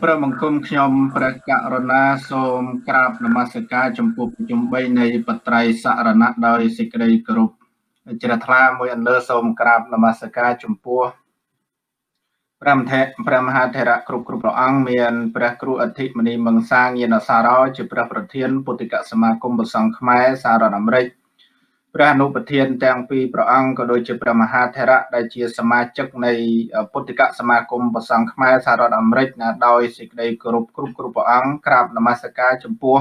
ព្រះមង្គមខ្ញុំព្រះករុណាសូម ក្រាបនមស្ការ ចំពោះប្រជុំ3នៃបត្រៃសរណៈដោយសេចក្តីគោរពជ្រះថ្លាមួយអន្លើសូមក្រាបនមស្ការចំពោះព្រះមធិព្រះមហាថេរៈគ្រប់គ្រប់ព្រះអង្គមានព្រះ គ្រូអធិមនីមង្សាញាណសារោជាព្រះប្រធានពុទ្ធិកសមាគមប្រសង់ខ្មែរសារណអាមេរិកាព្រះអនុប្រធានទាំងពីរព្រះអង្គក៏ដូចជាព្រះមហាថេរៈដែលជាសមាជិក នៃពុទ្ធិក សមាគមប្រសង់ខ្មែរសហរដ្ឋអាមេរិកណាដោយសេចក្តីគោរពគ្រប់គ្រប់ព្រះអង្គក្រាបនមស្ការចំពោះ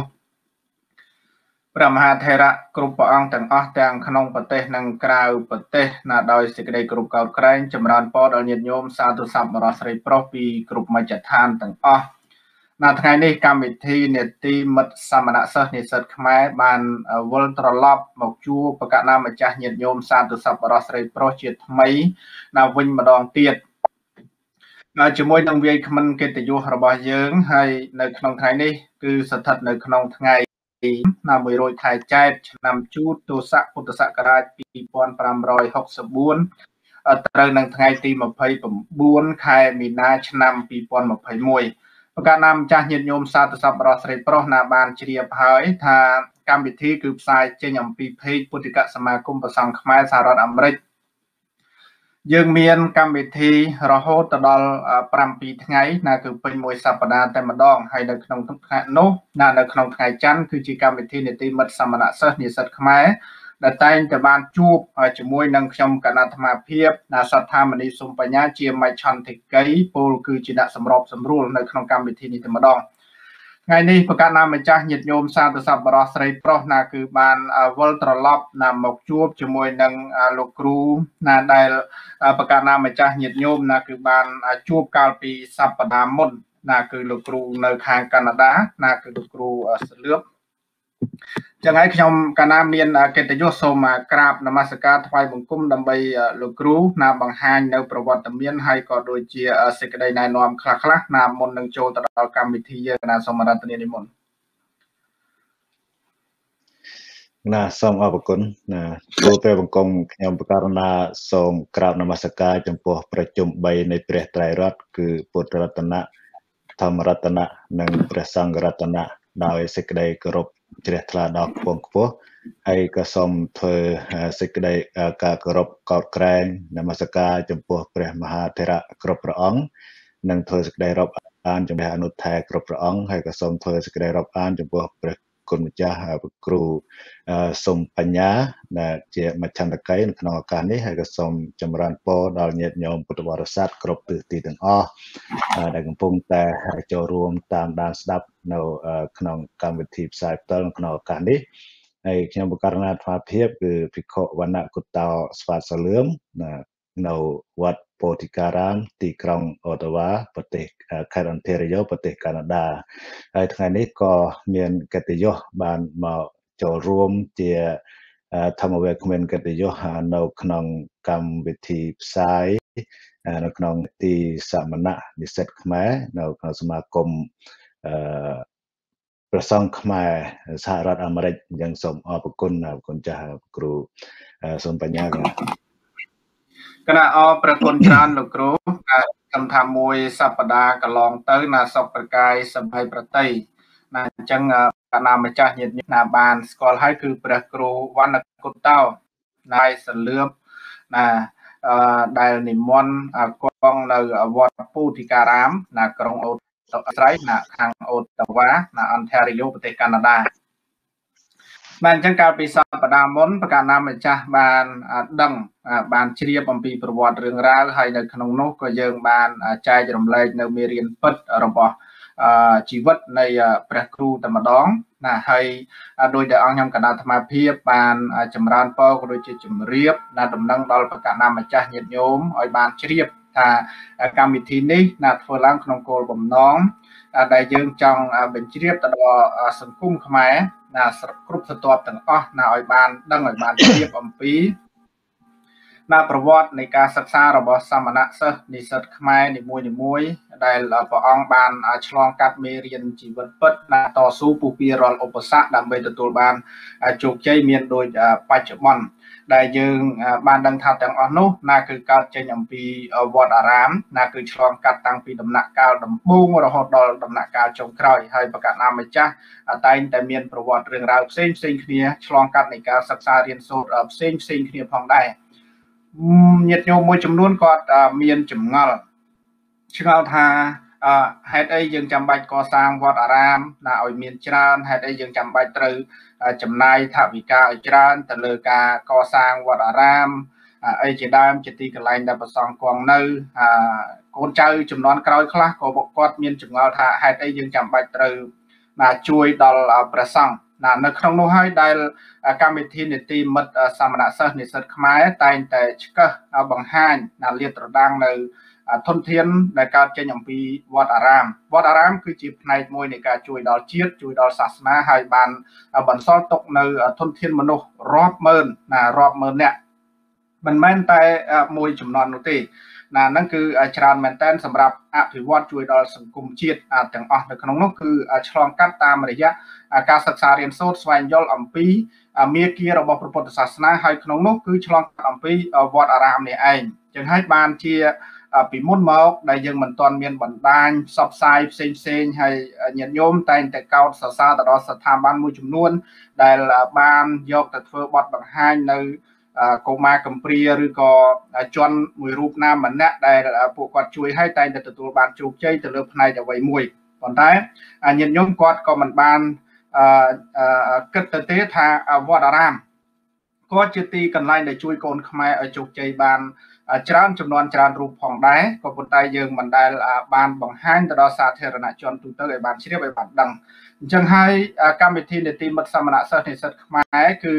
ព្រះមហាថេរៈគ្រប់ព្រះអង្គទាំងអស់ទាំងក្នុងប្រទេសនិងក្រៅប្រទេស ណាដោយសេចក្តីគ្រប់កោតក្រែងចម្រើនពរដល់ញាតិញោមសាធុសប្បុរសស្រីប្រុសពីគ្រប់មជ្ឈដ្ឋានទាំងអស់នៅថ្ងៃនេះកម្មវិធីនេតិមិត្តសមណៈសិស្សនិស្សិតខ្មែរបានវិលត្រឡប់មកជួបប្រកាសណាម្ចាស់ញាតិញោមសាធុសប្បុរសស្រីប្រុសជា ថ្មីណាវិញម្ដងទៀតជាមួយនឹងវាយក្មិនកិត្តិយសរបស់យើងហើយនៅក្នុងថ្ងៃនេះគឺស្ថិតនៅក្នុងថ្ងៃណា100ខែចែកឆ្នាំជូតទស័កពុទ្ធសករាជ2564ត្រូវនឹងថ្ងៃទី29ខែមីនាឆ្នាំ2021កាលណាម្ចាស់ញាតិញោមសាទសប្បុរសស្រីប្រុសណាបានជ្រាបហើយ ថាកម្មវិធីគឺផ្សាយចេញអំពី page ពុទ្ធិកសមាគមប្រសង់ខ្មែរសហរដ្ឋអាមេរិកយើងមានកម្មវិធីរហូតដល់7ថ្ងៃណាគឺពេញមួយសប្តាហ៍តែម្ដងហើយនៅក្នុងថ្ងៃនោះណានៅក្នុងថ្ងៃច័ន្ទគឺជាកម្មវិធីនេតិមិត្តសមណៈសិស្សនិស្សិតខ្មែរដែលតែងតែបានជួបជាមួយនឹងខ្ញុំកណាត្មាភាពណាសត្ថាមនីសុំបញ្ញាជាមច្ឆន្តិកីពលគឺជាអ្នកសម្របសម្រួលនៅក្នុងកម្មវិធីនេះតែម្ដងថ្ងៃនេះប្រកាសណាម្ចាស់ញាតិញោមសាធុសប្បុរសស្រីប្រុសណាគឺបានវិលត្រឡប់ណាមកជួបជាមួយនឹងលោកគ្រូណាដែលប្រកាសណាម្ចាស់ញាតិញោមណាគឺបានជួបកាលពីសប្តាហ៍មុន ណាគឺលោកគ្រូនៅខាងកាណាដាណាគឺលោកគ្រូសលឿបចឹងហើយខ្ញុំកាលណាមានកិត្តិយសសូមក្រាបនមស្ការថ្វាយបង្គំដើម្បីលោកគ្រូណាបង្ហាញនៅប្រវត្តិមានហើយក៏ដូចជាសេចក្តីណែនាំខ្លះខ្លះណាមុននឹងចូលទៅដល់កម្មវិធីយើងណាសូមរដ្ឋនានិមន្តណាសូមអរគុណណាចូលព្រះបង្គំខ្ញុំបករណាសូមក្រាបនមស្ការចំពោះប្រជុំ3នៃព្រះត្រៃរតគឺពុទ្ធរតនៈធម្មរតនៈនិងព្រះសង្ឃរតនៈដោយសេចក្តីគោរពជ្រះថ្លាដល់ខ្ពងខ្ពស់ហើយក៏សូមធ្វើសេចក្តីការគោរពកោតក្រែងនមស្ការចំពោះព្រះមហាថេរៈគ្រប់ព្រះអង្គនិងធ្វើសេចក្តីរាប់អានចំពោះអនុថែគ្រប់ព្រះអង្គហើយក៏សូមធ្វើសេចក្តីរាប់អានចំពោះព្រះគុណម្ចាស់ព្រះគ្រូសុំបញ្ញាដែលជាមច្ឆន្តកៃនៅក្នុងឱកាសនេះហើយក៏សូមចម្រើនពរដល់ញាតិញោមពុទ្ធបរិស័ទគ្រប់ទិសទីទាំងអស់ដែលកំពុងតែចូលរួមតាមដានស្ដាប់នៅក្នុងកម្មវិធីផ្សាយផ្ទាល់ក្នុងឱកាសនេះហើយខ្ញុំបករណាថ្មភាពគឺភិក្ខុវណ្ណៈគុតោស្វាតសលឿមនៅវត្តពោធិការាមទីក្រុងអូតាវ៉ាប្រទេសខេត្តអន់តារីយ៉ូប្រទេសកាណាដាហើយថ្ងៃនេះក៏មានកិត្តិយសបានមកចូលរួមជាធម្មវេគ្មានកិត្តិយសនៅក្នុងកម្មវិធីផ្សាយនៅក្នុងទីសមណៈនិស្សិតខ្មែរនៅក្នុងសមាគមអឺប្រសង់ខ្មែរសហរដ្ឋអាមេរិកអញ្ចឹងសូមអរគុណអរគុណចាស់គ្រូសូមបញ្ញាគណៈអប្រគុណច្រើនលោកគ្រូខ្ញុំថាមួយសប្តាហ៍កន្លងទៅ ណាសុខប្រកាយសម្ភ័យប្រតិណាអញ្ចឹងកណាម្ចាស់ញាតិញាណាបានស្គាល់ហើយគឺព្រះគ្រូវណ្ណគុតោណៃសលឿបណាអឺដែលនិមន្តកងនៅវត្តពូធិការាម ណាក្រុងអូតស្រីណា ខាងអូតតាវ៉ាណាអន្តរយោប្រទេសកាណាដាបាទអញ្ចឹងកាលពីសប្តាហ៍មុនប្រកាសណាម្ចាស់បានដឹងបានជ្រាបអំពីប្រវត្តិរឿងរ៉ាវហើយនៅក្នុងនោះក៏យើងបានចែករំលែកនៅមេរៀនពិតរបស់ជីវិតនៃព្រះគ្រូតែម្ដងណាហើយដោយដែលអង្គខ្ញុំកណ្ដាលអាត្មាភាពបានចម្រើនពរក៏ដូចជាជំរាបណាដំណឹងដល់ប្រកាសណាម្ចាស់ញាតិញោមឲ្យបានជ្រាបថាកម្មវិធីនេះណាធ្វើឡើងក្នុងគោលបំណងដែលយើងចង់បញ្ជ្រាបទៅដល់សង្គមខ្មែរណាគ្រប់ស្រទាប់ទាំងអស់ណាឲ្យបាន ដឹងឲ្យបានជ្រាបអំពីណាប្រវត្តិនៃការសិក្សារបស់សាមណសិស្សនិស្សិតខ្មែរនីមួយនីមួយដែលព្រះអង្គបានឆ្លងកាត់មេរៀនជីវិតពិត ណា តស៊ូពុះពៀរាល់ឧបសគ្គដើម្បីទទួលបានជោគជ័យមាន ដូចបច្ចុប្បន្នដែលយើង បានដឹងថាទាំងអស់នោះ ណាគឺកើតចេញអំពីវត្តអារាមណាគឺឆ្លងកាត់តាំងពីដំណាក់កាលដំបូងរហូតដល់ដំណាក់កាលចុងក្រោយ ហើយប្រកាសណាម្ចាស់តែងតែមាន ប្រវត្តិរឿងរ៉ាវផ្សេងផ្សេងគ្នាឆ្លងកាត់នៃការសិក្សារៀនសូត្រផ្សេងផ្សេងគ្នាផងដែរញាតិញោមមួយចំនួនគាត់មានចម្ងល់ឆ្ងល់ថាហេតុអីយើងចាំបាច់កសាងវត្តអារាមណាឲ្យមានច្រើនហេតុអីយើងចាំបាច់ត្រូវចំណាយថវិកាឲ្យច្រើន ទៅលើការកសាងវត្តអារាមអីជាដើម ជាទីកន្លែងដែលប្រសងគង់នៅកូនចៅចំនួនក្រោយខ្លះក៏ពួកគាត់មានចម្ងល់ថាហេតុអីយើងចាំបាច់ត្រូវណាជួយដល់ព្រះសង្ឃណា នៅក្នុងនោះហើយដែលកម្មវិធីនីតិមិត្តសាមណសិស្សនិស្សិតខ្មែរតែងតែឆ្កឹះបង្ហាញ ណាលាតត្រដាងនៅធនធានដែលកើតចេញអំពីវត្តអារាមវត្តអារាម គឺជាផ្នែកមួយនៃការជួយដល់ជាតិជួយដល់សាសនាហើយបានបន្សល់ទុកនៅធនធានមនុស្សរាប់ម៉ឺនណារាប់ម៉ឺនអ្នកមិនមែនតែមួយចំនួននោះទេណាហ្នឹងគឺច្រើនមែនតែនសម្រាប់អភិវឌ្ឍជួយដល់សង្គមជាតិទាំងអស់នៅក្នុងនោះគឺឆ្លងកាត់តាមរយៈការសិក្សារៀនសូត្រស្វែងយល់អំពីមាគ៌ារបស់ព្រះពុទ្ធសាសនាហើយក្នុងនោះគឺឆ្លងកាត់អំពីវត្តអារាមនេះឯងចឹងហើយបានជាពីមុនមកដែលយើងមិនទាន់មានបណ្ដាញផ្សព្វផ្សាយផ្សេងផ្សេងហើយញាតិញោមតែងតែកោតសរសើរទៅដល់ស្ថាប័នមួយចំនួនដែលបានយកទៅធ្វើបទបង្ហាញនៅកូម៉ាកំព្រាឬក៏ជនមួយរូបណាម្នាក់ដែលពួកគាត់ជួយឲ្យតែងតែទទួលបានជោគជ័យទៅលើផ្នែកអ្វីមួយប៉ុន្តែញាតិញោមគាត់ក៏មិនបានគិតទៅទេថាវត្តអារាមគាត់ជាទីកន្លែងដែលជួយកូនខ្មែរឲ្យជោគជ័យបានអឺច្រើនចំនួនច្រើនរូបផងដែរក៏ប៉ុន្តែយើងមិនដែលបានបង្ហាញទៅដល់សាធារណជនទូទៅឲ្យបានជ្រាបឲ្យបានដឹងអញ្ចឹងហើយកម្មវិធីនេតិមិត្តសមណសិស្សនិស្សិតខ្មែរគឺ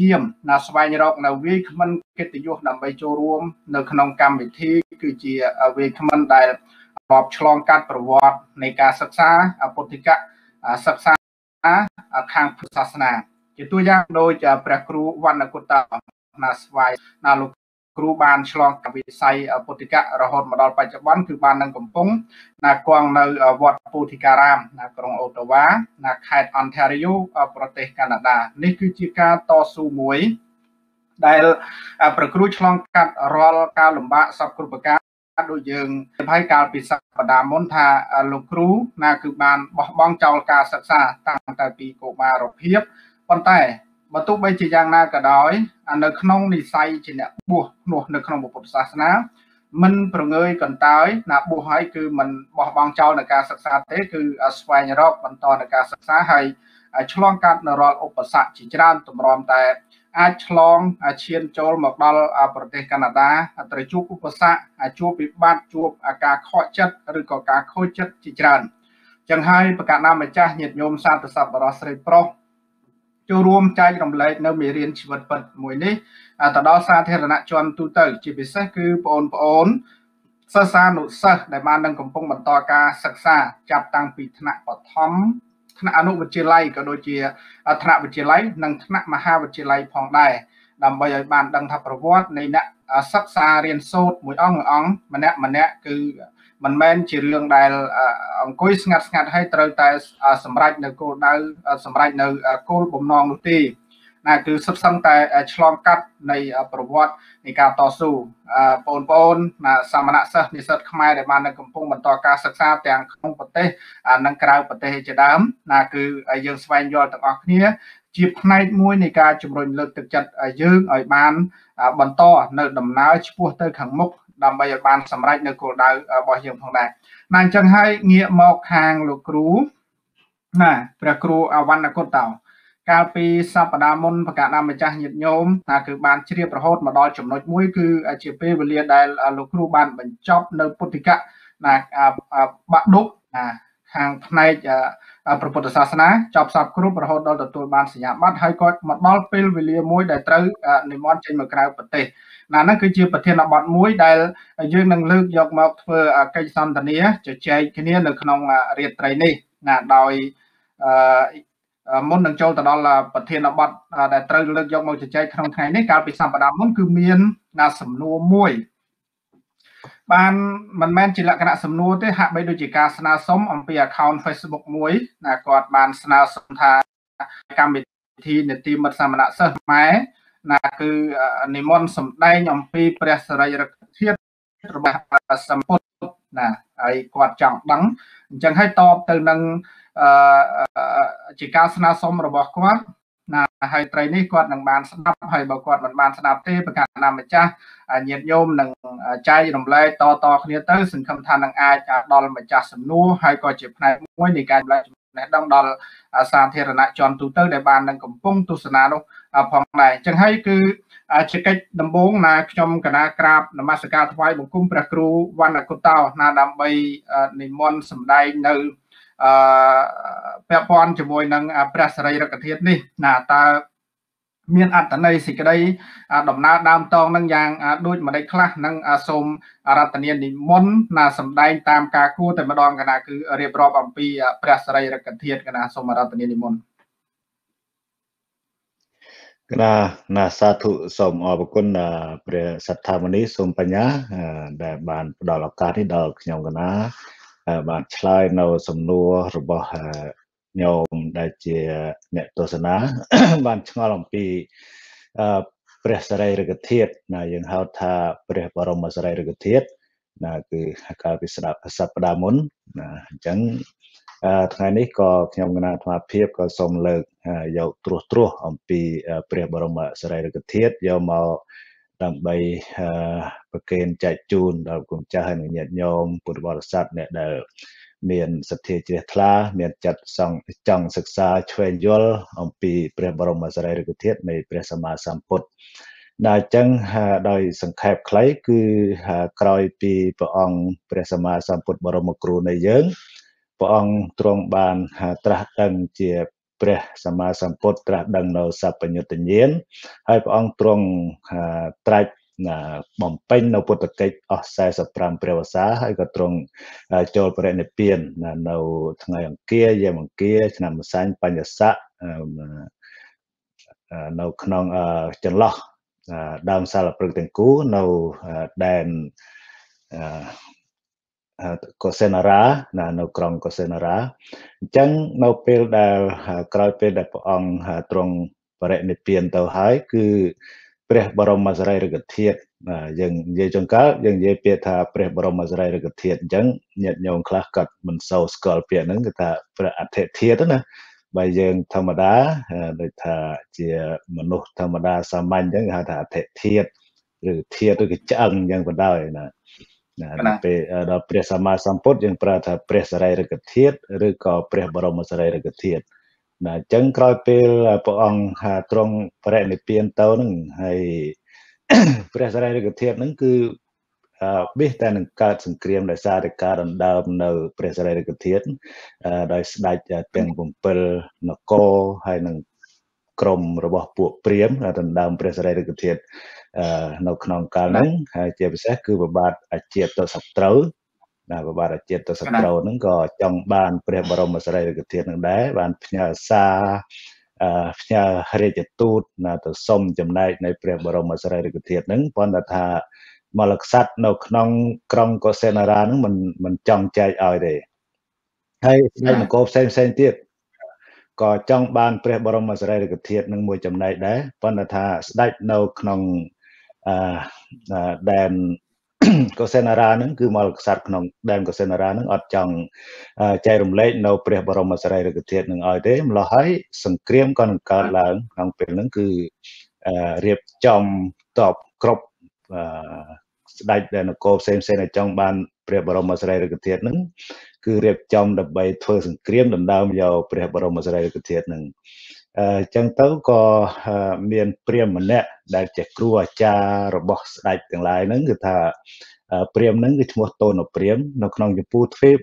យាមណា ស្វែងរកនៅវាគ្មិនកិត្តិយសដើម្បីចូលរួម នៅក្នុងកម្មវិធីគឺជាវាគ្មិនដែលរាប់ឆ្លងកាត់ប្រវត្តិនៃការសិក្សាពុទ្ធិកសិក្សាខាងពុទ្ធសាសនា ជាតួយ៉ាងដោយព្រះគ្រូវណ្ណកុតាណាស្វាយណាលោកគ្រូបានឆ្លងកាវិស័យពុទ្ធិករហូតមកដល់បច្ចុប្បន្នគឺបាននឹងកំពុងណាគង់នៅវត្តពុទ្ធិការាម ណា ក្រុងអូតាវ៉ាណាខេត្តអន់តារីយ៉ូប្រទេសកាណាដានេះគឺជាការតស៊ូមួយដែលប្រគ្រូឆ្លងកាត់រាល់ការលំបាកសពគ្រប់ប្រការដូចយើងហើយកាលពីសប្តាហ៍មុនថាលោកគ្រូណា គឺបានបោះបង់ចោលការសិក្សា តាំងតែពីកុមារភាពប៉ុន្តែបើទោះបីជាយ៉ាងណាក៏ដោយនៅក្នុងនិស័យជាអ្នកបួសនោះនៅក្នុងពុទ្ធសាសនាមិនប្រងើយកន្តើយណាបួសហើយ គឺមិនបោះបង់ចោលនឹងការសិក្សាទេ គឺស្វែងរកបន្តនឹងការសិក្សាហើយឆ្លងកាត់នៅរាល់ឧបសគ្គជាច្រើនតម្រាំតែ អាចឆ្លងឈានចូលមកដល់ប្រទេសកាណាដាត្រូវជួបឧបសគ្គជួបវិបត្តិជួបការខកចិត្តឬក៏ការខូចចិត្តជាច្រើនចឹងហើយប្រកាសណាម្ចាស់ញាតិញោមសាធុសប្បុរសស្រីប្រុសចូលរួមចែករំលែកនៅមេរៀនជីវិតពិតមួយនេះទៅដល់សាធារណជនទូទៅ ជាពិសេសគឺបងប្អូនសិស្សានុសិស្សដែលបាននឹងកំពុងបន្តការសិក្សាចាប់តាំងពីថ្នាក់បឋមថ្នាក់អនុវិទ្យាល័យក៏ដូចជាថ្នាក់វិទ្យាល័យនិងថ្នាក់មហាវិទ្យាល័យផងដែរដើម្បីឲ្យបានដឹង ថាប្រវត្តិនៃអ្នកសិក្សារៀនសូត្រមួយអង្គមួយអង្គម្នាក់ម្នាក់គឺមិនមែនជារឿងដែលអង្គុយស្ងាត់ស្ងាត់ហើយត្រូវតែសម្រេចនៅគោលដៅសម្រេចនៅគោលបំណងនោះទេណាគឺសុទ្ធសឹងតែឆ្លងកាត់នៃប្រវត្តិនៃការតស៊ូបងប្អូនណាសាមណសិស្សនិស្សិតខ្មែរដែលបាននៅកំពុងបន្តការសិក្សាទាំងក្នុងប្រទេសនិងក្រៅប្រទេសជាដើមណាគឺយើងស្វែងយល់ទាំងអស់គ្នាជាផ្នែកមួយនៃការជំរុញលើកទឹកចិត្តយើងឲ្យបាន បន្តនៅដំណើរឆ្ពោះទៅខាងមុខដើម្បីឲ្យបានសម្រេចនៅគោលដៅរបស់យើងផងដែរណាអញ្ចឹងហើយងាកមកខាងលោកគ្រូណាព្រះគ្រូអវណ្ណគុតតោកាលពីសប្តាហ៍មុនប្រកាសតាមម្ចាស់ញាតិញោមថាគឺបានជ្រាបរហូតមកដល់ចំណុចមួយគឺជាពេលវេលាដែលលោកគ្រូបានបញ្ចប់នៅពុទ្ធិកៈណាបាក់ដុកណាខាងផ្នែកព្រះពុទ្ធសាសនាចប់សពគ្រប់រហូតដល់ទទួលបានសញ្ញាបត្រហើយគាត់មកដល់ពេលវេលាមួយដែលត្រូវនិមន្តចេញមកក្រៅប្រទេសណាហ្នឹងគឺជាប្រធានបទមួយដែល យើងនឹងលើកយកមកធ្វើកិច្ចសន្ទនាជជែកគ្នានៅក្នុងរាត្រីនេះណាដោយអឺមុននឹងចូលទៅដល់ប្រធានបទដែលត្រូវលើកយកមកជជែកក្នុងថ្ងៃនេះកាលពីសប្តាហ៍មុនគឺមានណាសំណួរមួយបានមិនមែនជាលក្ខណៈសំណួរទេហាក់បីដូចជាការស្នើសុំអំពី account Facebook មួយណាគាត់បានស្នើសុំថាកម្មវិធីនទីមិត្តសាមណៈសិស្សខ្មែរណាគឺនិមន្តសម្ដែងអំពីព្រះសរិរធាតុរបស់សម្ពុទ្ធណាហើយគាត់ចង់ដឹងអញ្ចឹងហើយតបទៅនឹងអឺជាការស្នើសុំរបស់គាត់ណាហើយត្រីនេះគាត់នឹងបានស្ដាប់ហើយបើគាត់មិនបានស្ដាប់ទេប្រកាសណាម្ចាស់ញាតិញោមនឹងចែករំលែកតតគ្នាទៅសង្ឃឹមថានឹងអាចដល់ម្ចាស់សំណួរហើយក៏ជាផ្នែកមួយនៃការចម្លែកណេះដឹងដល់សាធារណជនទូទៅដែលបាននឹងកំពុងទស្សនានោះផងដែរអញ្ចឹងហើយគឺជាកិច្ចដំបូងណាខ្ញុំកណាក្រាបនមស្ការថ្វាយបង្គំព្រះគ្រូវណ្ណកុតោណាដើម្បីនិមន្តសម្ដែងនៅអឺពាក់ព័ន្ធជាមួយនឹងព្រះសរីរកធាតុនេះណាតើមានអត្តន័យសេចក្តីដំណើរដើមតងនឹងយ៉ាងដូចម្ដេចខ្លះនឹងសូមរតនានិមន្តណាសម្ដែងតាមការគួរតែម្ដងកណាគឺរៀបរាប់អំពីព្រះសរីរកធាតុកណាសូមរតនានិមន្តកណាណាសាធុសូមអរគុណព្រះសត្ថាមនីសូមបញ្ញា ដែលបាន ផ្ដល់ឱកាសនេះដល់ខ្ញុំកណាបានឆ្លើយនៅសំណួររបស់ញោមដែលជាអ្នកទស្សនាបានឆ្ងល់អំពីព្រះសរីរគធាតុណាយើងហៅថាព្រះបរមសរីរគធាតុណាគឺកាលពីស្ដាប់សប្ដាហ៍មុនណាអញ្ចឹងថ្ងៃនេះក៏ខ្ញុំគណៈអាត្មាភាពក៏សូមលើកយកត្រួសត្រាសអំពីព្រះបរមសរីរគធាតុយកមកដើម្បីប្រកេនចែកជូនដល់គុំចាស់ហើយនិងញាតិញោមពុទ្ធបរិស័ទអ្នកដែលមានសទ្ធាជ្រះថ្លាមានចិត្តសង្ឃចង់សិក្សាឆ្វេងយល់អំពីព្រះបរមសរីរិកធាតុនៃព្រះសម្មាសម្ពុទ្ធដែលអញ្ចឹងដោយសង្ខេបខ្លីគឺក្រោយពីព្រះអង្គព្រះសម្មាសម្ពុទ្ធបរមគ្រូនៃយើងព្រះអង្គទ្រង់បានត្រាស់ដឹងជាព្រះសម្មាសម្ពុទ្ធត្រាស់ដឹងនៅសัพពញ្ញុតញ្ញាណហើយព្រះអង្គទ្រង់ត្រាច់បំពេញនៅពុទ្ធកិច្ចអស់45ព្រះវស្សាហើយក៏ទ្រង់ចូលបរិនិព្វាននៅថ្ងៃអង្គារយមអង្គារឆ្នាំម្សាញ់បញ្ញស័កនៅក្នុងចន្លោះដើមសាលព្រឹកទាំងគូនៅដែនកូសេនារាណានៅក្រុងកូសេនារាអញ្ចឹងនៅពេលដែលក្រោយពេលដែលព្រះអង្គទ្រង់បរិនិព្វានទៅហើយគឺព្រះបរមសរីរិកធាតុយើងនិយាយចុងក្រោយយើងនិយាយពាក្យថាព្រះបរមសរីរិកធាតុអញ្ចឹងញាតិញោមខ្លះក៏មិនសូវស្គាល់ពាក្យហ្នឹងគឺថាព្រះអធិធាតុណាបើយើងធម្មតាដូចថាជាមនុស្សធម្មតាសាមញ្ញអញ្ចឹងគេហៅថាអធិធាតុឬធាតុឬក៏ឆ្អឹងអញ្ចឹងបណ្ដោយណាណាពេលដល់ព្រះសម្មាសម្ពុទ្ធយើងប្រើថាព្រះសរីរិកធាតុឬក៏ព្រះបរមសរីរិកធាតុណាអញ្ចឹងក្រោយពេលព្រះអង្គទ្រង់បរិនិព្វានទៅនឹងហើយព្រះសារីរិកធាតុនឹងគឺបេះតែនឹងកើតសង្គ្រាមដោយសារតែការដណ្ដើមនៅព្រះសារីរិកធាតុដោយស្ដេចទាំង7នគរហើយនឹងក្រុមរបស់ពួកព្រាមដែលដណ្ដើមព្រះសារីរិកធាតុនៅ ក្នុងកាលហ្នឹងហើយជាពិសេសគឺប្របាទអាជាតទៅសត្រូវណាព្រះបាទអាចិតទៅសត្រូវហ្នឹងក៏ចង់បានព្រះបរមសរីរិកធាតុនឹងដែរបានផ្ញើសារផ្ញើរាជទូតណាទៅសុំចំណែកនៃព្រះបរមសរីរិកធាតុហ្នឹងប៉ុន្តែថាមលក្សត្រនៅ ក្នុងក្រុងកុសេនារាហ្នឹងមិនមិនចង់ចែកឲ្យទេហើយស្ដេចនគរផ្សេងផ្សេងទៀតក៏ចង់បាន ព្រះបរមសរីរិកធាតុនឹងមួយចំណែកដែរប៉ុន្តែថាស្ដេចនៅ ក្នុងអឺដែនកុសិនារាហ្នឹងគឺមលក្សត្រក្នុងដែនកុសិនារាហ្នឹងអត់ចង់ចែករំលែកនៅ ព្រះបរមសារីរិកធាតុនឹងឲ្យទេម្ល៉េះហើយសង្គ្រាមក៏នឹងកើតឡើងក្នុងពេលហ្នឹងគឺរៀបចំតបគ្រប់ស្ដេចដែលនគរផ្សេងផ្សេងដែលចង់បាន ព្រះបរមសារីរិកធាតុហ្នឹងគឺរៀបចំដើម្បីធ្វើសង្គ្រាម ដណ្ដើមយកព្រះបរមសារីរិកធាតុហ្នឹងអញ្ចឹងទៅក៏មានព្រាមម្នាក់ដែលជាគ្រូអាចារ្យរបស់ស្ដេចទាំងឡាយហ្នឹងគឺថាព្រាមហ្នឹងគឺឈ្មោះតូនព្រាម នៅក្នុងចម្ពោះទ្វីប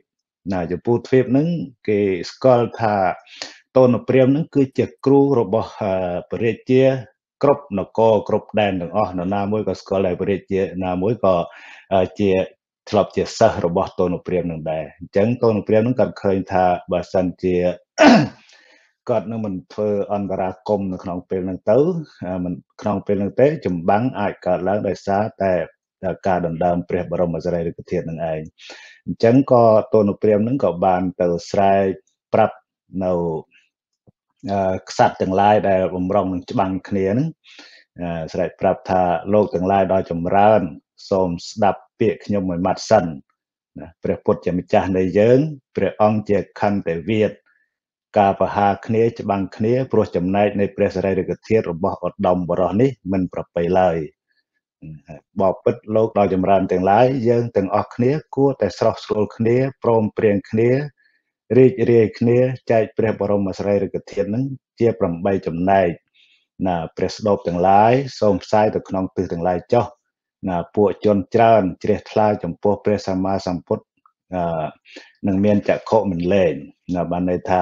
ណាចម្ពោះទ្វីបហ្នឹងគេស្គាល់ថាតូនព្រាមហ្នឹងគឺជាគ្រូរបស់ព្រះរាជាគ្រប់នគរគ្រប់ដែនទាំងអស់នរណាមួយក៏ស្គាល់ដែរព្រះរាជាណាមួយក៏ជាធ្លាប់ជាសិស្សរបស់តូនព្រាមនឹងដែរអញ្ចឹងតូនព្រាមនឹងគាត់ឃើញថាបើសិនជាគាត់នឹងមិនធ្វើអន្តរាគមនៅក្នុងពេលហ្នឹងទៅមិនក្នុងពេលហ្នឹងទេចម្បាំងអាចកើតឡើងដោយសារតែការដណ្ដើមព្រះបរមសារីរិកធាតុនឹងឯងអញ្ចឹងក៏តនុព្រាមនឹងក៏បានទៅស្រែកប្រាប់នៅក្សត្រទាំងឡាយដែលបំរុងនឹងច្បាំងគ្នានឹងស្រែកប្រាប់ថាលោកទាំងឡាយដល់ចម្រើន សូមស្ដាប់ពាក្យខ្ញុំមួយម៉ាត់សិនព្រះពុទ្ធជាម្ចាស់នៃយើងព្រះអង្គជាខន្តិវាទ្យការប្រហារគ្នាច្បាំងគ្នា ព្រោះចំណែកនៃព្រះសារីរិកធាតុរបស់ឧត្តមបរោះនេះមិនប្រប្រៃឡើយបបពិតលោកដល់ចម្រើនទាំងឡាយយើងទាំងអស់គ្នាគួរតែស្រស់ស្រួលគ្នាព្រមព្រៀងគ្នា រីករាយគ្នាចែកព្រះបរមសារីរិកធាតុនឹងជា8ចំណែកណា ព្រះស្ដប់ទាំងឡាយសូមផ្សាយទៅក្នុងទិសទាំងឡាយចុះណាពួកជនច្រើនជ្រះថ្លាចំពោះ ព្រះសម្មាសម្ពុទ្ធនឹងមានចក្ខុមិនលែងណាបានន័យថា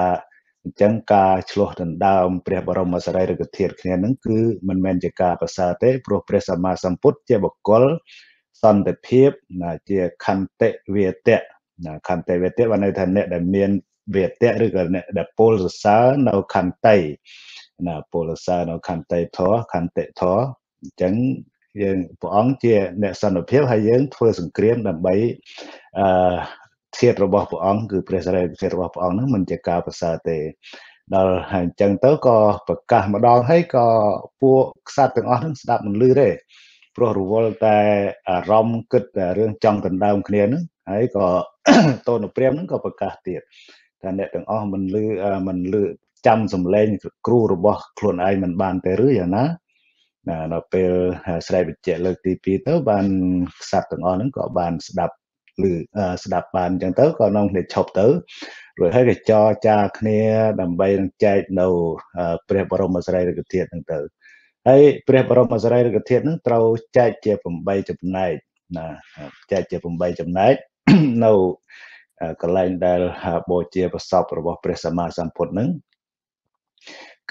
អញ្ចឹងការឆ្លោះដណ្ដើម ព្រះបរមសារីរិកធាតុគ្នានឹងគឺមិនមែនជាការប្រសើរទេព្រោះព្រះសម្មាសម្ពុទ្ធជាបុគ្គលសន្តិភាពណាជាខន្តិវេតៈណាខន្តិវេតៈបានន័យថាអ្នកដែលមានវេតៈឬក៏អ្នកដែលពលសរសើរនៅខន្តិណាពលសរសើរនៅខន្តិធរខន្តិធរអញ្ចឹងយើងព្រះអង្គជាអ្នកសន្តិភាពហើយយើង ធ្វើសង្គ្រាមដើម្បីអឺធាតរបស់ព្រះអង្គគឺព្រះសារីរិកធាតរបស់ព្រះអង្គហ្នឹងមិនជាការប្រសើរទេដល់អញ្ចឹងទៅក៏ប្រកាសម្ដងហើយក៏ពួកខ្សត្រទាំងអស់ហ្នឹងស្ដាប់មិនឮទេព្រោះរវល់តែអារម្មណ៍គិតតែរឿងចង់ដណ្ដើមគ្នាហ្នឹងហើយក៏តូនព្រាមហ្នឹងក៏ប្រកាសទៀតថាអ្នកទាំងអស់មិនឮមិនឮចាំសំឡេងគ្រូរបស់ ខ្លួនឯងមិនបានទេឬយ៉ាងណាដល់ពេលស្រ័យបច្ចៈលើកទី2ទៅបានខ្សត្រទាំងអស់ហ្នឹងក៏បានស្ដាប់ឬស្ដាប់បានអញ្ចឹងទៅក៏នាំគ្នាឈប់ទៅរួចហើយក៏ចរចាគ្នា ដើម្បីនឹងចែកនៅ ព្រះបរមសារីរិកធាតុហ្នឹងទៅហើយព្រះបរមសារីរិកធាតុហ្នឹងត្រូវចែកជា8ចំណែកណាចែកជា8ចំណែកនៅកន្លែងដែលបូជាប្រសពរបស់ ព្រះសម្មាសម្ពុទ្ធហ្នឹង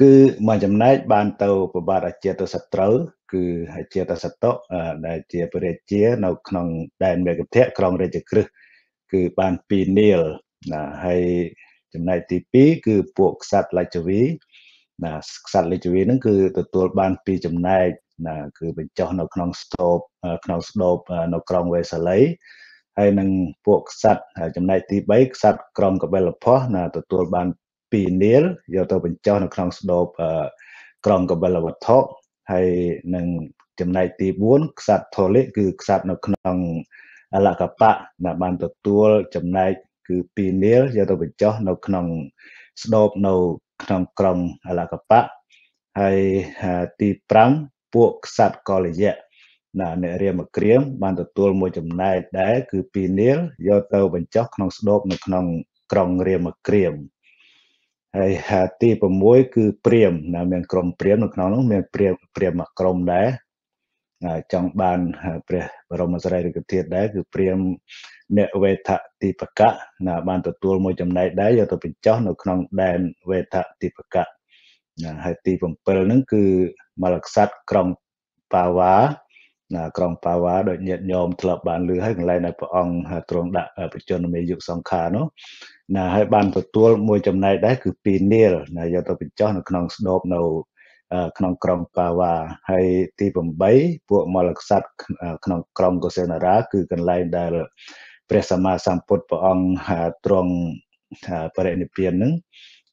គឺមួយចំណែកបានទៅប្របាទអាចេតសត្រូវគឺហជាតសតុដែលជាព្រះរាជានៅក្នុងដែនមេកធៈក្រុងរាជក្រឹសគឺបាន2នាលណាហើយចំណែកទី2គឺពួកក្សត្រលច្ចវីណាក្សត្រលច្ចវីហ្នឹងគឺទទួលបានពីចំណែកណាគឺបញ្ចុះនៅក្នុងស្តូបក្នុងស្តូបនៅក្រុងវេសាលីហើយនឹងពួកក្សត្រចំណែកទី3ក្សត្រក្រុងកបិលភ័សណាទទួលបាន2នាលយកទៅបញ្ចុះនៅក្នុងស្តូបក្រុងកបិលវត្ថុហើយនឹងចំណែកទី4ខ្សាត់ថូលិកគឺខ្សាត់នៅក្នុងអលកបៈដែលបានទទួលចំណែកគឺ2នាលយកទៅបញ្ចុះនៅក្នុងស្ដោបនៅក្នុងក្រុងអលកបៈហើយទី5ពួកខ្សាត់កលយៈណាអ្នករាមក្រៀមបានទទួលមួយចំណែកដែរគឺ2នាលយកទៅបញ្ចុះក្នុងស្ដោបនៅក្នុងក្រុងរាមក្រៀមហើយហាទី6គឺព្រាមណាមានក្រុមព្រាមនៅក្នុងនោះមានព្រាមព្រាមមួយក្រុមដែរចង់បានព្រះបរមសារីរិកធាតុដែរគឺព្រាមអ្នកវេថតិបកៈណាបានទទួលមួយចំណែកដែរយកទៅបញ្ចោះនៅក្នុងដែនវេថតិបកៈណាហើយទី7ហ្នឹងគឺមលក្សត្រក្រុងបាវ៉ាក្រុងប៉ាវ៉ាដោយញាតញោមធ្លាប់បានលឺហើយកន្លែងដែលព្រះអង្គទ្រង់ដាក់បជនមេយុគសង្ខារនោះណាហើយបានទទួលមួយចំណែកដែរគឺ2នាលណាយកទៅបញ្ចុះនៅក្នុងស្ដូបនៅក្នុងក្រុងប៉ាវ៉ាហើយទី8ពួកមលក្សត្រក្នុងក្រុងកុសេនារាគឺកន្លែងដែលព្រះសម្មាសម្ពុទ្ធព្រះអង្គទ្រង់បរិនិព្វាននឹង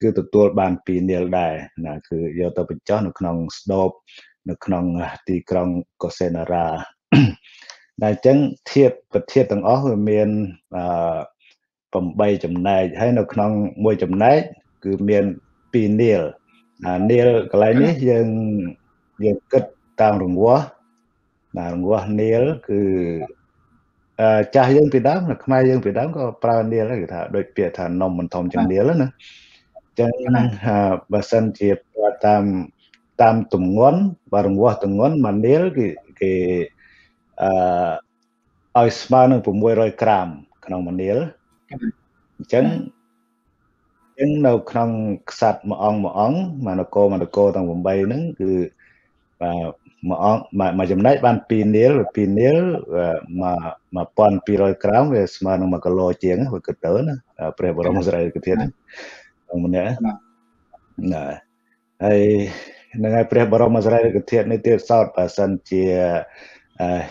គឺទទួលបានពីនាលដែរណាគឺយកទៅបញ្ចុះនៅក្នុងស្ដូបនៅក្នុងទីក្រុងកូសេណារ៉ាដែលអញ្ចឹងធៀបប្រធានទាំងអស់វាមានអឺ8ចំណែកហើយនៅ ក្នុងមួយចំណែកគឺមាន2នីលអានីលកន្លែងនេះយើងយើងគិតតាមរង្វាស់ណារង្វាស់នីលគឺអឺចាស់យើងពីដើមខ្មែរយើងពីដើមក៏ប្រើនីលដែរគេថាដូចពាក្យថានំមិនធំជាងនីលណាអញ្ចឹងបើសិនជាប្រើតាមតាមទំងន់បាទរង្វាស់ទំងន់1នីលគឺគេអឺឲ្យស្មើនឹង600ក្រាមក្នុង1នីលអញ្ចឹងអញ្ចឹងនៅក្នុងខ្សាត់មួយអង្គមួយអង្គមកនគរមកនគរទាំង8ហ្នឹងគឺបាទមួយអង្គមួយចំណែកបាន2នីល2នីលមក1200ក្រាមវាស្មើនឹង1គីឡូជាងវាគិតទៅណាព្រះបរមសារីរិកធាតុហ្នឹងម្នាក់ណាហើយនឹងហើយព្រះបរមសារីរិកធាតុនេះទៀតសោតបើសិនជា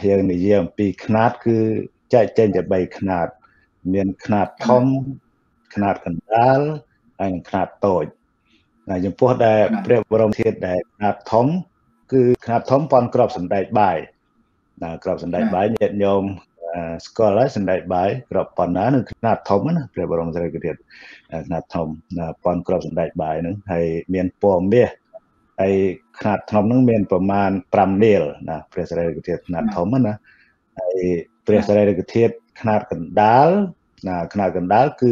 យើងនិយាយអំពីຂណាត់គឺចែកចេញជា3ຂណាត់មានຂណាត់ធំຂណាត់កណ្ដាលហើយនិងຂណាត់តូចហើយចំពោះដែលព្រះបរមធាតុដែលຂណាត់ធំគឺຂណាត់ធំប៉ុនក្របសណ្ដែកបាយណាក្របសណ្ដែកបាយញាតិញោមស្គាល់ហើយសណ្ដែកបាយក្របប៉ុណ្ណានឹងຂណាត់ធំណាព្រះបរមសារីរិកធាតុຂណាត់ធំប៉ុនក្របសណ្ដែកបាយហ្នឹងហើយមានពណ៌មាសហើយຂະຫນາດធំហ្នឹងមានប្រមាណ5មីលណាព្រះសារីរិកធាតុຂະຫນາດធំណាហើយព្រះសារីរិកធាតុຂະຫນາດកណ្ដាលណាຂະຫນາດកណ្ដាលគឺ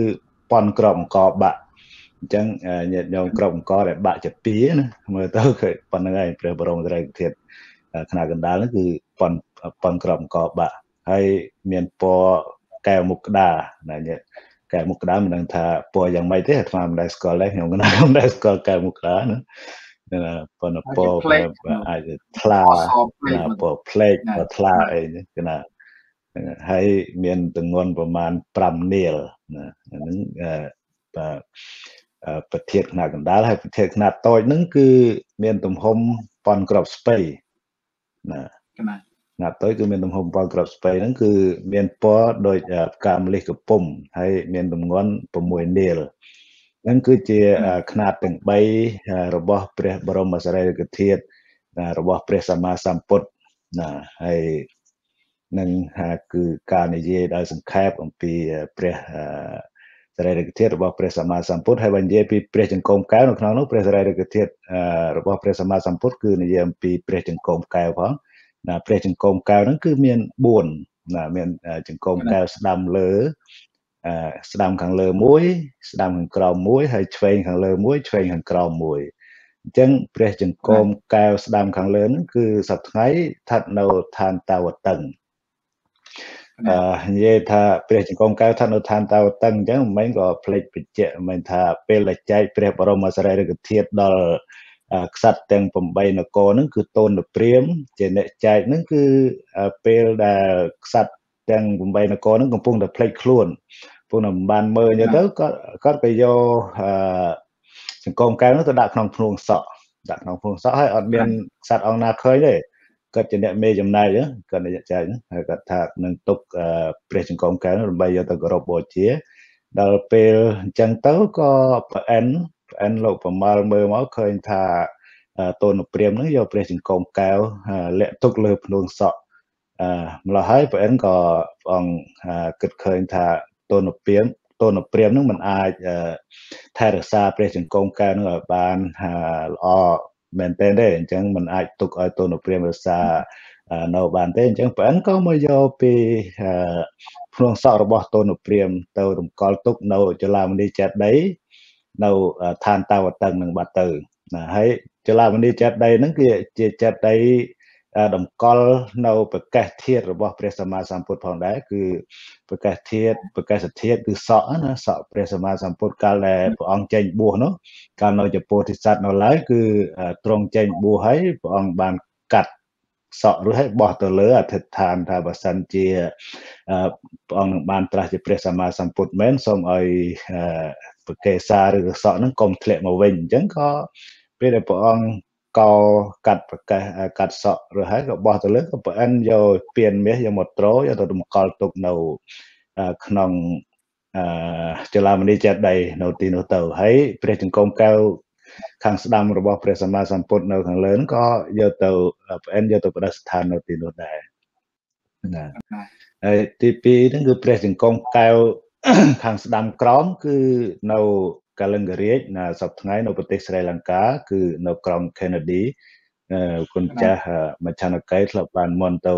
ប៉ុនក្របអង្គបាក់អញ្ចឹងញាតិញោមក្របអង្គដែលបាក់ជាពីណាមើលទៅគឺប៉ុណ្្នឹងហើយព្រះបរមសារីរិកធាតុຂະຫນາດកណ្ដាលហ្នឹងគឺប៉ុនប៉ុនក្របអង្គបាក់ហើយមានពណ៌កែវមុខក្តារណាញាតិកែវមុខក្តារមិនដឹងថាពណ៌យ៉ាងម៉េចទេអាត្មាមិនដែលស្គាល់ដែរខ្ញុំក៏មិនដែលស្គាល់កែវមុខក្តារណាប៉ុនពរអាចថ្លាពរផ្លេកពរថ្លាអីគឺណាហើយមានទងន់ប្រមាណ5នាលណាហ្នឹងបាទប្រធានຂະຫນາកណ្ដាលហើយប្រធានຂະຫນາតូចហ្នឹងគឺមានទំហំប៉ុនក្របស្ពៃណាណាតូចគឺមាន ទំហំប៉ុនក្របស្ពៃហ្នឹងគឺមានពណ៌ដូចផ្កាម្លិះកំពុំហើយមានទម្ងន់6នាលនឹងគឺជាຂណាតទាំង3របស់ ព្រះបរមសារីរិកធាតុរបស់ ព្រះសម្មាសម្ពុទ្ធណាហើយនឹងគឺការនិយាយដោយសង្ខេបអំពីព្រះសារីរិកធាតុរបស់ព្រះសម្មាសម្ពុទ្ធហើយបាននិយាយពីព្រះចង្កូមកែវនៅក្នុងនោះព្រះសារីរិកធាតុរបស់ព្រះសម្មាសម្ពុទ្ធគឺនិយាយអំពីព្រះចង្កូមកែវផងណាព្រះចង្កូមកែវហ្នឹងគឺមាន4ណាមានចង្កូមកែវស្ដាំលើស្ដាំខាងលើមួយ ស្ដាំខាងក្រោមមួយ ហើយឆ្វេងខាងលើមួយឆ្វេងខាងក្រោមមួយអញ្ចឹងព្រះចង្គមកែវស្ដាំខាងលើហ្នឹងគឺសប្ថ្ងៃស្ថិតនៅឋានតាវតឹងអឺនិយាយថាព្រះចង្គមកែវឋាននៅឋានតាវតឹងអញ្ចឹងមិនក៏ផ្លេចបច្ចៈមិនថាពេលដែលចែកព្រះបរមសារីរិកធាតុដល់ក្សត្រទាំង8នគរហ្នឹងគឺតូនព្រាមជាអ្នកចែកហ្នឹងគឺពេលដែលក្សត្រទាំង8នគរហ្នឹងកំពុងតែផ្លេចខ្លួនកំពុងតែមិនបានមើលអញ្ចឹងទៅគាត់គាត់ទៅយកអឺសង្គមកែវហ្នឹងទៅដាក់ក្នុងភ្នួងសក់ដាក់ក្នុងភ្នួងសក់ហើយអត់មានសัตว์អង្គណាឃើញទេគាត់ជាអ្នកមេចំណែកគាត់អ្នកចែកហើយគាត់ថានឹងទុកព្រះចង្គមកែវដើម្បីយកទៅគោរពបូជាដល់ពេលអញ្ចឹងទៅក៏ប្រអិនប្រអិនលោកប្រមាលមើលមកឃើញថាតូនព្រាមនឹងយកព្រះចង្គមកែវលាក់ទុកលើភ្នួងសក់អឺម្ល៉េះហើយព្រះអង្គក៏ព្រះអង្គគិតឃើញថាតនព្រាមតនព្រាមនឹងមិនអាចថែរក្សាព្រះចង្គង់កែវនឹងឲ្យបានល្អមែនទែនទេអញ្ចឹងមិនអាចទុកឲ្យតនព្រាមរក្សានៅបានទេអញ្ចឹងព្រះអង្គក៏មកយកពីភ្នំសក់របស់តនព្រាម ទៅរំកល់ទុកនៅចលាមនីចេតីនៅឋានតាវតឹងនឹងបាត់ទៅណាហើយចលាមនីចេតីហ្នឹងគឺជាចេតីតម្កល់នៅប្រកាសធាត របស់ព្រះសម្មាសម្ពុទ្ធផងដែរគឺប្រកាសធាតប្រកាសធាតគឺសក់ណាសក់ព្រះសម្មាសម្ពុទ្ធកាលដែលព្រះអង្គចេញ បួសនោះ កាលនៅចំពោះទិស័តនៅឡើយគឺទ្រង់ចេញបួសហើយព្រះអង្គបានកាត់សក់រួចហើយបោះទៅលើអធិដ្ឋានថាបើសិនជាព្រះអង្គនឹងបានត្រាស់ជាព្រះសម្មាសម្ពុទ្ធមែនសូមឲ្យប្រកេសាឬសក់ហ្នឹងកុំធ្លាក់មកវិញអញ្ចឹងក៏ពេលដែលព្រះអង្គកោកាត់ប្រកាសកាត់សក់ឬហើយក៏បោះទៅលើក៏ប្រអិនយកពៀនមាសយកមកត្រោយកទៅតម្កល់ទុកនៅក្នុងអឺចលាមនីចេតដីនៅទីនោះទៅហើយព្រះចង្គមកែវខាងស្ដាំរបស់ព្រះសម្មាសម្ពុទ្ធនៅខាងលើហ្នឹងក៏យកទៅប្រអិនយកទៅប្រដិស្ថាននៅទីនោះដែរណាហើយទី2ហ្នឹងគឺព្រះចង្គមកែវខាងស្ដាំក្រោមគឺនៅកលង្គរាជសប្តាហ៍នៅប្រទេសស្រីលង្កាគឺនៅក្រុង Kennedy គុណចាស់មជ្ឈនកិច្ចធ្លាប់បានមុនទៅ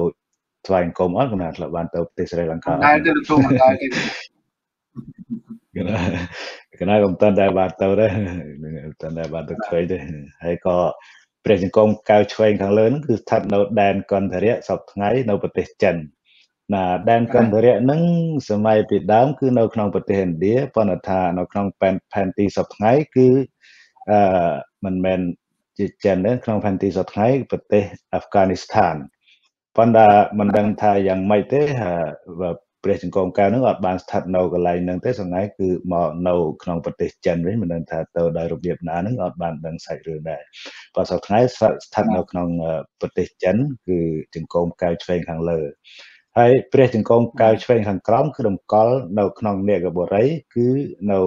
ស្វែងគុំអត់គណៈធ្លាប់បានទៅប្រទេសស្រីលង្កាដែរទៅគុំដែរទេគណៈគណៈកំតាន់ដែរបានទៅដែរតាន់ដែរបានទៅឃើញទេហើយក៏ព្រះចង្គមកៅឆ្វេងខាងលើហ្នឹងគឺស្ថិតនៅ ដែនកន្ធរៈសពថ្ងៃនៅប្រទេសចិនណាដែនកម្ពុជាហ្នឹងសម័យពីដើមគឺនៅក្នុងប្រទេសឥណ្ឌាប៉ុន្តែថានៅក្នុងផែនទីសប្ថ្ងៃគឺអឺមិនមែនជាចិនទេក្នុងផែនទីសប្ថ្ងៃប្រទេសអាហ្វហ្គានីស្ថានប៉ុន្តែមិនដឹងថាយ៉ាងម៉េចទេព្រះចង្គមកៅនឹងអត់បានស្ថិតនៅកន្លែងហ្នឹងទេសង្ហើយគឺមកនៅក្នុងប្រទេសចិនវិញមិនដឹងថាទៅដោយរបៀបណាហ្នឹងអត់បានដឹងសាច់រឿងដែរបើសប្ថ្ងៃស្ថិតនៅក្នុងប្រទេសចិនគឺចង្គមកៅឆ្វេងខាងលើហើយព្រះចង្គំកែវឆ្វេងខាងក្រោមគឺតម្កល់នៅក្នុងនេកបុរី គឺនៅ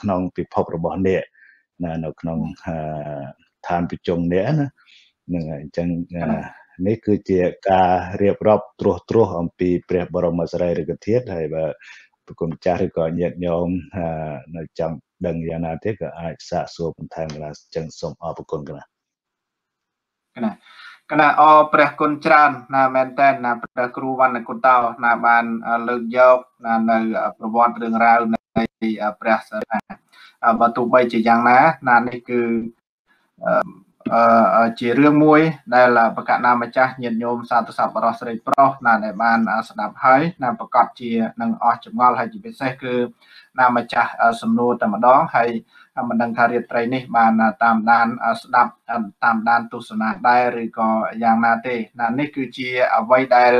ក្នុងពិភពរបស់នេកណានៅក្នុងឋានប្រជុំនេកណានឹងអញ្ចឹងនេះគឺជា ការរៀបរាប់ត្រួសត្រាសអំពី ព្រះ បរមសារីរិកធាតុហើយបើប្រគំចាស់ឬក៏ញាតិញោមនៅចង់ដឹងយ៉ាងណាទៀតក៏អាចសាកសួរបន្ថែមកន្លះអញ្ចឹងសូមអរគុណកន្លះកន្លះគណៈអព្រះគុណច្រើនណាមែនតែនណាព្រះគ្រូវណ្ណគុតោណាបានលើកយកណានៅប្រវត្តិរឿងរ៉ាវនៃព្រះសាសនាបើទោះបីជាយ៉ាងណាណានេះគឺជារឿងមួយដែលប្រកាសណាម្ចាស់ញាតិញោមសាធុសប្បុរសស្រីប្រុសណា ដែលបានស្ដាប់ហើយណាប្រកាសជានឹងអស់ចម្ងល់ ហើយជាពិសេសគឺ ណាម្ចាស់សំណួរតែម្ដងហើយមិនដឹងថារាត្រីនេះ បាន តាមដានស្ដាប់តាមដានទស្សនាដែរឬក៏យ៉ាងណាទេណានេះគឺជាអ្វីដែល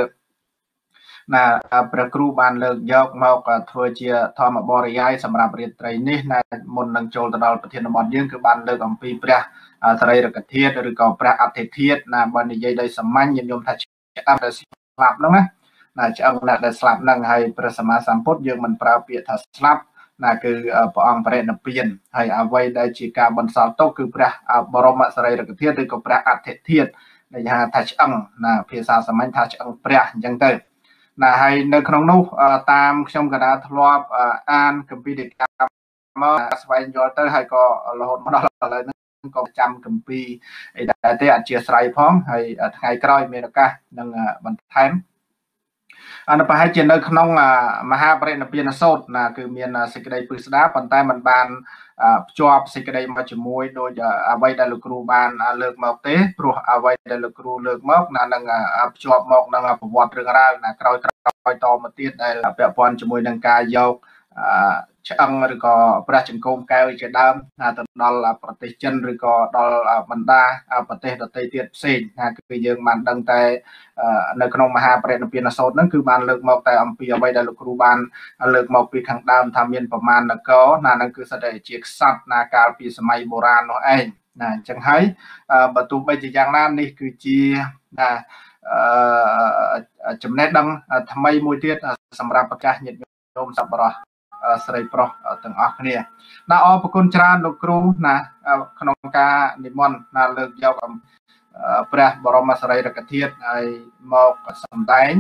ណាព្រះគ្រូបានលើកយកមកធ្វើជា ធម្មបរិយាយសម្រាប់រាត្រីនេះណាមុននឹងចូលទៅដល់ប្រធានបទយើងគឺបានលើកអំពីព្រះសរី រកធាតុឬក៏ព្រះអធិធាតុណាបើនិយាយដោយសាមញ្ញញញុំថាឆ្អឹងដែលស្លាប់ហ្នឹងណាណាឆ្អឹងដែលស្លាប់ហ្នឹងហើយព្រះសម្មាសម្ពុទ្ធយើងមិនប្រើពាក្យថាស្លាប់ណាគឺព្រះអង្គបរិនិព្វានហើយអ្វីដែលជាការបន់សល់ទុកគឺព្រះបរមសារីរិកធាតុឬក៏ព្រះអធិធាតុដែលហៅថាឆ្អឹងណា ភាសាសាមញ្ញថាឆ្អឹងព្រះអញ្ចឹងទៅ ណាហើយនៅក្នុងនោះ តាមខ្ញុំកណាធ្លាប់អានកម្ពីដេកាមកស្វែងយល់ទៅហើយក៏រហូតមកដល់ឥឡូវហ្នឹងក៏ចាំកម្ពីអីដែរទេអធិស្ស្រ័យផងហើយថ្ងៃក្រោយមានឱកាសនឹងបន្ថែមអានប្រហែលជានៅក្នុងមហាបរិណិព្វានសោតណាគឺមានសេចក្តីពិស្ដាប៉ុន្តែมันបានភ្ជាប់សេចក្តីមកជាមួយដោយអ្វីដែលលោកគ្រូបានលើកមកទេព្រោះអ្វីដែលលោកគ្រូលើកមក ណានឹងភ្ជាប់មកនឹងប្រវត្តិរឿងរ៉ាវណាក្រោយក្រោយតមកទៀតដែលពាក់ព័ន្ធជាមួយនឹងការយកឆ្អឹងឬក៏ព្រះចង្គោមកែវជាដើមទៅដល់ប្រទេសចិនឬក៏ដល់បណ្ដាប្រទេស ដទៃទៀតផ្សេងណាគឺយើងបានដឹងតែនៅក្នុងមហាប្រតិភិនសោតហ្នឹងគឺបានលើកមកតែអំពីអ្វីដែលលោកគ្រូបាន លើកមកពីខាងដើមថាមានប្រមាណនគរណាហ្នឹងគឺសិតតែជាខ្សត្រណាកាលពីសម័យបុរាណនោះឯងណាអញ្ចឹងហើយបើទោះបីជាយ៉ាងណានេះគឺជាណាចំណេះដឹង ថ្មីមួយទៀតសម្រាប់ប្រកាសញាតិញោមសប្បុរសស្រីប្រុសទាំងអស់គ្នាណាអរប្រគុណច្រើនលោកគ្រូណាក្នុងការនិមន្តណាលើកយកព្រះបរមសារីរិកធាតុឲ្យមកសម្ដែង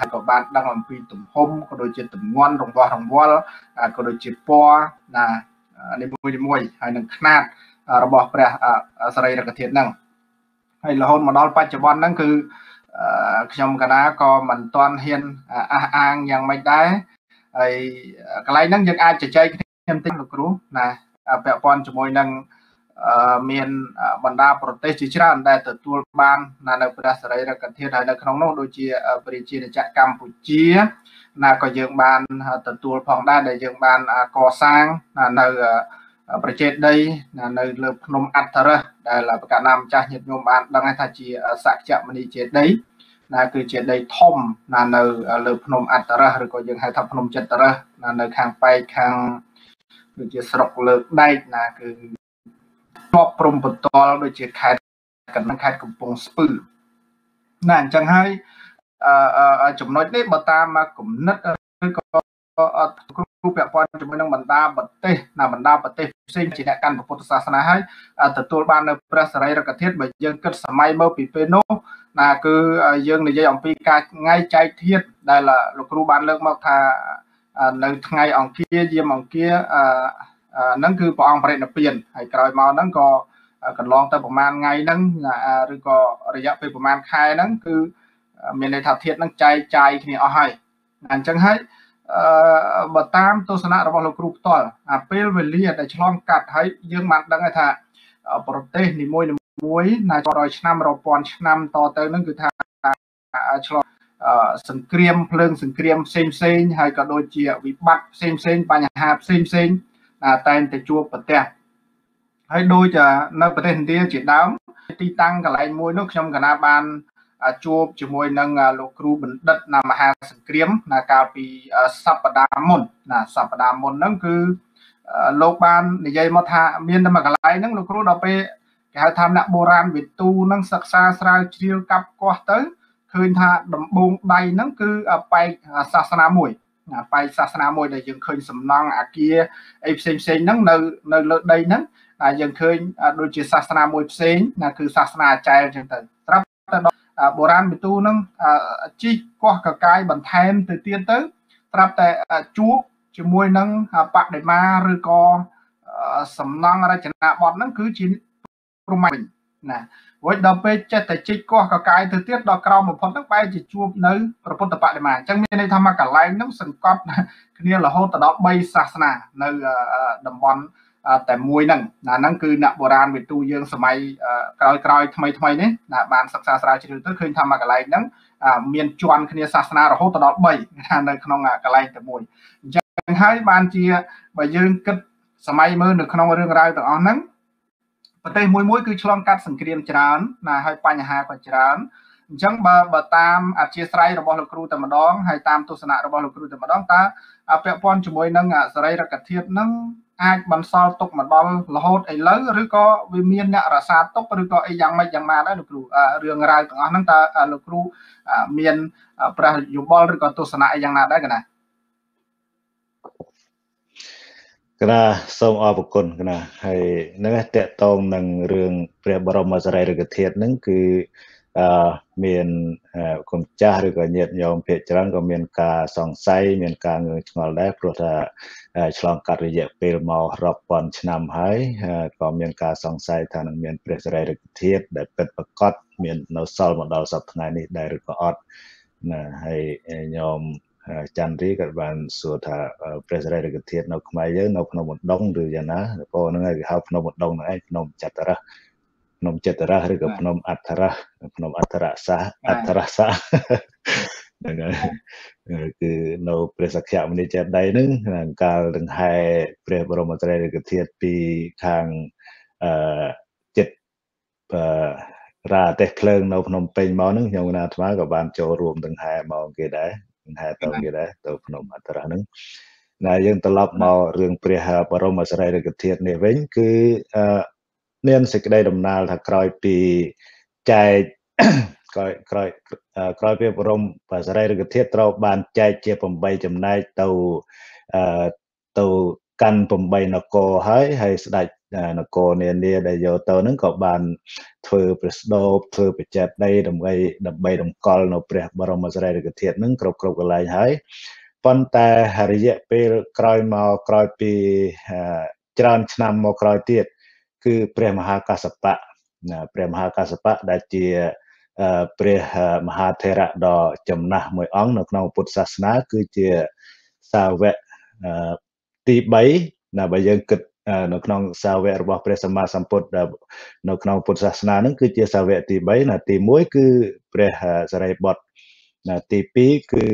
ហើយក៏បានដឹងអំពីទំហំក៏ដូចជាទម្ងន់រង្វាស់រង្វល់ក៏ដូចជាពណ៌ណានីមួយនីមួយហើយនឹងຂណាត របស់ព្រះសារីរិកធាតុហ្នឹងហើយរហូតមកដល់បច្ចុប្បន្នហ្នឹងគឺខ្ញុំកណាក៏មិនទាន់ហ៊ានអះអាងយ៉ាងម៉េចដែរហើយកន្លែងហ្នឹងយើងអាចជជែកគ្នាខ្ញុំតិចលោកគ្រូណាពាក់ព័ន្ធជាមួយនឹងមានបណ្ដាប្រទេសជាច្រើន ដែលទទួល បាននៅព្រះសរីរកធាតុហើយនៅក្នុងនោះដូចជាប្រជាណាចក្រកម្ពុជាណាក៏យើងបានទទួលផងដែរដែលយើងបានកសាងនៅប្រជាដី នៅលើភ្នំ អត្តរិះដែលប្រកាសនាមម្ចាស់ញាតិញោមបានដឹងថាជាសក្យមនីចេតីណាគឺជាដី ធំ ណានៅលើភ្នំអត្តរះឬក៏យើងហៅថាភ្នំចិត្តរះណានៅខាងប៉ែកខាងដូចជាស្រុកលើកដែកណាគឺជាប់ព្រំបន្ទាល់ដូចជាខេត្តកណ្ដឹងខេត្តកំពង់ស្ពឺណាអញ្ចឹងហើយអឺចំណុចនេះបើតាមមកគណិតឬក៏អត់គ្រូពាក់ព័ន្ធជាមួយនឹងបណ្ដាប្រទេសណាបណ្ដាប្រទេសផ្សេងជាអ្នកកាន់ពុទ្ធសាសនាហើយទទួលបាននៅព្រះសរីរកធាតុបើយើងគិតសម័យមកពីពេលនោះណាគឺយើងនិយាយអំពីការថ្ងៃចែកធាតុដែលលោកគ្រូបានលើកមកថានៅថ្ងៃអង្គារយាមអង្គារហ្នឹងគឺព្រះអង្គបរិនិព្វានហើយក្រោយមកហ្នឹងក៏កន្លងទៅប្រហែលថ្ងៃហ្នឹងឬក៏រយៈពេលប្រហែលខែហ្នឹងគឺមានន័យថាធាតុហ្នឹងចែកចាយគ្នាអស់ហើយអញ្ចឹងហើយបើតាមទស្សនៈរបស់លោកគ្រូផ្ទាល់អាពេលវេលា ដែលឆ្លងកាត់ហើយយើងបានដឹងថា ប្រទេសនីមួយមួយណាចរយឆ្នាំរាប់ពាន់ឆ្នាំតទៅនឹងគឺថាឆ្លងសង្គ្រាមភ្លើងសង្គ្រាមផ្សេងផ្សេងហើយក៏ដូចជា វិបត្តិផ្សេងផ្សេងបញ្ហាផ្សេងផ្សេងតែងតែជួបប្រទេសហើយដូចនៅប្រទេសឥណ្ឌាជាដើម ទីតាំងកន្លែងមួយ នោះខ្ញុំកណាបានជួបជាមួយនឹងលោកគ្រូបណ្ឌិតណាមហាសង្គ្រាមណាកាលពីសប្តាហ៍មុនណាសប្តាហ៍មុនហ្នឹងគឺលោកបាននិយាយមកថាមានតែមួយកន្លែងហ្នឹងលោកគ្រូដល់ពេលគេហៅថាអ្នកបុរាណវិទូហ្នឹងសិក្សាស្រាវជ្រាវកាប់គាស់ទៅឃើញថាដំបងដៃហ្នឹងគឺបែកសាសនាមួយណាបែកសាសនាមួយដែលយើងឃើញសំណង់អាគារអីផ្សេងផ្សេងហ្នឹងនៅនៅលើដីហ្នឹងតែយើងឃើញដូចជាសាសនាមួយផ្សេងណាគឺសាសនាអាចារ្យអញ្ចឹងទៅបុរាណវិទូនឹងជីកកោះកកាយបន្ថែម ទៅទៀតទៅ ត្រាប់តែជួបជាមួយនឹងបដិមាឬក៏សំណង់រចនាបថហ្នឹងគឺជាព្រំវិញណារួចដល់ពេលចេះតែជីកកោះកកាយទៅទៀតដល់ក្រោមបំផុតហ្នឹងបែរជាជួបនៅ ប្រពុទ្ធបដិមាអញ្ចឹងមានន័យថាមកកន្លែងហ្នឹងសង្កត់គ្នារហូតដល់3សាសនានៅតំបន់តែមួយហ្នឹងណាហ្នឹងគឺអ្នកបុរាណវិទូយើងសម័យក្រោយក្រោយថ្មីថ្មីនេះណាបានសិក្សាស្រាវជ្រាវទៅឃើញថាមួយកន្លែងហ្នឹងមានជន់គ្នាសាសនារហូតដល់3ណានៅក្នុងកន្លែងតែមួយអញ្ចឹងហើយបានជាបើយើងគិតសម័យមើលនៅក្នុងរឿងរ៉ាវទាំងអស់ហ្នឹងប្រទេសមួយមួយ គឺឆ្លងកាត់សង្គ្រាមច្រើនណាហើយបញ្ហាក៏ច្រើនអញ្ចឹងបើបើតាមអធិស្ឋានរបស់លោកគ្រូតែម្ដងហើយតាមទស្សនៈរបស់លោកគ្រូតែម្ដងតើពាក់ព័ន្ធជាមួយនឹងសរីរកធាតុហ្នឹងអាចបន្សល់ទុកម្ដងរហូតឥឡូវឬក៏វាមានអ្នករសាទុកឬក៏អីយ៉ាងម៉េចយ៉ាងម៉ាដែរលោកគ្រូរឿងរ៉ាវទាំងអស់ហ្នឹងតើលោកគ្រូមានប្រះយោបល់ឬក៏ទស្សនៈអីយ៉ាងណាដែរកណាកណាសូមអរគុណកណាហើយនឹងតកតងនឹងរឿងព្រះបរមសារីរិកធាតុហ្នឹងគឺអឺមានកុំចាស់ឬក៏ញាតញោមភាកច្រើនក៏មានការសង្ស័យមានការងឿងឆ្ងល់ដែរព្រោះថាឆ្លងកាត់រយៈពេលមករាប់ពាន់ ឆ្នាំហើយក៏មានការសង្ស័យថានឹងមានព្រះសរីរិកធាតុដែលពិតប្រាកដមាននៅសល់មកដល់សប្តាហ៍នេះដែរឬក៏អត់ណាហើយញោមចន្ទរីក៏បាន សួរថាព្រះសរីរិកធាតុនៅខ្មែរយើងនៅក្នុងបណ្ដុងឬយ៉ាងណាព្រោះហ្នឹងហើយគេហៅភ្នំបណ្ដុងហ្នឹងឯងភ្នំចត្រះនំចិត្តរៈឬក៏ភ្នំអត្ថរៈភ្នំអត្ថរសាអត្ថរសាហ្នឹងហើយគឺនៅព្រះសក្យមុនីចេតដៃហ្នឹងក្នុងកាលដង្ហែព្រះបរមត្រីរាជធាតុពីខាងអឺចិត្តអឺរាទេសភ្លើងនៅភ្នំពេញមកហ្នឹងខ្ញុំណាអាត្មាក៏បានចូលរួមដង្ហែមកគេដែរដង្ហែទៅគេដែរទៅភ្នំអត្តរៈហ្នឹងណាយើងត្រឡប់មករឿងព្រះបរមសរីរគធាតុនេះវិញគឺអឺមានសេចក្តីដំណាលថាក្រោយពីចែកក្រោយក្រោយក្រោយពីបរមបសរីរិកធាតុត្រូវបានចែកជា8ចំណែកទៅទៅកាន់8នគរហើយហើយស្ដេចនគរនានាដែលយកទៅនឹងក៏បានធ្វើប្រស្ដោបធ្វើបច្ចេកដីដើម្បីដើម្បីតម្កល់នៅព្រះ បរមសារីរិកធាតុនឹងគ្រប់គ្រប់កន្លែងហើយប៉ុន្តែរយៈពេលក្រោយមកក្រោយពីច្រើនឆ្នាំមកក្រោយទៀតគឺព្រះមហាកសបៈព្រះមហាកសបៈដែលជាព្រះមហាថេរៈដ៏ចំណាស់មួយអង្គនៅក្នុងពុទ្ធសាសនាគឺជាសាវកទី3ណាបើយើងគិតនៅក្នុងសាវករបស់ព្រះសម្មាសម្ពុទ្ធនៅក្នុងពុទ្ធសាសនានឹងគឺជាសាវកទី3ណាទី1គឺព្រះសរិបុត្រណាទី2គឺ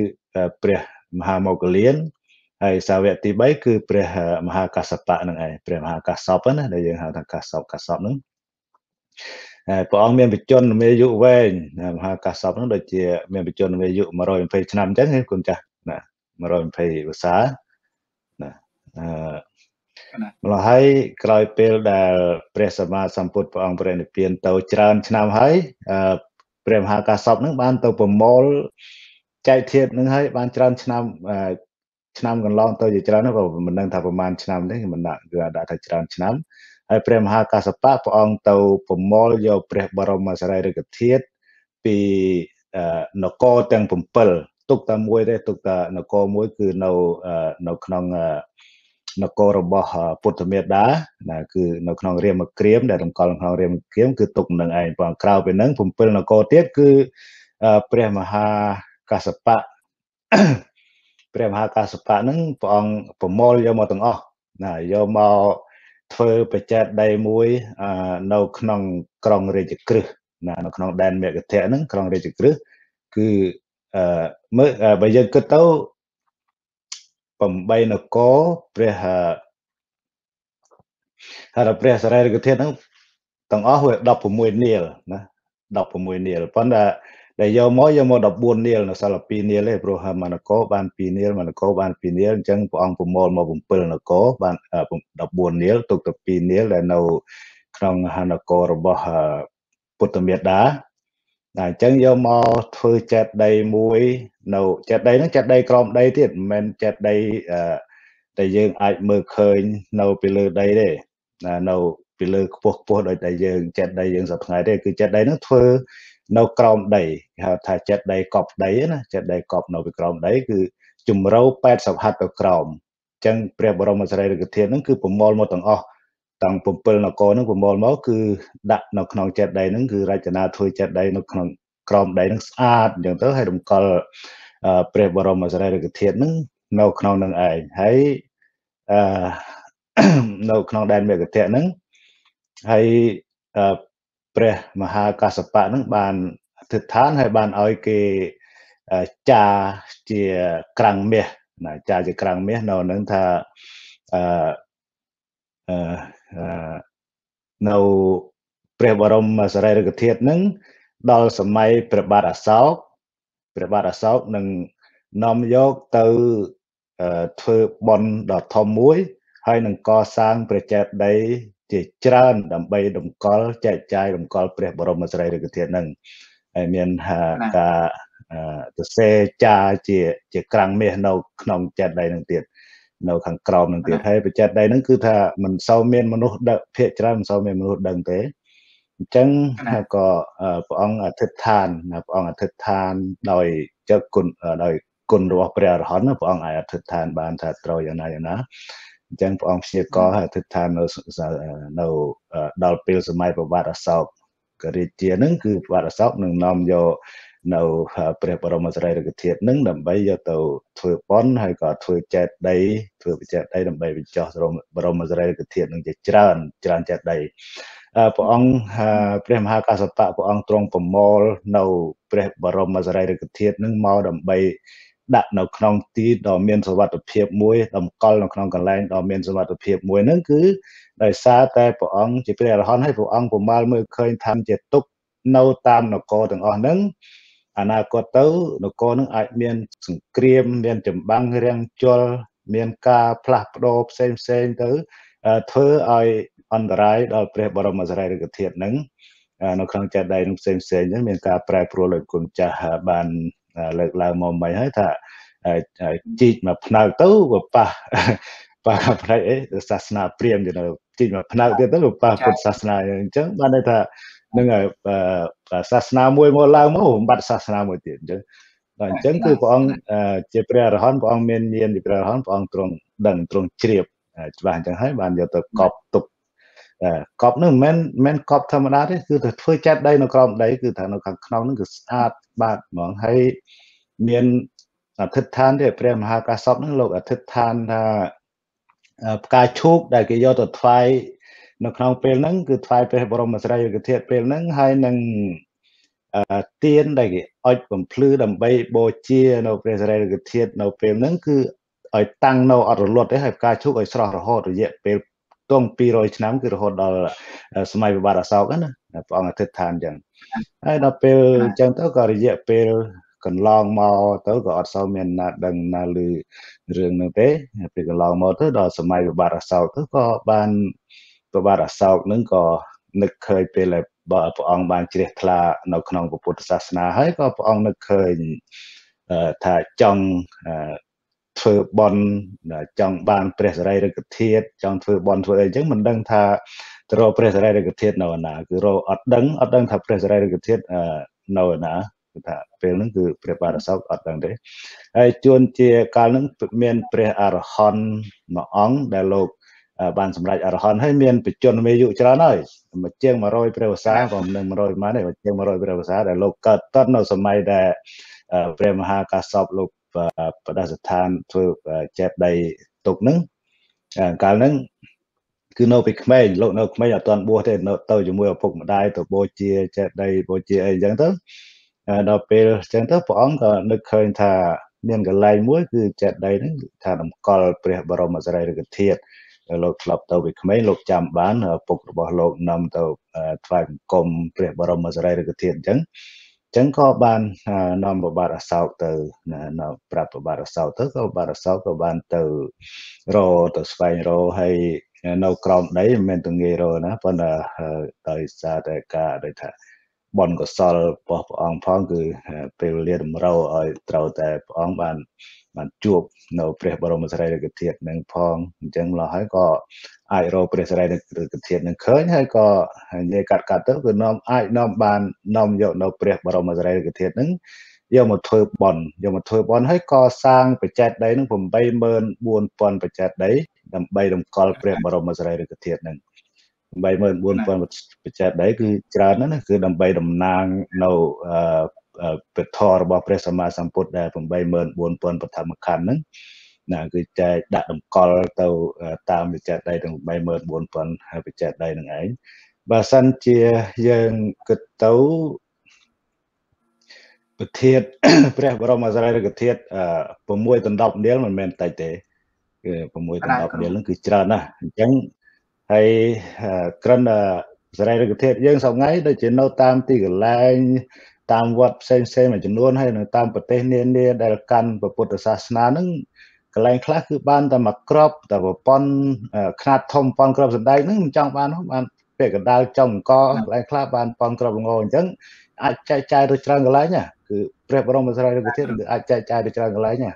ព្រះមហាមោគលានហើយសាវកទី3គឺព្រះមហាកាសបៈហ្នឹងឯងព្រះមហាកាសបណាដែលយើងហៅថាកាសបកាសបហ្នឹងហើយព្រះអង្គមានបជនមេយុវែងមហាកាសបហ្នឹងដូចជាមានបជនមេយុ120ឆ្នាំអញ្ចឹងគុណចាស់ណា120វស្សាណាអឺម្ល៉េះហើយក្រោយពេលដែលព្រះសម្មាសម្ពុទ្ធព្រះអង្គព្រះនិព្វានទៅច្រើនឆ្នាំហើយព្រះមហាកាសបហ្នឹងបានទៅប្រមូលចែកធាតនឹងហើយបានច្រើនឆ្នាំឆ្នាំកន្លងទៅជាច្រើននោះក៏មិនដឹងថាប្រហែលឆ្នាំទេមិនដាក់គឺដាក់ថាច្រើនឆ្នាំហើយព្រះមហាកាសបៈព្រះអង្គទៅប្រមូលយកព្រះបរមសារីរិកធាតុពីនគរទាំង7ទុកតែមួយទេទុកតែនគរមួយគឺនៅនៅក្នុងនគររបស់ពុទ្ធមេដាណាគឺនៅក្នុងរាមក្រៀមដែលរំកល់ក្នុងរាមក្រៀមគឺទុកនឹងឯងបងក្រៅពីនឹង7នគរទៀតគឺព្រះមហាកាសបៈព្រះមហាកាសបៈហ្នឹងព្រះអង្គប្រមូលយកមកទាំងអស់ណាយកមកធ្វើបច្ចេកដីមួយនៅក្នុងក្រុងរាជក្រឹសណានៅក្នុងដែនមេកធៈហ្នឹងក្រុងរាជក្រឹសគឺអឺមើលបើយើងគិតទៅ8នគរព្រះហើយព្រះសរារិកធាតុហ្នឹងទាំងអស់វា16នាលណា16នាលប៉ុន្តែដែលយកមកយកមក14នាលនៅសល់2នាលទេព្រោះមនកោបាន2នាលមនកោបាន2នាលអញ្ចឹងព្រះអង្គប្រមូលមក7នគរបាន14នាលទុកទៅ2នាលដែលនៅក្នុងហនគររបស់ពុទ្ធមេតាតែអញ្ចឹងយកមកធ្វើចេតដីមួយនៅចេតដីហ្នឹងចេតដីក្រមដីទៀតមិនមែនចេតដីតែយើងអាចមើលឃើញនៅពីលើដីទេនៅពីលើខ្ពស់ខ្ពស់ដោយតែយើងចេតដីយើងសប្ងៃទេគឺចេតដីហ្នឹងធ្វើនៅក្រោមដីគេហៅថាចិត្តដីកប់ដីណាចិត្តដីកប់នៅពីក្រោមដីគឺជំរៅ80ហត្ថទៅក្រោមអញ្ចឹងព្រះបរមសារីរិកធាតុហ្នឹងគឺប្រមូលមកទាំងអស់ទាំង7នគរហ្នឹងប្រមូលមកគឺដាក់នៅក្នុងចិត្តដីហ្នឹងគឺរចនាធ្វើចិត្តដីនៅក្នុងក្រោមដីហ្នឹងស្អាតអញ្ចឹងទៅហើយរំកិលព្រះបរមសារីរិកធាតុហ្នឹងនៅក្នុងនឹងឯងហើយអឺនៅក្នុងដែនមេឃធៈហ្នឹងហើយព្រះមហាកសបៈនឹងបានអធិដ្ឋានហើយបានឲ្យគេចាជាក្រាំងមាសណាចាជាក្រាំងមាសនៅនឹងថាអឺអឺនៅព្រះបរមសារីរិកធាតុនឹងដល់សម័យព្រះបាទអសោកព្រះបាទអសោកនឹងនាំយកទៅធ្វើបន់ដ៏ធំមួយ ហើយនឹងកសាងព្រះចេតិយជាច្រើនដើម្បីតម្កល់ចែកចាយតម្កល់ព្រះបរមសារីរិកធាតុនឹងហើយមានការសរសេរចាជា ជាក្រាំងមាសនៅ ក្នុងចិត្តដៃនឹងទៀតនៅខាងក្រោមនឹងទៀតហើយបច្ចិតដៃនឹងគឺថាមិនសូវមានមនុស្សដឹកភាកច្រើនមិនសូវមានមនុស្សដឹងទេអញ្ចឹងក៏ព្រះអង្គអធិដ្ឋានព្រះអង្គអធិដ្ឋានដោយចិត្តគុណដោយគុណរបស់ព្រះអរហន្តព្រះអង្គអាចអធិដ្ឋានបានថាត្រូវយ៉ាងណាយ៉ាងណាអញ្ចឹងព្រះអង្គព្យាករឲ្យទិដ្ឋាននៅនៅដល់ពេលសម័យប្រវត្តិអសោកក៏រាជានឹងគឺប្រវត្តិអសោកនឹងនាំយកនៅព្រះបរមសារីរិកធាតុនឹងដើម្បីយកទៅធ្វើប៉ុនហើយក៏ធ្វើចែកដីធ្វើបច្ច័យដីដើម្បីបញ្ចោះបរមសារីរិកធាតុនឹងជាច្រើនច្រើនចែកដីព្រះអង្គព្រះមហាកសបៈព្រះអង្គទ្រង់ប្រមូលនៅព្រះបរមសារីរិកធាតុនឹងមកដើម្បីដាក់នៅក្នុងទីដ៏មានសុវត្ថិភាពមួយតម្កល់នៅក្នុងកន្លែងដ៏មានសុវត្ថិភាពមួយហ្នឹងគឺដោយសារតែព្រះអង្គជាព្រះអរហន្តហើយព្រះអង្គប្រមាលមើលឃើញថាជាទុកនៅតាមនគរទាំងអស់ហ្នឹងអនាគតទៅនគរនឹងអាចមានសង្គ្រាមមានចម្បាំងរាំងជលមានការផ្លាស់ប្ដូរផ្សេងផ្សេងទៅធ្វើឲ្យអន្តរាយដល់ព្រះបរមសារីរិកធាតុនឹងនៅក្នុងចាត់ដៃនឹងផ្សេងផ្សេងហ្នឹងមានការប្រែប្រួលដោយគុណចាស់បានលើកឡើងមកមិញហើយថាជីកមកផ្នែកទៅវាប៉ះប៉ះកផ្នែកអីសាសនាព្រាហ្មណ៍ទៅជីកមកផ្នែកទៀតទៅប៉ះពុទ្ធសាសនាអញ្ចឹងបានន័យថានឹងសាសនាមួយមកឡើងមកបំបត្តិសាសនាមួយទៀតអញ្ចឹងតែអញ្ចឹងគឺព្រះអង្គជាព្រះអរហន្តព្រះអង្គមានញាណជាព្រះអរហន្តព្រះអង្គទ្រង់ដឹងទ្រង់ជ្រាបច្បាស់អញ្ចឹងហើយបានយកទៅកប់ទុកតែកប់នឹងមិនមិនកប់ធម្មតាទេគឺតែធ្វើចាត់ដីនៅក្រោមដីគឺថានៅខាងក្នុងនឹងគឺស្អាតបាទហ្មងហើយមានអធិដ្ឋានទេព្រះមហាកាសពនឹងលោកអធិដ្ឋានថាផ្កាឈូកដែលគេយកទៅថ្វាយនៅក្នុងពេលហ្នឹងគឺថ្វាយព្រះបរមស្រីយកធាតពេលហ្នឹងហើយនឹងអឺទៀនដែលគេអុជបំភ្លឺដើម្បីបូជា នៅព្រះសរីរធាតនៅពេលហ្នឹងគឺឲ្យតាំងនៅអត់រលត់ទេហើយផ្កាឈូកឲ្យស្រស់រហូតរយៈពេលទង200ឆ្នាំគឺរហូតដល់សម័យវិបត្តិអសោកណាព្រះអង្គអធិដ្ឋានចឹងហើយដល់ពេលចឹងទៅក៏រយៈពេលកន្លងមកទៅក៏អត់សូវមានណាដឹងណាឮរឿងនោះទេពេលកន្លងមកទៅដល់សម័យវិបត្តិអសោកទៅក៏បានវិបត្តិអសោកនឹងក៏នឹកឃើញពេលដែលបើព្រះអង្គបានជ្រះថ្លានៅ ក្នុងពុទ្ធសាសនាហើយក៏ព្រះអង្គនឹកឃើញថាចង់ធ្វើបន់ចង់បានព្រះសរីរិកធាតុចង់ធ្វើបន់ធ្វើអីអញ្ចឹងមិនដឹង ថាទៅរកព្រះសរីរិកធាតុនៅណាគឺរកអត់ដឹងអត់ដឹងថាព្រះសរីរិកធាតុនៅណាគឺថាពេលហ្នឹងគឺព្រះបាទសោកអត់ដឹងទេហើយជួនជា កាលហ្នឹងមាន ព្រះអរហន្តមួយអង្គដែលលោក បានសម្រេចអរហន្តហើយមានបជនមេយុច្រើនហើយមួយជាង100ព្រះវសាក៏មិនដឹង100ប៉ុន្មានទេមួយជាង100ព្រះវសាដែលលោកកើតតនៅសម័យដែលព្រះមហាកាសបលោកបដិស្ថានធ្វើចេបដីទុកហ្នឹងកាលហ្នឹងគឺនៅពីក្មេងលោកនៅក្មេងអត់ទាន់បួសទេនៅទៅជាមួយឪពុកម្ដាយទៅបូជាចេតីបូជាអីអញ្ចឹងទៅដល់ពេលអញ្ចឹងទៅព្រះអង្គក៏នឹកឃើញថាមានកន្លែងមួយគឺចេតីហ្នឹងថាតម្កល់ព្រះបរមសារីរិកធាតុលោកធ្លាប់ទៅពីក្មេងលោកចាំបានឪពុករបស់លោកនាំទៅថ្វាយបង្គំព្រះបរមសារីរិកធាតុអញ្ចឹងចឹងក៏បាននាំប្របាទអសោកទៅប្រាប់ប្របាទអសោកទៅក៏ប្របាទអសោកក៏បានទៅរទៅស្វែងរហើយនៅក្រោមដីមិនមែនទៅងាយរណាប៉ុន្តែដោយសារតែការដូចថាបុណ្យកុសលរបស់ព្រះអង្គផងគឺពេលវេលាតម្រូវឲ្យត្រូវតែព្រះអង្គបានបានជួបនៅព្រះបរមសារីរិកធាតុនឹងផងអញ្ចឹងម្ល៉េះហើយក៏អាចរកព្រះសារីរិកធាតុនឹងឃើញហើយក៏និយាយកាត់កាត់ទៅគឺនាំអាចនាំបាននាំយកនៅព្រះបរមសារីរិកធាតុនឹងយកមកធ្វើបន់យកមកធ្វើបន់ហើយក៏សាងបច្ចេកដីនឹង84000បច្ចេកដីដើម្បីតម្កល់ព្រះបរមសារីរិកធាតុនឹង84000បច្ចេកដីគឺច្រើនណាស់ណាគឺដើម្បីតំណាងនៅព្រះធម៌របស់ព្រះសម្មាសម្ពុទ្ធដែល84000បឋមខណ្ឌហ្នឹងណាគឺចែកដាក់តម្កល់ទៅតាមបច្ចេកដីទាំង84000ហើយបច្ចេកដីហ្នឹងឯងបើសិនជាយើងគិតទៅប្រធានព្រះបរមអសរិយកធាតុ6ដល់10នាលមិនមែនតិចទេគឺ6ដល់10នាលហ្នឹងគឺច្រើនណាស់អញ្ចឹងហើយក្រណសរីរិកធាតុយើងសប្ងៃដូចជានៅតាមទីកន្លែង តាមវត្តផ្សេងផ្សេងមួយចំនួនហើយនៅតាមប្រទេសនានា ដែលកាន់ពុទ្ធសាសនាហ្នឹងកន្លែងខ្លះគឺបានតែមកក្របតែប្រព័ន្ធខ្នាតធំប៉ុនក្របសណ្ដែកហ្នឹងមិនចង់បានហ្នឹងបាន ពេលកណ្ដាលចំអង្គកន្លែងខ្លះបានប៉ុនក្របល្ងអញ្ចឹងអាចចែកចាយទៅច្រើនកន្លែងណាគឺព្រះបរមសារីរិកធាតុគឺអាចចែកចាយទៅច្រើនកន្លែងណា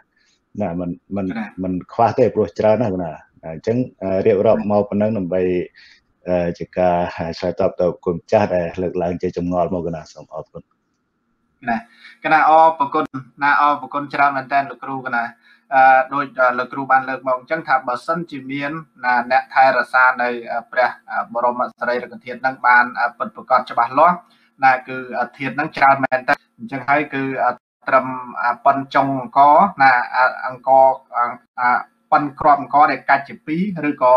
ណាมันมันมันខ្វះទេព្រោះច្រើនណាស់ណាអញ្ចឹងរៀបរាប់មកប៉ុណ្ណឹងដើម្បីជាការឆ្លើយតបទៅគុណចាស់ដែលលើកឡើងជាចម្ងល់មកកណាសូមអរគុណណាកណាអរប្រគុណណាអរប្រគុណច្រើនមែនតើលោកគ្រូកណាអឺដោយលោកគ្រូបានលើកមកអញ្ចឹងថាបើសិនជាមានណាអ្នកថែរក្សានៅព្រះបរមសរីរកធាតុនឹងបានពិតប្រកបច្បាស់លាស់ណាគឺធាតុនឹងច្រើនមែនតើអញ្ចឹងហើយគឺត្រឹមប៉ុនចុងអង្គណាអង្គប៉ិនក្របអង្គដែលកាច់ជា2ឬក៏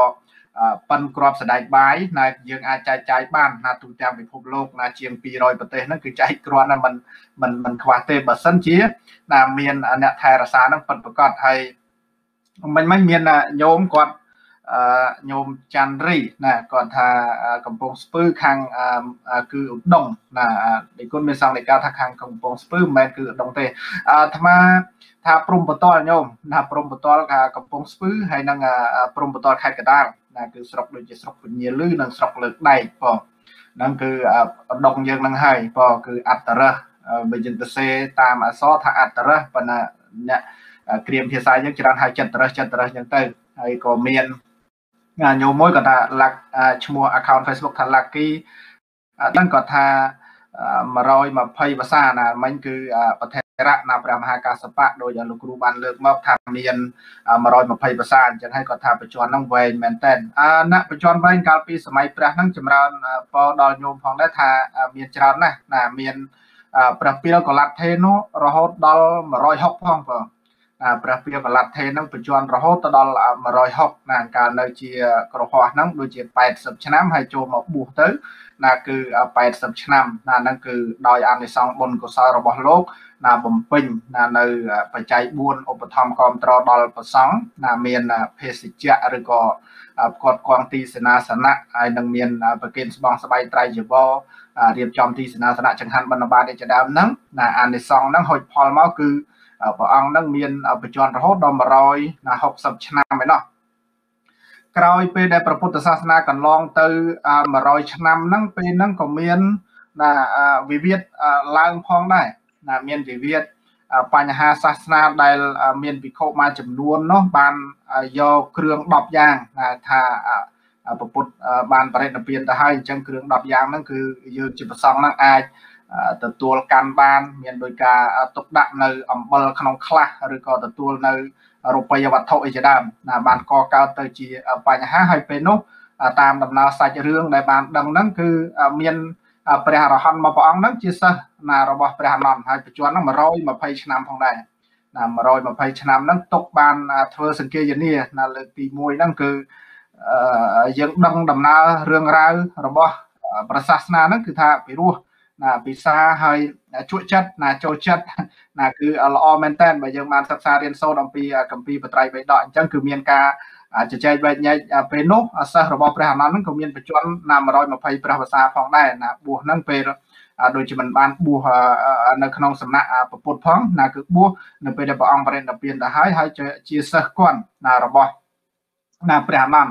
ប៉ិនក្របសដែកបាយណាយើងអាចចែកចាយបាន ណាទូទាំងពិភពលោក ណាជាង200ប្រទេសហ្នឹងគឺចែកគ្រាន់ណាមិនមិនមិនខ្វះទេបើសិនជា ណាមាន អ្នកថែរក្សាហ្នឹងប៉ិនប្រកាសហើយមិនមិនមានញោមគាត់ញោមច័ន្ទរីណាគាត់ថាកំពង់ស្ពឺខាងគឺឧដុងណាដឹកគុណមានសង្ឃនៃការថាខាងកំពង់ស្ពឺមិនមែនគឺឧដុងទេអាត្មា ថាព្រំបតលញោមណាព្រំបតលកំពង់ស្ពឺហើយនឹងព្រំបតលខេត្តកដាលណាគឺស្រុកដូចជាស្រុកពញាលឺនិងស្រុកលើកដែកបងហ្នឹងគឺឧដុងយើងហ្នឹងហើយបងគឺអត្តរៈបយន្តសេតាមអសរថាអត្តរៈប៉ុន្តែអ្នកក្រៀមភាសាយើងច្រើនហៅចិត្តរៈចិត្តរៈអញ្ចឹងទៅហើយក៏មានញោមមួយគាត់ថាឡាក់ឈ្មោះ account Facebook ថា Lucky ដឹងគាត់ថា120ភាសាណាមិញគឺ ប្រទេសរៈណាព្រះមហាកាសបៈដោយលោកគ្រូបានលើកមកថាមាន120ភាសាអញ្ចឹងហើយគាត់ថាបច្ចុប្បន្នហ្នឹងវែងមែនតើណាបច្ចុប្បន្នវែងកាលពីសម័យព្រះហ្នឹងចម្រើនពរដល់ញោមផងដែរថាមានច្រើនណាស់ណាមានព្រះពាលកលាត់ថេនោះរហូតដល់160ផងបងព្រះពាវលັດថេនឹងបញ្ជាន់រហូតទៅដល់160ណាកាលនៅជាក្រហោះហ្នឹងដូចជា80ឆ្នាំហើយចូលមកបួសទៅណាគឺ80ឆ្នាំណាហ្នឹងគឺដោយអានិសង្សបុណ្យកុសលរបស់លោកណាបំពេញណានៅបច្ច័យ4ឧបត្ថម្ភគ្រប់ត្រដល់ប្រសង់ណាមានភេសជ្ជៈឬក៏គាត់គង់ទីសេនាសនៈហើយនឹងមានប្រគិនស្បងស្បៃត្រៃជីវររៀបចំទីសេនាសនៈចង្ហាន់បណ្ឌបាតជាដើមហ្នឹងណាអានិសង្សហ្នឹងហុចផលមកគឺព្រះអង្គនឹងមានបច្ចន់រហូតដល់160ឆ្នាំឯណោះក្រោយពេលដែលព្រះពុទ្ធសាសនាកន្លងទៅ100ឆ្នាំហ្នឹងពេលហ្នឹងក៏មានណាវិវាទឡើងផងដែរណាមានវិវាទបញ្ហាសាសនាដែលមានពិខុមួយចំនួននោះបានយកគ្រឿង10យ៉ាងថាពុទ្ធបានបរិណិព្វានទៅហើយអញ្ចឹងគ្រឿង10យ៉ាងហ្នឹងគឺយើងជាប្រសងហ្នឹងអាចទទួលកាន់បាន មានដោយការទុកដាក់នៅអំបិលក្នុងខ្លះឬក៏ទទួលនៅរូបិយវត្ថុអីជាដើមណាបានកកើតទៅជាបញ្ហាហើយពេលនោះតាមដំណើរសាច់រឿងដែលបានដឹងហ្នឹងគឺមានព្រះរហន្តមកព្រះអង្គហ្នឹងជាសិស្សណារបស់ព្រះអនន្តហើយបច្ចុប្បន្នហ្នឹង120ឆ្នាំផងដែរណា120ឆ្នាំហ្នឹងຕົកបានធ្វើសង្ឃាយនាណាលើកទី1ហ្នឹងគឺយើងដឹងដំណើររឿងរ៉ាវរបស់ព្រះសាសនាហ្នឹងគឺថាពីរោះណាពិសាហើយជក់ចិត្តណាចូលចិត្តណាគឺល្អមែនតើបើយើងបានសិក្សារៀនសូត្រអំពីកម្ពីបត្រៃបៃដកអញ្ចឹងគឺមានការជជែកវែកញែកពេលនោះសិស្សរបស់ព្រះអានន្ទហ្នឹងក៏មានបច្ចុប្បន្នណា120ព្រះវសាផងដែរណាបួសហ្នឹងពេលដូចជាមិនបានបួសនៅក្នុងសំណាក់ពុទ្ធផងណា គឺបួសនៅពេលដែលព្រះអង្គបរិនិព្វានទៅហើយហើយជាសិស្សគាត់ណារបស់ណាព្រះអានន្ទ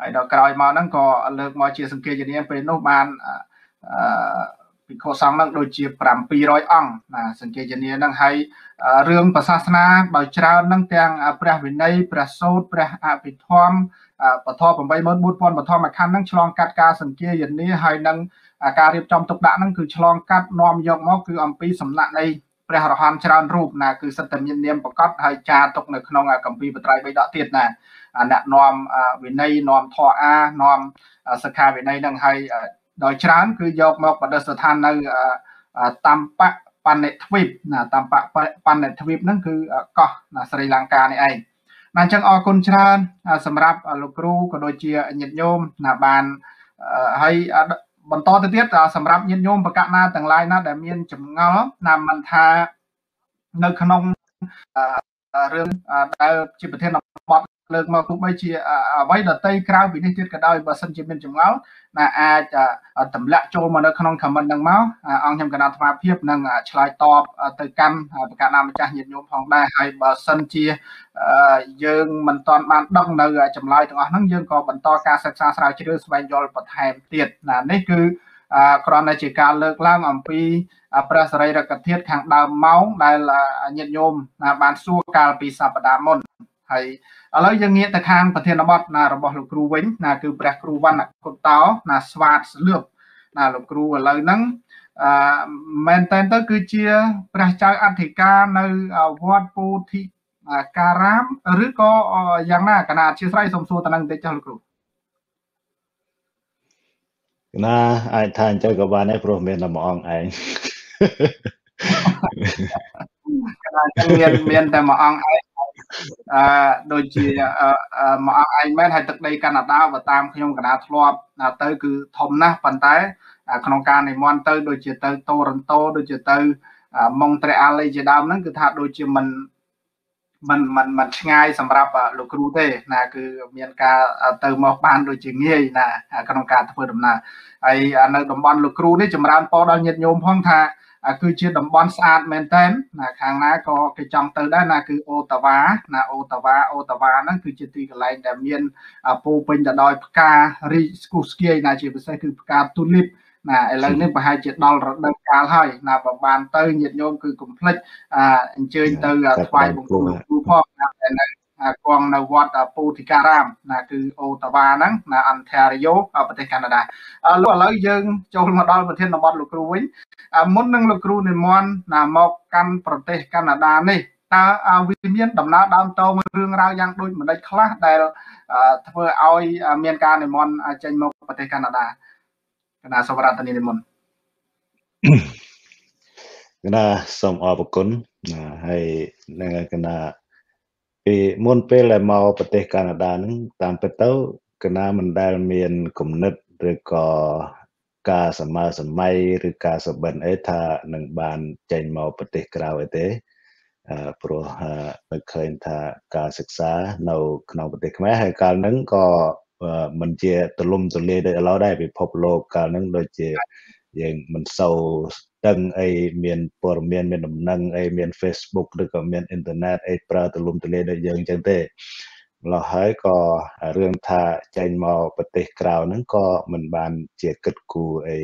ហើយដល់ក្រោយមកហ្នឹងក៏លើកមកជាសង្ឃាចនាពេលនោះបានអឺភិក្ខុសង្ឃនឹងដូចជា700អង្គណាសង្ឃេជនានឹងហើយរឿងប្រសាសនាដោយច្រើននឹងទាំងព្រះវិន័យព្រះសូត្រព្រះអភិធម្មបធម84000បធមខណ្ឌនឹងឆ្លងកាត់ការសង្ឃេយនាហើយនឹងការរៀបចំទុកដាក់នឹងគឺឆ្លងកាត់នាំយកមកគឺអំពីសំណាក់នៃព្រះរហន្តច្រើនរូបណាគឺសិតតែមាននាមប្រកបហើយចារទុកនៅក្នុងកម្ពីបត្រៃ3ដកទៀតណាអ្នកនាំវិន័យនាំធរអានាំសិក្ខាវិន័យនឹងហើយដោយច្រើនគឺយកមកបដិស្ថាននៅតាមបៈប៉ាណេទ្វីបណាតាមបៈប៉ាណេទ្វីបហ្នឹងគឺកោះណាស្រីលង្កានេះឯងណាអញ្ចឹងអរគុណច្រើនសម្រាប់លោកគ្រូក៏ដូចជាញាតិញោមណាបានហើយបន្តទៅទៀតសម្រាប់ញាតិញោមបកណាទាំងឡាយណា ដែលមានចម្ងល់ណាមិនថានៅក្នុងរឿងដែលជាប្រធានបត់លើកមកទោះបីជាអ្វីដតីក្រៅពីនេះទៀតក៏ដោយបើសិនជាមានចម្ងល់ណាអាចទម្លាក់ចូលមកនៅក្នុង comment ហ្នឹងមកអង្គខ្ញុំកណាត់ស្មារភាពនឹងឆ្លើយតបទៅកម្មប្រកាសណាម្ចាស់ញាតិញោមផងដែរហើយបើសិនជាយើងមិនទាន់បានដឹងនៅចម្លើយទាំងអស់ហ្នឹងយើងក៏បន្តការសិក្សាស្រាវជ្រាវស្វែងយល់បន្ថែមទៀតណានេះគឺគ្រាន់តែជាការលើកឡើងអំពីព្រះសរីរកធាតុខាងដើមម៉ោងដែលញាតិញោមបានសួរកាលពីសប្តាហ៍មុនហើយឥឡូវយើងងាកទៅខាងប្រធានបទណារបស់លោកគ្រូវិញ ណាគឺព្រះគ្រូវណ្ណកុតោណាស្វាតសលឿបណាលោកគ្រូឥឡូវហ្នឹងអឺមែនតើទៅគឺជាព្រះចៅអធិការ នៅវត្តពោធិការរាមឬក៏យ៉ាងណាកណាអធិស្ឋានសូមសួរតនឹងតិចចុះលោកគ្រូកណាអាចថាអញ្ចឹងក៏បានដែរព្រោះមានតែម្អងឯងកណាមានមានតែម្អងឯងអឺដូចជាមួយអង្គឯងមែនហើយទឹកដីកាណាដាបើតាមខ្ញុំកណាធ្លាប់ទៅគឺធំណាស់ប៉ុន្តែក្នុងការនិមន្តទៅ ដូចជាទៅតូរិនតូដូចជាទៅម៉ុងត្រេអាលីជាដើមហ្នឹងគឺថាដូចជាមិនមិនមិនមិនឆ្ងាយសម្រាប់លោកគ្រូទេ ណា គឺមានការទៅមកបាន ដូចជាងាយ ណាក្នុងការធ្វើដំណើរហើយនៅតំបន់លោកគ្រូនេះចម្រើនពរដល់ញាតិញោមផងថាគឺជាតំបន់ស្អាតមែនតើណាខាងណាក៏គេចង់ទៅដែរណាគឺអូតាវ៉ាណាអូតាវ៉ាអូតាវ៉ាហ្នឹងគឺជាទីកន្លែងដែលមានពោពេញទៅដោយផ្ការីកស្គុះស្គាយណាជាពិសេសគឺផ្កាទូលីបណាឥឡូវនេះប្រហែលជាដល់រដូវកាលហើយណាបើបានទៅញាតិញោមគឺកុំភ្លេចអញ្ជើញទៅថ្វាយបង្គំគ្រូផងណានៅគង់នៅវត្តពូធិការាមណាគឺអូតាវ៉ាហ្នឹងណាអន្តារីយ៉ូប្រទេសកាណាដាលោកឥឡូវយើងចូលមកដល់ប្រធានបទលោកគ្រូវិញមុននឹងលោកគ្រូនិមន្តណាមកកាន់ប្រទេសកាណាដានេះតើវាមាន ដំណើរដើមតោមួយរឿងរ៉ាវយ៉ាងដូចម្ដេចខ្លះដែលធ្វើឲ្យមានការនិមន្តចេញមកប្រទេសកាណាដាកណាសូមរតនីនិមន្តកណាសូមអរគុណហើយនឹងកណាពីមុនពេលដែលមកប្រទេសកាណាដាហ្នឹងតាមពិតទៅកណាមិនដែលមានគំនិតឬក៏ការសម័យសម័យឬការសបិនអីថានឹងបានចេញមកប្រទេសក្រៅអីទេព្រោះនៅឃើញថាការសិក្សា នៅក្នុងប្រទេសខ្មែរហើយកាលហ្នឹងក៏មិនជាទលំទលាយដូចឥឡូវដែរពិភពលោកកាលហ្នឹងដូចជាយើងមិនសូវដឹងអីមានព័ត៌មានមានដំណឹងអីមាន Facebook ឬក៏មានអ៊ីនធឺណិតអីប្រើទូលំទូលាយដូចយើងអញ្ចឹងទេលោះហើយក៏រឿងថាចេញមកប្រទេសក្រៅហ្នឹងក៏មិនបានជាគិតគូរអី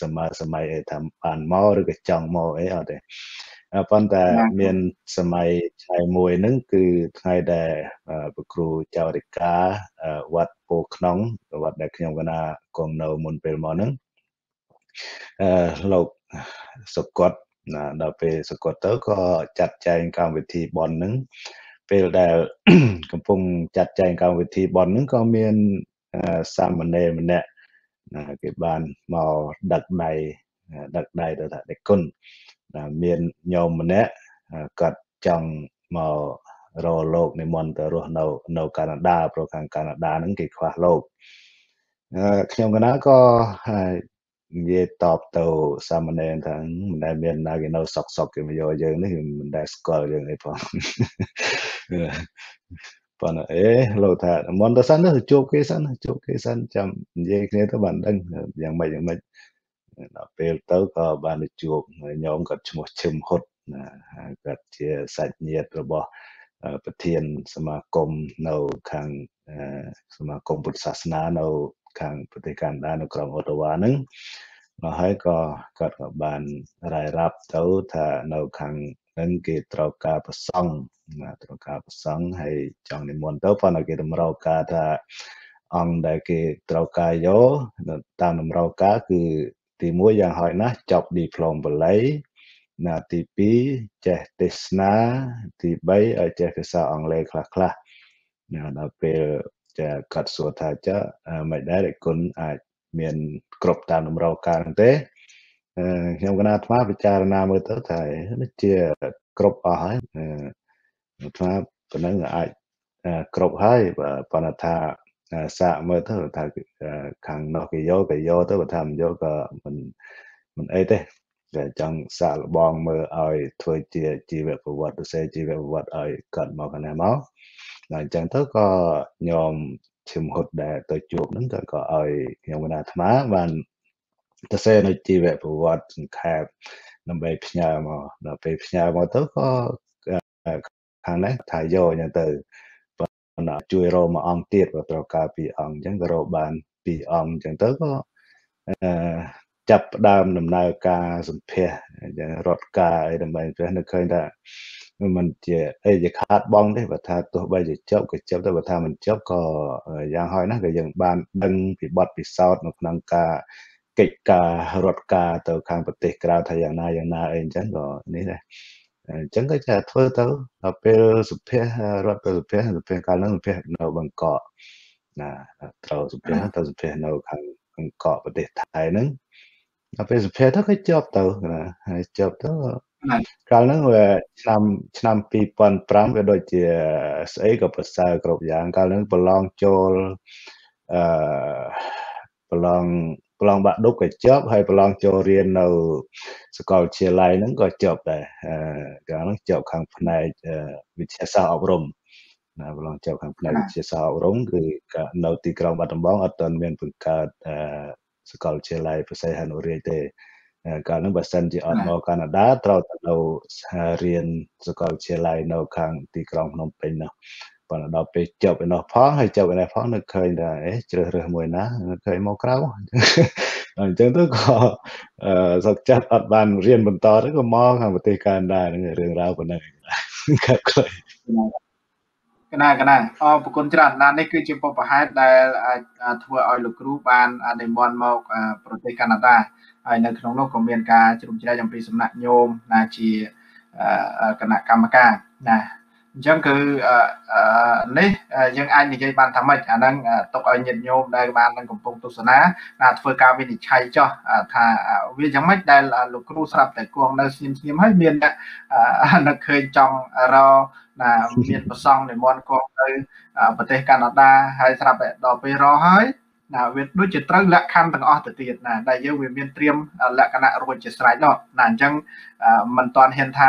សម័យសម័យអីថាបានមកឬក៏ចង់មកអីអត់ទេប៉ុន្តែមានសម័យថ្ងៃមួយហ្នឹងគឺថ្ងៃដែលព្រះគ្រូចៅរិកាវត្តពោខ្នងវត្តដែលខ្ញុំកណាគង់នៅមុនពេលមកហ្នឹងអឺលោកសុគតណាដល់ពេលសុគតទៅក៏ចាត់ចែងកម្មវិធីប៉ុនហ្នឹងពេលដែលកំពុងចាត់ចែងកម្មវិធីប៉ុនហ្នឹងក៏មានសាមណេរម្នាក់ណាគេបានមកដឹកដៃដឹកដៃទៅថាដឹកគុណណាមានញោមម្នាក់គាត់ចង់មករកលោកនិមន្តទៅរស់នៅនៅកាណាដាប្រខាងកាណាដាហ្នឹងគេខ្វះលោកខ្ញុំកណាក៏និយាយតបទៅសាមណេរថាមិនដែលមានណាគេនៅសក់សក់គេមកយកយើងនេះមិនដែលស្គាល់យើងអីផងប៉ុន្តែអេលោកថាមុនទៅសិនទៅជួបគេសិនជួបគេសិនចាំនិយាយគ្នាទៅបានដឹងយ៉ាងម៉េចយ៉ាងម៉េចដល់ពេលទៅក៏បានទៅជួបញោមគាត់ឈ្មោះឈឹមហ៊ុតណាហើយគាត់ជាសាច់ញាតិរបស់ប្រធានសមាគមនៅខាងសមាគមពុទ្ធសាសនានៅខាងប្រទេសកាណាដានៅក្រុងអូតាវ៉ាហ្នឹងមកហើយក៏គាត់ក៏បានរាយរាប់ទៅថានៅខាងហ្នឹងគេត្រូវការប្រសង់ណាត្រូវការប្រសង់ហើយចង់និមន្តទៅប៉ុន្តែគេតម្រូវការថាអង្គដែលគេត្រូវការយកតាមតម្រូវការគឺទី1យ៉ាងហោចណាស់ចប់ diploma បល័យណាទី2ចេះទេសនាទី3ឲ្យចេះភាសាអង់គ្លេសខ្លះៗណាដល់ពេលចាគាត់សួរថាចាមិនដែរគុណអាចមានគ្រប់តាមតម្រូវការទេខ្ញុំកណាអាត្មាពិចារណាមើលទៅថានេះជាគ្រប់អស់ហើយអាត្មាប៉ុណ្ណឹងអាចគ្រប់ហើយបើប៉ុន្តែថាសាកមើលទៅថាខាងនោះគេយកគេយកទៅបើថាមិនយកក៏មិនមិនអីទេតែចង់សាកល្បងមើលឲ្យធ្វើជាជីវប្រវត្តិសរសេរជីវប្រវត្តិឲ្យកាត់មកកណាមកដល់អញ្ចឹងទៅក៏ញោមឈឹមហ៊ុតដែលទៅជួបហ្នឹងក៏ក៏ឲ្យញោមអាត្មាបានទៅសេនៅជីវប្រវត្តិសង្ខេបដើម្បីផ្ញើមកដល់ពេលផ្ញើមកទៅក៏ខាងនេះថាយកអញ្ចឹងទៅប៉ុន្តែជួយរកមួយអង្គទៀតបើត្រូវការពីរអង្គអញ្ចឹងក៏រកបាន ពីរអង្គអញ្ចឹងទៅក៏ចាប់ផ្ដើមដំណើរការសម្ភាសអញ្ចឹងរត់ការអីដើម្បីព្រះនៅឃើញថាមិនជាអីជាខាតបងទេបើថាទោះបីជាចប់ក៏ចប់ទៅបើថាមិនចប់ក៏យ៉ាងហោចណាស់ក៏យើងបានដឹងពីបទពិសោធន៍នៅក្នុងការកិច្ចការរដ្ឋការទៅខាងប្រទេសក្រៅថាយ៉ាងណាយ៉ាងណាអីអញ្ចឹងក៏នេះដែរអញ្ចឹងគឺថាធ្វើទៅដល់ពេលសុភ័ក្ររដ្ឋទៅសុភ័ក្រសុភ័ក្រកាលនោះសុភ័ក្រនៅបង្កក់ណាត្រូវសុភ័ក្រទៅសុភ័ក្រនៅខាងបង្កក់ប្រទេសថៃហ្នឹងដល់ពេលសុភ័ក្រទៅគេជាប់ទៅណាហើយជាប់ទៅកាលហ្នឹងវាឆ្នាំឆ្នាំ2005វាដូចជាស្អីក៏ប្រសើរគ្រប់យ៉ាង កាលហ្នឹងប្រឡងចូលអឺប្រឡងប្រឡងបាក់ឌុបក៏ជាប់ហើយប្រឡងចូលរៀននៅសាកលវិទ្យាល័យហ្នឹងក៏ជាប់ដែរអឺកាលហ្នឹងជាប់ខាងផ្នែកវិទ្យាសាស្ត្រអប់រំណាប្រឡងជាប់ខាងផ្នែកវិទ្យាសាស្ត្រអប់រំគឺនៅទីក្រុងបាត់ដំបងអត់ទាន់មានបង្កើតអឺសាកលវិទ្យាល័យប្រសិទ្ធហនុរាជទេកាលនោះបើសិនជាអត់មកកាណាដាត្រូវតែនៅរៀនសាកលវិទ្យាល័យនៅខាងទីក្រុងភ្នំពេញនោះប៉ុន្តែដល់ពេលចប់ឯនោះ ផងហើយចប់ឯនេះផងនឹកឃើញថាអេជ្រើសរើសមួយណានឹកឃើញមកក្រៅអញ្ចឹងទៅក៏សុខចិត្តអត់បានរៀនបន្តទៅក៏មកខាងប្រទេសកាណាដានឹងរឿងរ៉ាវប៉ុណ្ណឹងកាប់ខ្លីកណាកណាអរគុណច្រើនណានេះគឺជាពុបហេតុដែលធ្វើឲ្យលោកគ្រូបាននិមន្តមកប្រទេសកាណាដាហើយនៅក្នុងនោះក៏មានការជ្រុំជ្រែកអំពីសំណាក់ញោមណាជាគណៈកម្មការណាអញ្ចឹងគឺនេះយើងអាចនិយាយបានថាម៉េចអាហ្នឹងទុកឲ្យញាតិញោមដែលបាននឹងកំពុងទស្សនាណាធ្វើការវិនិច្ឆ័យចោះថាវាយ៉ាងម៉េចដែលលោកគ្រូស្រាប់តែគង់នៅស្ងៀមស្ងៀមហើយមានអ្នកនឹកឃើញចង់រណាមានប្រសងនិមន្តគង់ទៅប្រទេសកាណាដាហើយស្រាប់តែដល់ពេលរហើយណាវាដូចជាត្រូវលក្ខខណ្ឌទាំងអស់ទៅទៀតណាដែលយើងវាមានត្រៀមលក្ខណៈរួចជាស្រេចនោះណាអញ្ចឹងมันតាន់ហ៊ានថា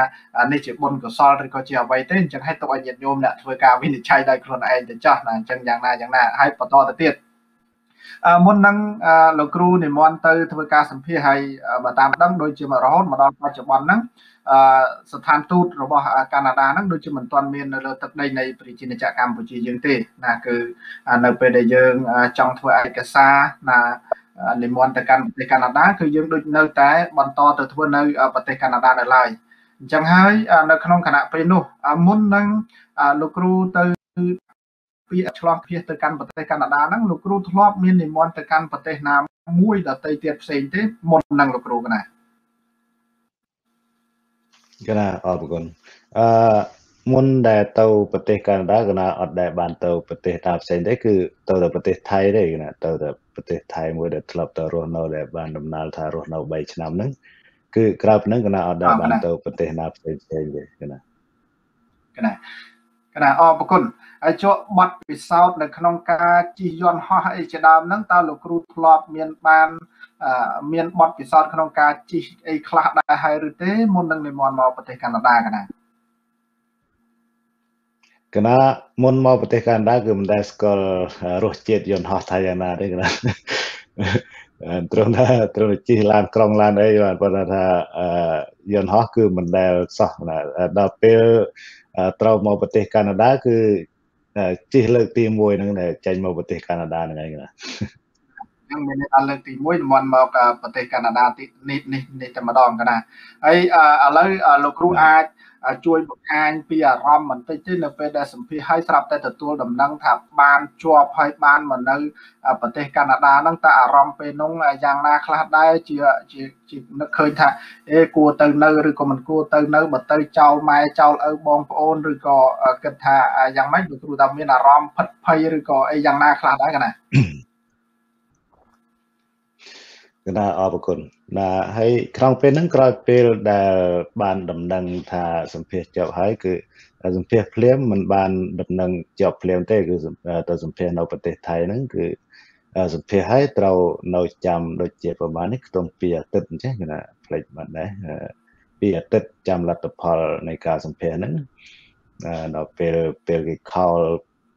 នេះជាបុណ្យកុសលឬក៏ជាអ្វីទេអញ្ចឹងឲ្យទុកឲ្យញាតិញោមអ្នកធ្វើការវិនិច្ឆ័យដោយខ្លួនឯងទៅចាស់ណាអញ្ចឹងយ៉ាងណាយ៉ាងណាហើយបន្តទៅទៀតមុននឹងលោកគ្រូនិមន្តទៅ ធ្វើការសម្ភាសហើយបើតាមដឹងដូចជាមករហូតមកដល់បច្ចុប្បន្នហ្នឹងស្ថានទូតរបស់ កាណាដាហ្នឹងដូចជាមិនទាន់មាននៅលើទឹកដីនៃប្រជាជាតិកម្ពុជាយើងទេណាគឺនៅពេលដែលយើងចង់ធ្វើឯកសារណានិមន្តទៅកាន់ប្រទេសកាណាដាគឺយើងដូចនៅតែបន្តទៅធ្វើនៅប្រទេសកាណាដានៅឡើយអញ្ចឹងហើយនៅក្នុងគណៈពេលនោះមុននឹងលោកគ្រូទៅភាគឆ្លងភាគទៅកាន់ប្រទេសកាណាដាហ្នឹងលោកគ្រូធ្លាប់មាននិមន្តទៅកាន់ប្រទេសណាមួយដទៃទៀតផ្សេងទេមុននឹងលោកគ្រូកណាកណាអរគុណអឺមុនដែលទៅប្រទេសកាណាដាកណាអត់ដែលបាន ទៅប្រទេសតាផ្សេងទេគឺទៅតែប្រទេសថៃទេកណាទៅតែប្រទេសថៃមួយដែលធ្លាប់ទៅរស់នៅដែលបានដំណើរថារស់នៅ3ឆ្នាំហ្នឹងគឺក្រៅពីហ្នឹងកណាអត់ដែលបានទៅប្រទេសណាផ្សេងផ្សេងទេកណាកណាគណៈអរគុណហើយជក់បတ်ពិសោធន៍នៅក្នុងការជិះយន្តហោះអីជាដើមហ្នឹងតើលោកគ្រូធ្លាប់ មានបាន មានបတ်ពិសោធន៍ក្នុងការជិះអីខ្លះដែរហើយឬទេ មុន នឹងនិមន្តមកប្រទេសកាណាដាគណៈគណៈមុនមកប្រទេសកាណាដាគឺមិនដែលស្គាល់រសជាតិយន្តហោះថៃយ៉ាងណាទេគណៈត្រង់ថាត្រង់ជិះឡានក្រុងឡានអីបាទគាត់ថាយន្តហោះគឺមិនដែលសោះដល់ពេលត្រូវមកប្រទេស កាណាដាគឺជិះលើកទី1ហ្នឹងដែលចេញមកប្រទេសកាណាដាហ្នឹងឯងណាឹងមានន័យថាលើកទី1តំបន់មកប្រទេសកាណាដានេះនេះនេះតែម្ដងកណាហើយឥឡូវលោកគ្រូអាចជួយបង្ហាញពីអារម្មណ៍បន្តិចទេនៅពេលដែលសម្ភាសឲ្យស្រាប់តែទទួលដំណឹងថាបានជាប់ហើយបានមកនៅប្រទេសកាណាដាហ្នឹងតើអារម្មណ៍ពេលនោះយ៉ាងណាខ្លះដែរជាជាជានឹកឃើញថាអេគួរទៅនៅឬក៏មិនគួរទៅនៅបើទៅចោលម៉ែចោលឪបងប្អូនឬក៏គិតថាយ៉ាងម៉េចលោកគ្រូថាមានអារម្មណ៍ភិតភ័យឬក៏អីយ៉ាងណាខ្លះដែរកណាកណាអរគុណណាហើយក្រោយពេលហ្នឹងក្រោយពេលដែលបានដំណឹងថាសម្ភារចប់ហើយ គឺសម្ភារភ្លាមមិនបានដំណឹងចប់ភ្លាមទេគឺទៅសម្ភារនៅប្រទេសថៃហ្នឹងគឺសម្ភារហើយត្រូវនៅចាំដូចជា ប្រហែលនេះខ្ទង់2អាទិត្យអញ្ចឹងគណៈផ្លេចបាត់ដែរពីអាទិត្យចាំលទ្ធផល នៃការសម្ភារហ្នឹងដល់ពេលពេលគេខល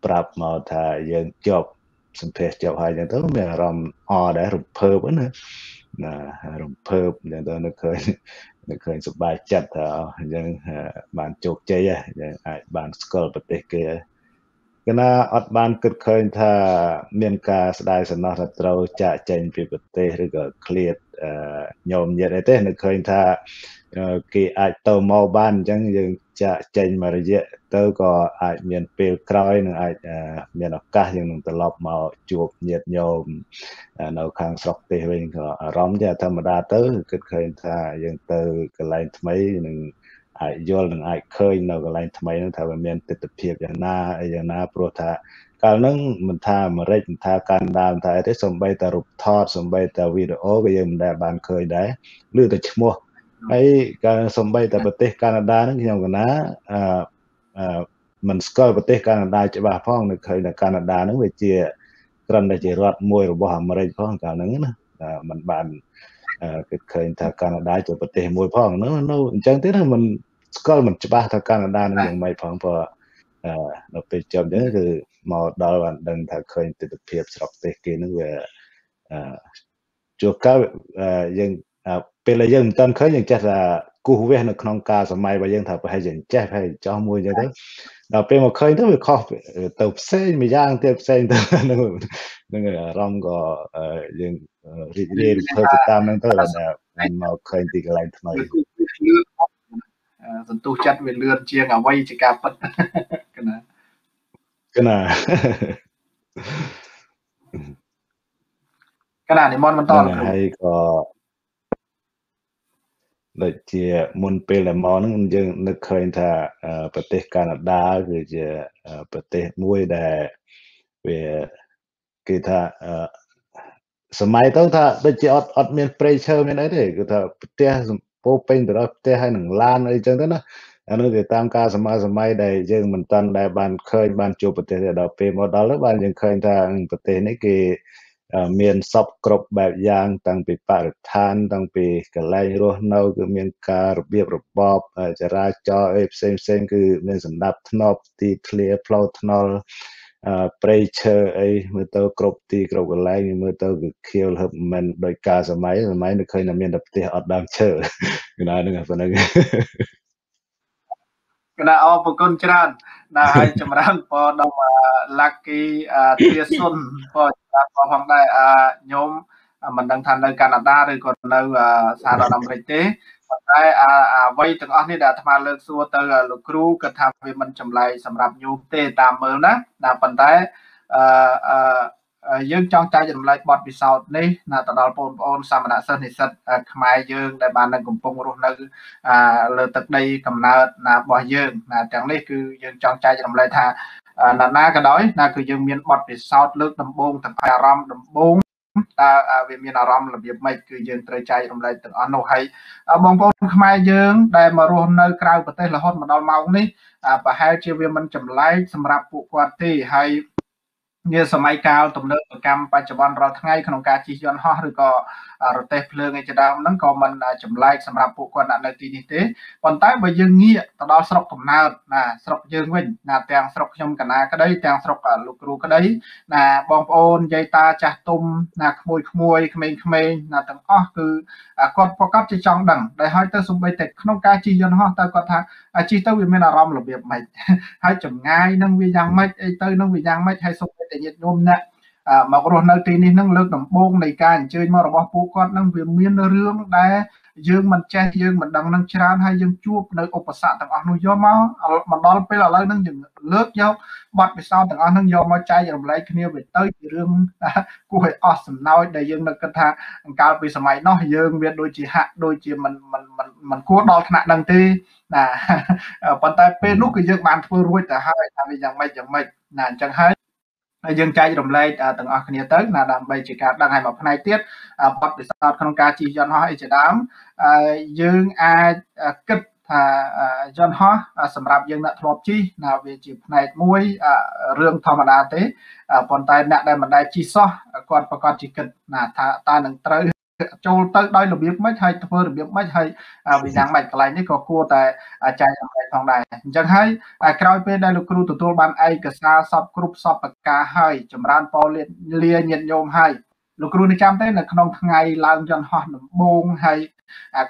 ប្រាប់មកថាយើងជាប់សន្ទះជាប់ហើយអញ្ចឹងទៅមានអារម្មណ៍អដែររំភើបណាណារំភើបអញ្ចឹងទៅនឹកឃើញនឹកឃើញសប្បាយចិត្តអញ្ចឹងបានជោគជ័យហ្នឹងអាចបានស្គាល់ប្រទេសគេគណៈអត់បានគិតឃើញថាមានការស្ដាយសំណោះថាត្រូវចាក់ចែងពីប្រទេសឬក៏ឃ្លាតញោមញាតអីទេនឹកឃើញថាគេអាចទៅមកបានអញ្ចឹងយើងចាក់ចេញមករយៈទៅក៏អាចមានពេលក្រោយនឹងអាចមានឱកាសយើងនឹងត្រឡប់មកជួបញាតិញោមនៅខាងស្រុកទេសវិញក៏អារម្មណ៍ជាធម្មតាទៅគិតឃើញថាយើងទៅកន្លែងថ្មីនឹងអាចយល់នឹងអាចឃើញនៅកន្លែងថ្មីហ្នឹងថាវាមានទស្សនវិជ្ជាយ៉ាងណាអីយ៉ាងណាព្រោះថាកាលហ្នឹងមិនថាអាមេរិកមិនថាកាណាដាមិនថាអីទេសំបីតែរូបថតសំបីតែវីដេអូក៏យើងមិនដែលបានឃើញដែរឬតែឈ្មោះហើយការសំបីតែប្រទេសកាណាដាហ្នឹងខ្ញុំកណាអឺមិនស្គាល់ប្រទេសកាណាដាច្បាស់ផងនៅឃើញថាកាណាដាហ្នឹងវាជាត្រឹមតែជារដ្ឋមួយរបស់អាមេរិកផងកាលហ្នឹងណាมันបានគិតឃើញថាកាណាដាជាប្រទេសមួយផងហ្នឹងនៅអញ្ចឹងទេណាมันស្គាល់មិនច្បាស់ថាកាណាដានឹងយ៉ាងម៉េចផងព្រោះនៅពេលចប់ហ្នឹងគឺមកដល់បានដឹងថាឃើញទស្សនវិជ្ជាស្រុកទេសគេហ្នឹងវាជួបកាលយើងពេលដែលយើងមិនទាន់ឃើញយើងចេះតែគូសវះនៅក្នុងការសម័យរបស់យើងថាប្រហែលយើងចេះប្រហែលចោះមួយអញ្ចឹងទៅដល់ពេលមកឃើញទៅវាខុសទៅផ្សេងមួយយ៉ាងទៀតផ្សេងទៅនឹងនឹងអារម្មណ៍ក៏យើងរីករាយធ្វើទៅតាមហ្នឹងទៅដល់មកឃើញទីកន្លែងថ្មីសន្ទុះចិត្តវាលឿនជាងអ្វីជាការពិតកណាកណាកណានិមន្តបន្តហើយក៏ដូចជាមុនពេលដែលមកហ្នឹងយើងនឹកឃើញថាប្រទេសកាណាដាគឺជាប្រទេសមួយដែលវាគេថាសម័យទៅថាដូចជាអត់អត់មានព្រៃឈើមានអីទេគឺថាផ្ទះសម្ពោពេញទៅដល់ផ្ទះហើយនឹងឡានអីចឹងទៅណាអានោះទៅតាមការសម័យសម័យដែលយើងមិនតាន់ដែលបានឃើញបានជួបប្រទេសដល់ពេលមកដល់ទៅបានយើងឃើញថាប្រទេសនេះគេមានសពគ្រប់បែបយ៉ាង តាំងពីបរិស្ថានតាំងពីកន្លែងរស់នៅ គឺមានការរបៀបរបបចរាចរណ៍អីផ្សេងផ្សេង គឺ មានសម្ដាប់ធ្នាប់ទីធ្លាផ្លូវថ្នល់ប្រេឈើអីមើលទៅគ្រប់ទីគ្រប់កន្លែងមើលទៅគឺខៀវហឹបមិនដោយការសម័យសម័យនៅឃើញតែមានតែផ្ទះអត់ដើមឈើគឺណាហ្នឹងហ្នឹងគណៈអរគុណច្រើនណាហើយចម្រើនពរដល់ឡាក់គីទាសុនពរចម្រើនពរផងដែរអាខ្ញុំមិនដឹងថានៅកាណាដាឬក៏នៅសហរដ្ឋអាមេរិកទេប៉ុន្តែអ្វីទាំងអស់នេះដែលអាត្មាលើកសួរទៅលោកគ្រូគាត់ថាវាមិនចម្លែកសម្រាប់ញោមទេ តាមមើលណាណាប៉ុន្តែអឺអឺយើងចង់ចែករំលែកបទពិសោធន៍នេះណាទៅដល់បងប្អូនសាមណសិស្សនិស្សិតខ្មែរយើងដែលបាននឹងកំពុងរស់នៅលើទឹកដីកំណើតណារបស់យើងណាទាំងនេះគឺយើងចង់ចែករំលែកថាណាណាក៏ដោយណាគឺយើងមានបទពិសោធន៍លើកដំបូងទាំងអារម្មណ៍ដំបូងតើវាមានអារម្មណ៍របៀបម៉េចគឺយើងត្រូវចែករំលែកទាំងអស់នោះហើយបងប្អូនខ្មែរយើងដែលមករស់នៅក្រៅប្រទេសរហូតមកដល់ម៉ោងនេះប្រហែលជាវាមិនចម្លែកសម្រាប់ពួកគាត់ទេហើយនាសម័យកាលទំនើបកម្មបច្ចុប្បន្នរាល់ថ្ងៃក្នុងការជិះយន្តហោះឬក៏រទេះភ្លើងឯជាដើមហ្នឹងក៏មិនចម្លែកសម្រាប់ពួកគាត់នៅ ទីនេះទេប៉ុន្តែបើយើងងាកទៅដល់ស្រុកកំណើតណាស្រុកយើងវិញណាទាំងស្រុកខ្ញុំកណាក្តីទាំងស្រុកលោកគ្រូក្តីណាបងប្អូនយាយតាចាស់ទុំណាក្មួយក្មួយក្មេងក្មេងណាទាំងអស់គឺគាត់ប្រកបជាចង់ដឹងដែលហើយទៅសំបីតែក្នុងការជិះយន្តហោះទៅគាត់ថាជិះទៅវាមានអារម្មណ៍របៀបម៉េចហើយចម្ងាយនឹងវាយ៉ាងម៉េចអីទៅនឹងវាយ៉ាងម៉េចហើយសំបីដែលញាតិញោមអ្នកមករស់នៅទីនេះនឹងលើកដំបូងនៃការអញ្ជើញមករបស់ពួកគាត់នឹងវាមានរឿងដែលយើងមិនចេះយើងមិនដឹងនឹងច្រើនហើយយើងជួបនៅឧបសគ្គទាំងអស់នោះយកមកមកដល់ពេលឥឡូវនឹងយើងលើកយកបទពិសោធន៍ទាំងអស់នឹងយកមកចែករំលែកគ្នាវាទៅជារឿងគួរឲ្យអស់សំណោចដែលយើងនឹកគិតថាអង្កាលពីសម័យនោះយើងវាដូចជាហាក់ដូចជាមិនមិនមិនមិនគួរដល់ថ្នាក់នឹងទេណាប៉ុន្តែពេលនោះគឺយើងបានធ្វើរួចទៅហើយថាវាយ៉ាងម៉េចយ៉ាងម៉េចណាអញ្ចឹងហើយហើយយើងចែករំលែកទាំងអស់គ្នាទៅណាដើម្បីជាការដឹងឲ្យមួយផ្នែកទៀតបទពិសោធន៍ក្នុងការជិះយន្តហោះអីជាដើមយើងអាចគិតថាយន្តហោះសម្រាប់យើងអ្នកធ្លាប់ជិះណាវាជាផ្នែកមួយរឿងធម្មតាទេប៉ុន្តែអ្នកដែលមិនដែលជិះសោះគាត់ប្រកាសជាគិតណាថាតើនឹងត្រូវចូលទៅដោយរបៀបម៉េចហើយធ្វើរបៀបម៉េចហើយវិយ៉ាងម៉េចកន្លែងនេះក៏គួរតែចែកអំពីផងដែរអញ្ចឹងហើយក្រោយពេលដែលលោកគ្រូទទួលបានឯកសារសពគ្រប់សពប្រការហើយចម្រើនពលលាញាតញោមហើយលោកគ្រូនេះចាំទេនៅក្នុងថ្ងៃឡើងយន្តហោះដំបូងហើយ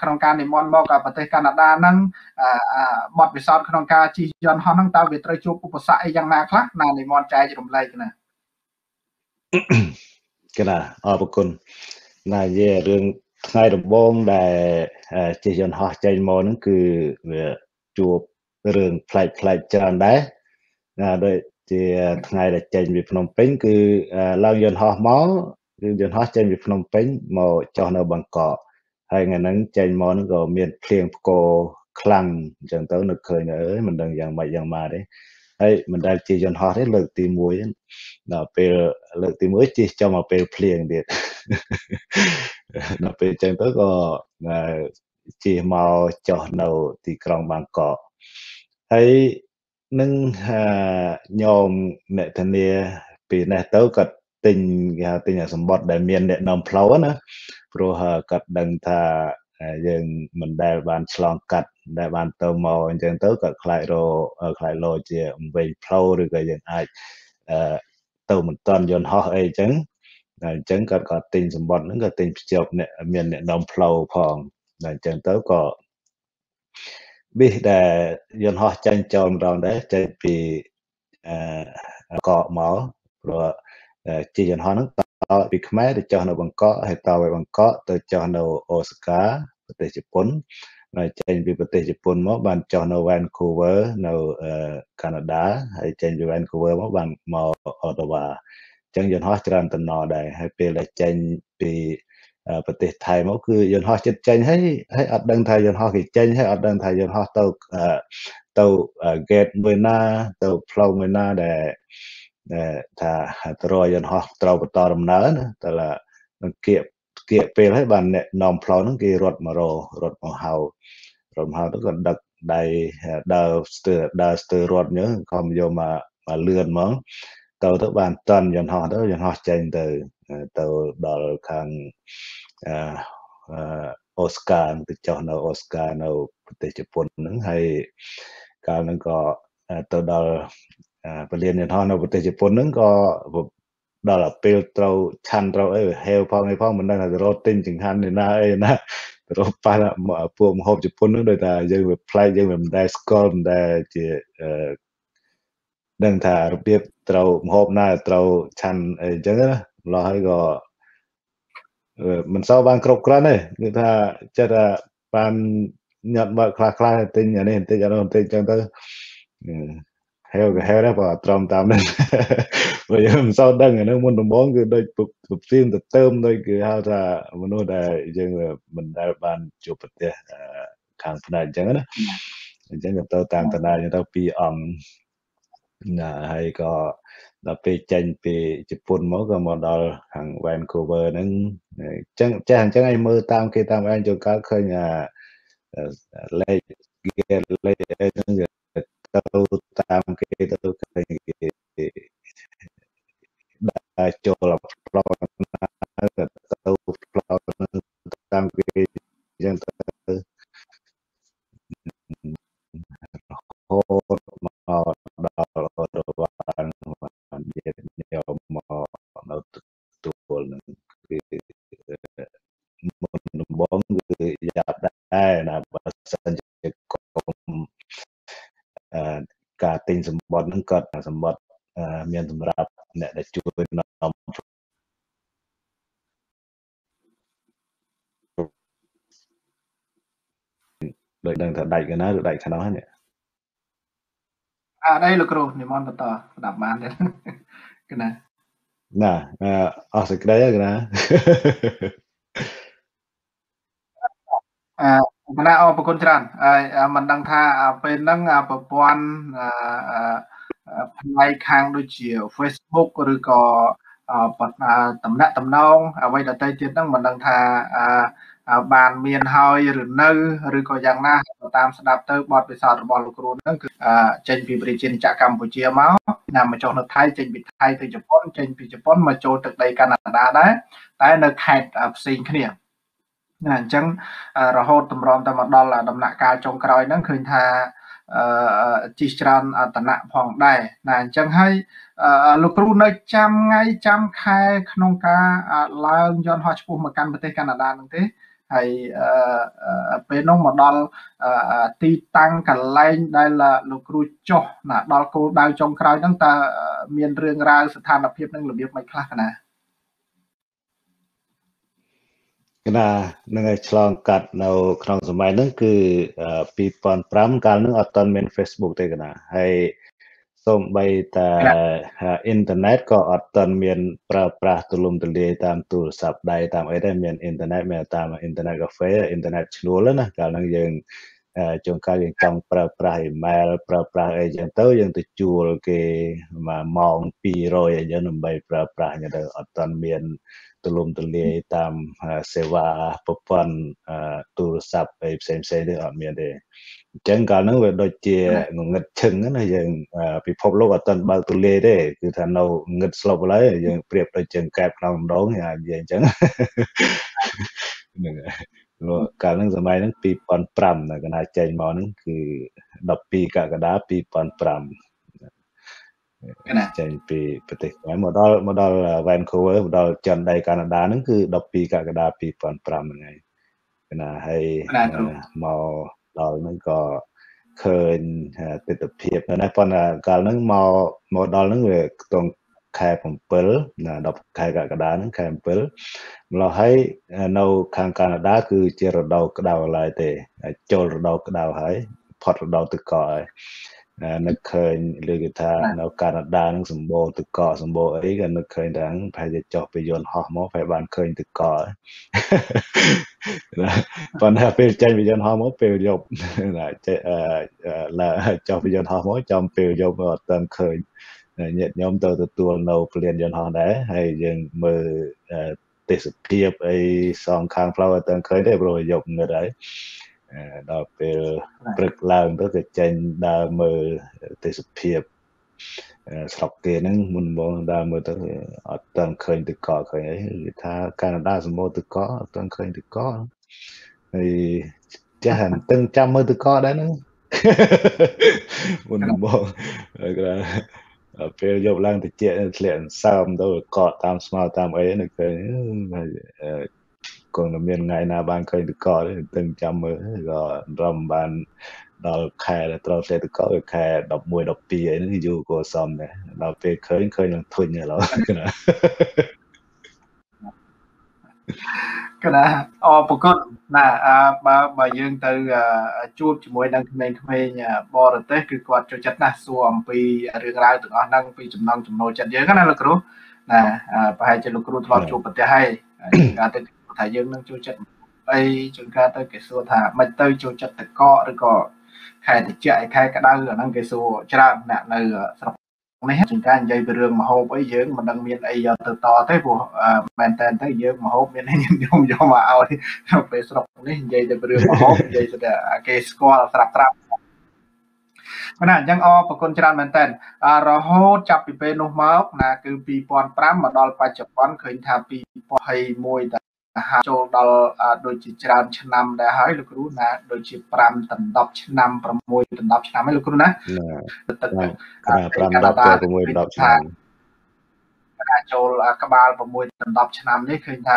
ក្នុងការនិមន្តមកប្រទេសកាណាដាហ្នឹងបទពិសោធន៍ក្នុងការជិះយន្តហោះហ្នឹងតើវាត្រូវជួបឧបសគ្គអីយ៉ាងណាខ្លះណានិមន្តចែករំលែកណាកណាអរគុណណានិយាយរឿងថ្ងៃដំបូងដែលជិះយន្តហោះចេញមកហ្នឹងគឺវាជួបរឿងផ្លែកផ្លែកច្រើនដែរណាដូចជាថ្ងៃដែលចេញពីភ្នំពេញ គឺឡើងយន្តហោះមកគឺយន្តហោះចេញពីភ្នំពេញមកចុះនៅបាងកកហើយថ្ងៃហ្នឹងចេញមកហ្នឹងក៏មានភ្លៀងផ្គរខ្លាំងអញ្ចឹងទៅនឹកឃើញអើយមិនដឹងយ៉ាងម៉េចយ៉ាងម៉ាទេហើយមិនដែលជាយន្តហោះទេលើកទី1ដល់ពេលលើកទី1ជិះចំមកពេលភ្លៀងទៀតដល់ពេលអញ្ចឹងទៅក៏ជិះមកចុះនៅទីក្រុងបាងកកហើយនឹងញោមអ្នកធានាពីនេះទៅក៏ទិញគេហៅទិញសម្បត្តិដែលមានអ្នកនាំផ្លូវណាព្រោះគាត់ដឹងថាយើងមិនដែលបានឆ្លងកាត់ដែលបានទៅមកអញ្ចឹងទៅក៏ខ្លាចរខ្លាចលោជាវិញផ្លូវឬក៏យើងអាចទៅមិនតាន់យន្តហោះអីអញ្ចឹងតែអញ្ចឹងគាត់ក៏ទិញសម្បត្តិហ្នឹងក៏ទិញភ្ជាប់អ្នកមានអ្នកនាំផ្លូវផងតែអញ្ចឹងទៅក៏បេះដែលយន្តហោះចាញ់ចោលម្ដងដែរចេញពីអឺកកមកព្រោះជាយន្តហោះហ្នឹងតពីខ្មែរទៅចុះនៅបង្កកហើយតទៅបង្កកទៅចុះនៅអូសាកាប្រទេសជប៉ុននៅចេញពីប្រទេសជប៉ុនមកបានចុះនៅ Vancouver នៅកាណាដាហើយចេញពី Vancouver មកបានមក Ottawa អញ្ចឹងយន្តហោះច្រើនតំណដែរហើយពេលដែលចេញពីប្រទេសថៃមកគឺយន្តហោះចិត្តចេញហើយហើយអត់ដឹងថាយន្តហោះគេចេញហើយអត់ដឹងថាយន្តហោះទៅទៅ gate មួយណាទៅផ្លូវមួយណាដែលថាទៅរយន្តហោះត្រូវបន្តដំណើរណាតែឡាគៀបស្ទាកពេលហើយបានអ្នកនាំផ្លូវហ្នឹងគេរត់មកររត់មកហៅរត់មកហៅទៅក៏ដឹកដៃដើរស្ទើរដើរស្ទើររត់យើខំយកមកមកលឿនមកទៅទៅបានតន់យន្តហោះទៅយន្តហោះចេញទៅទៅដល់ខាងអឺអូស្ការទៅចុះនៅអូស្ការនៅប្រទេសជប៉ុនហ្នឹងហើយកាលហ្នឹងក៏ទៅដល់ពលានយន្តហោះនៅប្រទេសជប៉ុនហ្នឹងក៏ដល់តែពេលត្រូវឆាន់ត្រូវអីហេវផងអីផងមិនដឹងថាទៅរត់ទិញចង្ហាន់នេះណាអីណាទៅប៉ះពួកម្ហូបជប៉ុនហ្នឹងដោយថាយើងវាប្លែកយើងវាមិនដែលស្គាល់មិនដែលជាដឹងថារបៀបត្រូវម្ហូបណាត្រូវឆាន់អីចឹងណាម្លោះហើយក៏មិនសូវបានគ្រប់គ្រាន់ទេគឺថាចិត្តថាបានញាត់បើខ្លះខ្លះទិញអានេះបន្តិចអានោះបន្តិចចឹងទៅ hell ក៏ hell ដែរបើត្រឹមតាមនេះព្រោះយើងមិនសូវដឹងអានោះមុនដំបូងគឺដូចពុកទុបស៊ីមទៅទៅមដូចគឺហៅថាមនុស្សដែលយើងមិនដែលបានជួបប្រទេសខាងផ្នែកអញ្ចឹងណាអញ្ចឹងក៏ទៅតាមតណ្ហាអញ្ចឹងទៅពីរអង្គណាហើយក៏ដល់ពេលចេញពីជប៉ុនមកក៏មកដល់ខាង Vancouver ហ្នឹងអញ្ចឹងចេះអញ្ចឹងឲ្យមើលតាមគេតាមឯងចូលកើតឃើញអាលេខគេលេខហ្នឹងទៅតាមគេទៅឃើញគេដាក់ចូលផ្លោណាទៅផ្លោតាមគេអញ្ចឹងទៅហូតមកដល់របានបានទៀតយកមកនៅទទួលនឹងគឺមុនដំបងគឺយ៉ាប់ដែរណាបើសិនការទិញសម្បត្តិហ្នឹងក៏សម្បត្តិមាន សម្រាប់ អ្នកដែលជួយនាំដោយដឹងថាដាច់កណាឬដាច់ខ្នោះហ្នឹងអត់អីលោកគ្រូនិមន្តបន្តស្ដាប់បានទេកណាណាអស់សេចក្ដីកណាអឺគណៈអរគុណច្រើនហើយមិនដឹងថាពេលហ្នឹងប្រព័ន្ធផ្នែកខាងដូចជា Facebook ឬក៏តំណាក់តំណងអ្វីដតៃទៀតហ្នឹងមិនដឹងថាបានមានហើយឬនៅឬក៏យ៉ាងណាតាមស្ដាប់ទៅបទពិសោធន៍របស់លោកគ្រូហ្នឹងគឺចេញពីប្រជាជាតិកម្ពុជាមកណាមកចុះនៅថៃចេញពីថៃទៅជប៉ុនចេញពីជប៉ុនមកចូលទឹកដីកាណាដាដែរតែ នៅខេត្តផ្សេងគ្នាណាអញ្ចឹងរហូតតម្រាំតែមកដល់ដំណាក់កាលចុងក្រោយហ្នឹងឃើញថាអឺជីច្រើនអតនៈផងដែរណាអញ្ចឹងហើយលោកគ្រូនៅចាំថ្ងៃចាំខែក្នុងការឡើងយន្តហោះឈ្មោះមកកាន់ប្រទេសកាណាដានឹងទេហើយពេលនោះមកដល់ទីតាំងកន្លែងដែលលោកគ្រូចុះណាដល់គោលដៅចុងក្រោយហ្នឹងតើមានរឿងរ៉ាវស្ថានភាពនឹងរបៀបមិនខ្លះកណាកណានឹងឲ្យឆ្លងកាត់នៅក្នុងសម័យហ្នឹងគឺ2005កាលហ្នឹងអត់ទាន់មាន Facebook ទេកណាហើយសូម្បីតែអ៊ីនធឺណិតក៏អត់ទាន់មានប្រើប្រាស់ទូលំទូលាយតាមទូរស័ព្ទដៃតាមអីដែរមានអ៊ីនធឺណិតមានតាមអ៊ីនធឺណិតកាហ្វេអ៊ីនធឺណិតឈ្នួលណាកាលហ្នឹងយើងជួនកាលយើងចង់ប្រើប្រាស់ email ប្រើប្រាស់អីចឹងទៅ យើងទៅជួលគេមួយម៉ោង200អីចឹងដើម្បីប្រើប្រាស់ចឹងទៅអត់ទាន់មានទូលំទូលាយតាមសេវាប្រព័ន្ធទូរស័ព្ទអីផ្សេងផ្សេងទេអត់មានទេអញ្ចឹងកាលហ្នឹងវាដូចជាងងឹតឈឹងណាយើង ពិភពលោកអត់ទាន់បើកទូលាយទេគឺថានៅងឹតស្លុបឥឡូវយើងប្រៀបដូចជាកែបក្នុងដងហើយនិយាយអញ្ចឹងហ្នឹងហើយកាលហ្នឹងសម័យហ្នឹង2005ណាកណាចេញមកហ្នឹងគឺ12កក្កដា2005កណាចេញពីប្រទេសខ្មែរមកដល់មកដល់ Vancouver មកដល់ចិនដីកាណាដាហ្នឹងគឺ12កក្កដា2005ហ្នឹងហើយកណាហើយមកដល់ហ្នឹងក៏ឃើញទិដ្ឋភាពណាប៉ុន្តែកាលហ្នឹងមកមកដល់ហ្នឹងវាខ្ទង់ខែ7ណា10ខែកក្កដាហ្នឹងខែ7ម្លោះហើយនៅខាងកាណាដា គឺជារដូវក្តៅឡើយទេ ចូលរដូវក្តៅហើយផុតរដូវទឹកកកហើយនឹកឃើញលើគេថានៅកាណាដានឹងសម្បូរទឹកកកសម្បូរអីក៏នឹកឃើញថាប្រហែលជាចុះពីយន្តហោះមកប្រហែលបានឃើញទឹកកកណាប៉ុន្តែពេលចេញពីយន្តហោះមកពេលយប់ណាចេះអឺចុះពីយន្តហោះមកចំពេលយប់អត់ទាន់ឃើញញាតិញោមទៅទទួលនៅពលានយន្តហោះដែរហើយយើងមើលទេសភាពអីសងខាងផ្លូវអត់ទាំងឃើញទេព្រោះយប់ងឹតហើយដល់ពេលព្រឹកឡើងទៅគេចេញដើរមើលទេសភាពស្រុកគេហ្នឹងមុនមកដើរមើលទៅអត់ទាំងឃើញទឹកកកឃើញអីគេថាកាណាដាសម្បូរទឹកកកអត់ទាំងឃើញទឹកកកហើយចាស់មិនទាំងចាំមើលទឹកកកដែរហ្នឹងមុនមកគេថាពេលយកឡើងតិចធ្លាក់សើមទៅកកតាមស្មៅតាមអីនឹកឃើញគង់តែមានថ្ងៃណា បានឃើញតកទេតឹងចាំមើលក៏រំបានដល់ខែដែលត្រូវតែតកគឺខែ11 12អីនេះយូរក៏សមដែរដល់ពេលឃើញឃើញនឹងធុញឥឡូវកណាអរប្រកបណាបើបើយើងទៅជួបជាមួយ នឹងក្មេងៗបរទេសគឺគាត់ចូលចិត្តណាស់សួរអំពីរឿងរ៉ាវទាំងអស់ហ្នឹងពីចំណងចំណូលចិត្តយើងណាលោកគ្រូណាប្រហែលជាលោកគ្រូធ្លាប់ជួបប្រទេសហើយកាលទៅថាយើងនឹងចូលចិត្តអីជួនកាលទៅគេសួរថាមិនទៅចូលចិត្តតកកឬក៏ខែតិចឯខែក្តៅអាហ្នឹងគេសួរច្រើនអ្នកនៅស្រុកនេះជាការនិយាយពីរឿងមហូបអីយើងមិនដឹងមានអីយកទៅតទេព្រោះមែនតែនទៅយើងមហូបមានអីខ្ញុំយកមកឲ្យនៅពេលស្រុកនេះនិយាយតែពីរឿងមហូបនិយាយតែគេស្គាល់ត្រាប់ត្រាប់បាទអញ្ចឹងអរប្រគុណច្រើនមែនតើរហូតចាប់ពីពេលនោះមកណា គឺ2005មកដល់បច្ចុប្បន្នឃើញថា2021ហាចូលដល់ដូចជាច្រើន ឆ្នាំដែរហើយលោកគ្រូណា ដូចជា5ដល់10ឆ្នាំ6ដល់10ឆ្នាំហើយលោកគ្រូណាទឹក5ដល់6ដល់10ឆ្នាំការចូលក្បាល6ដល់10ឆ្នាំនេះឃើញថា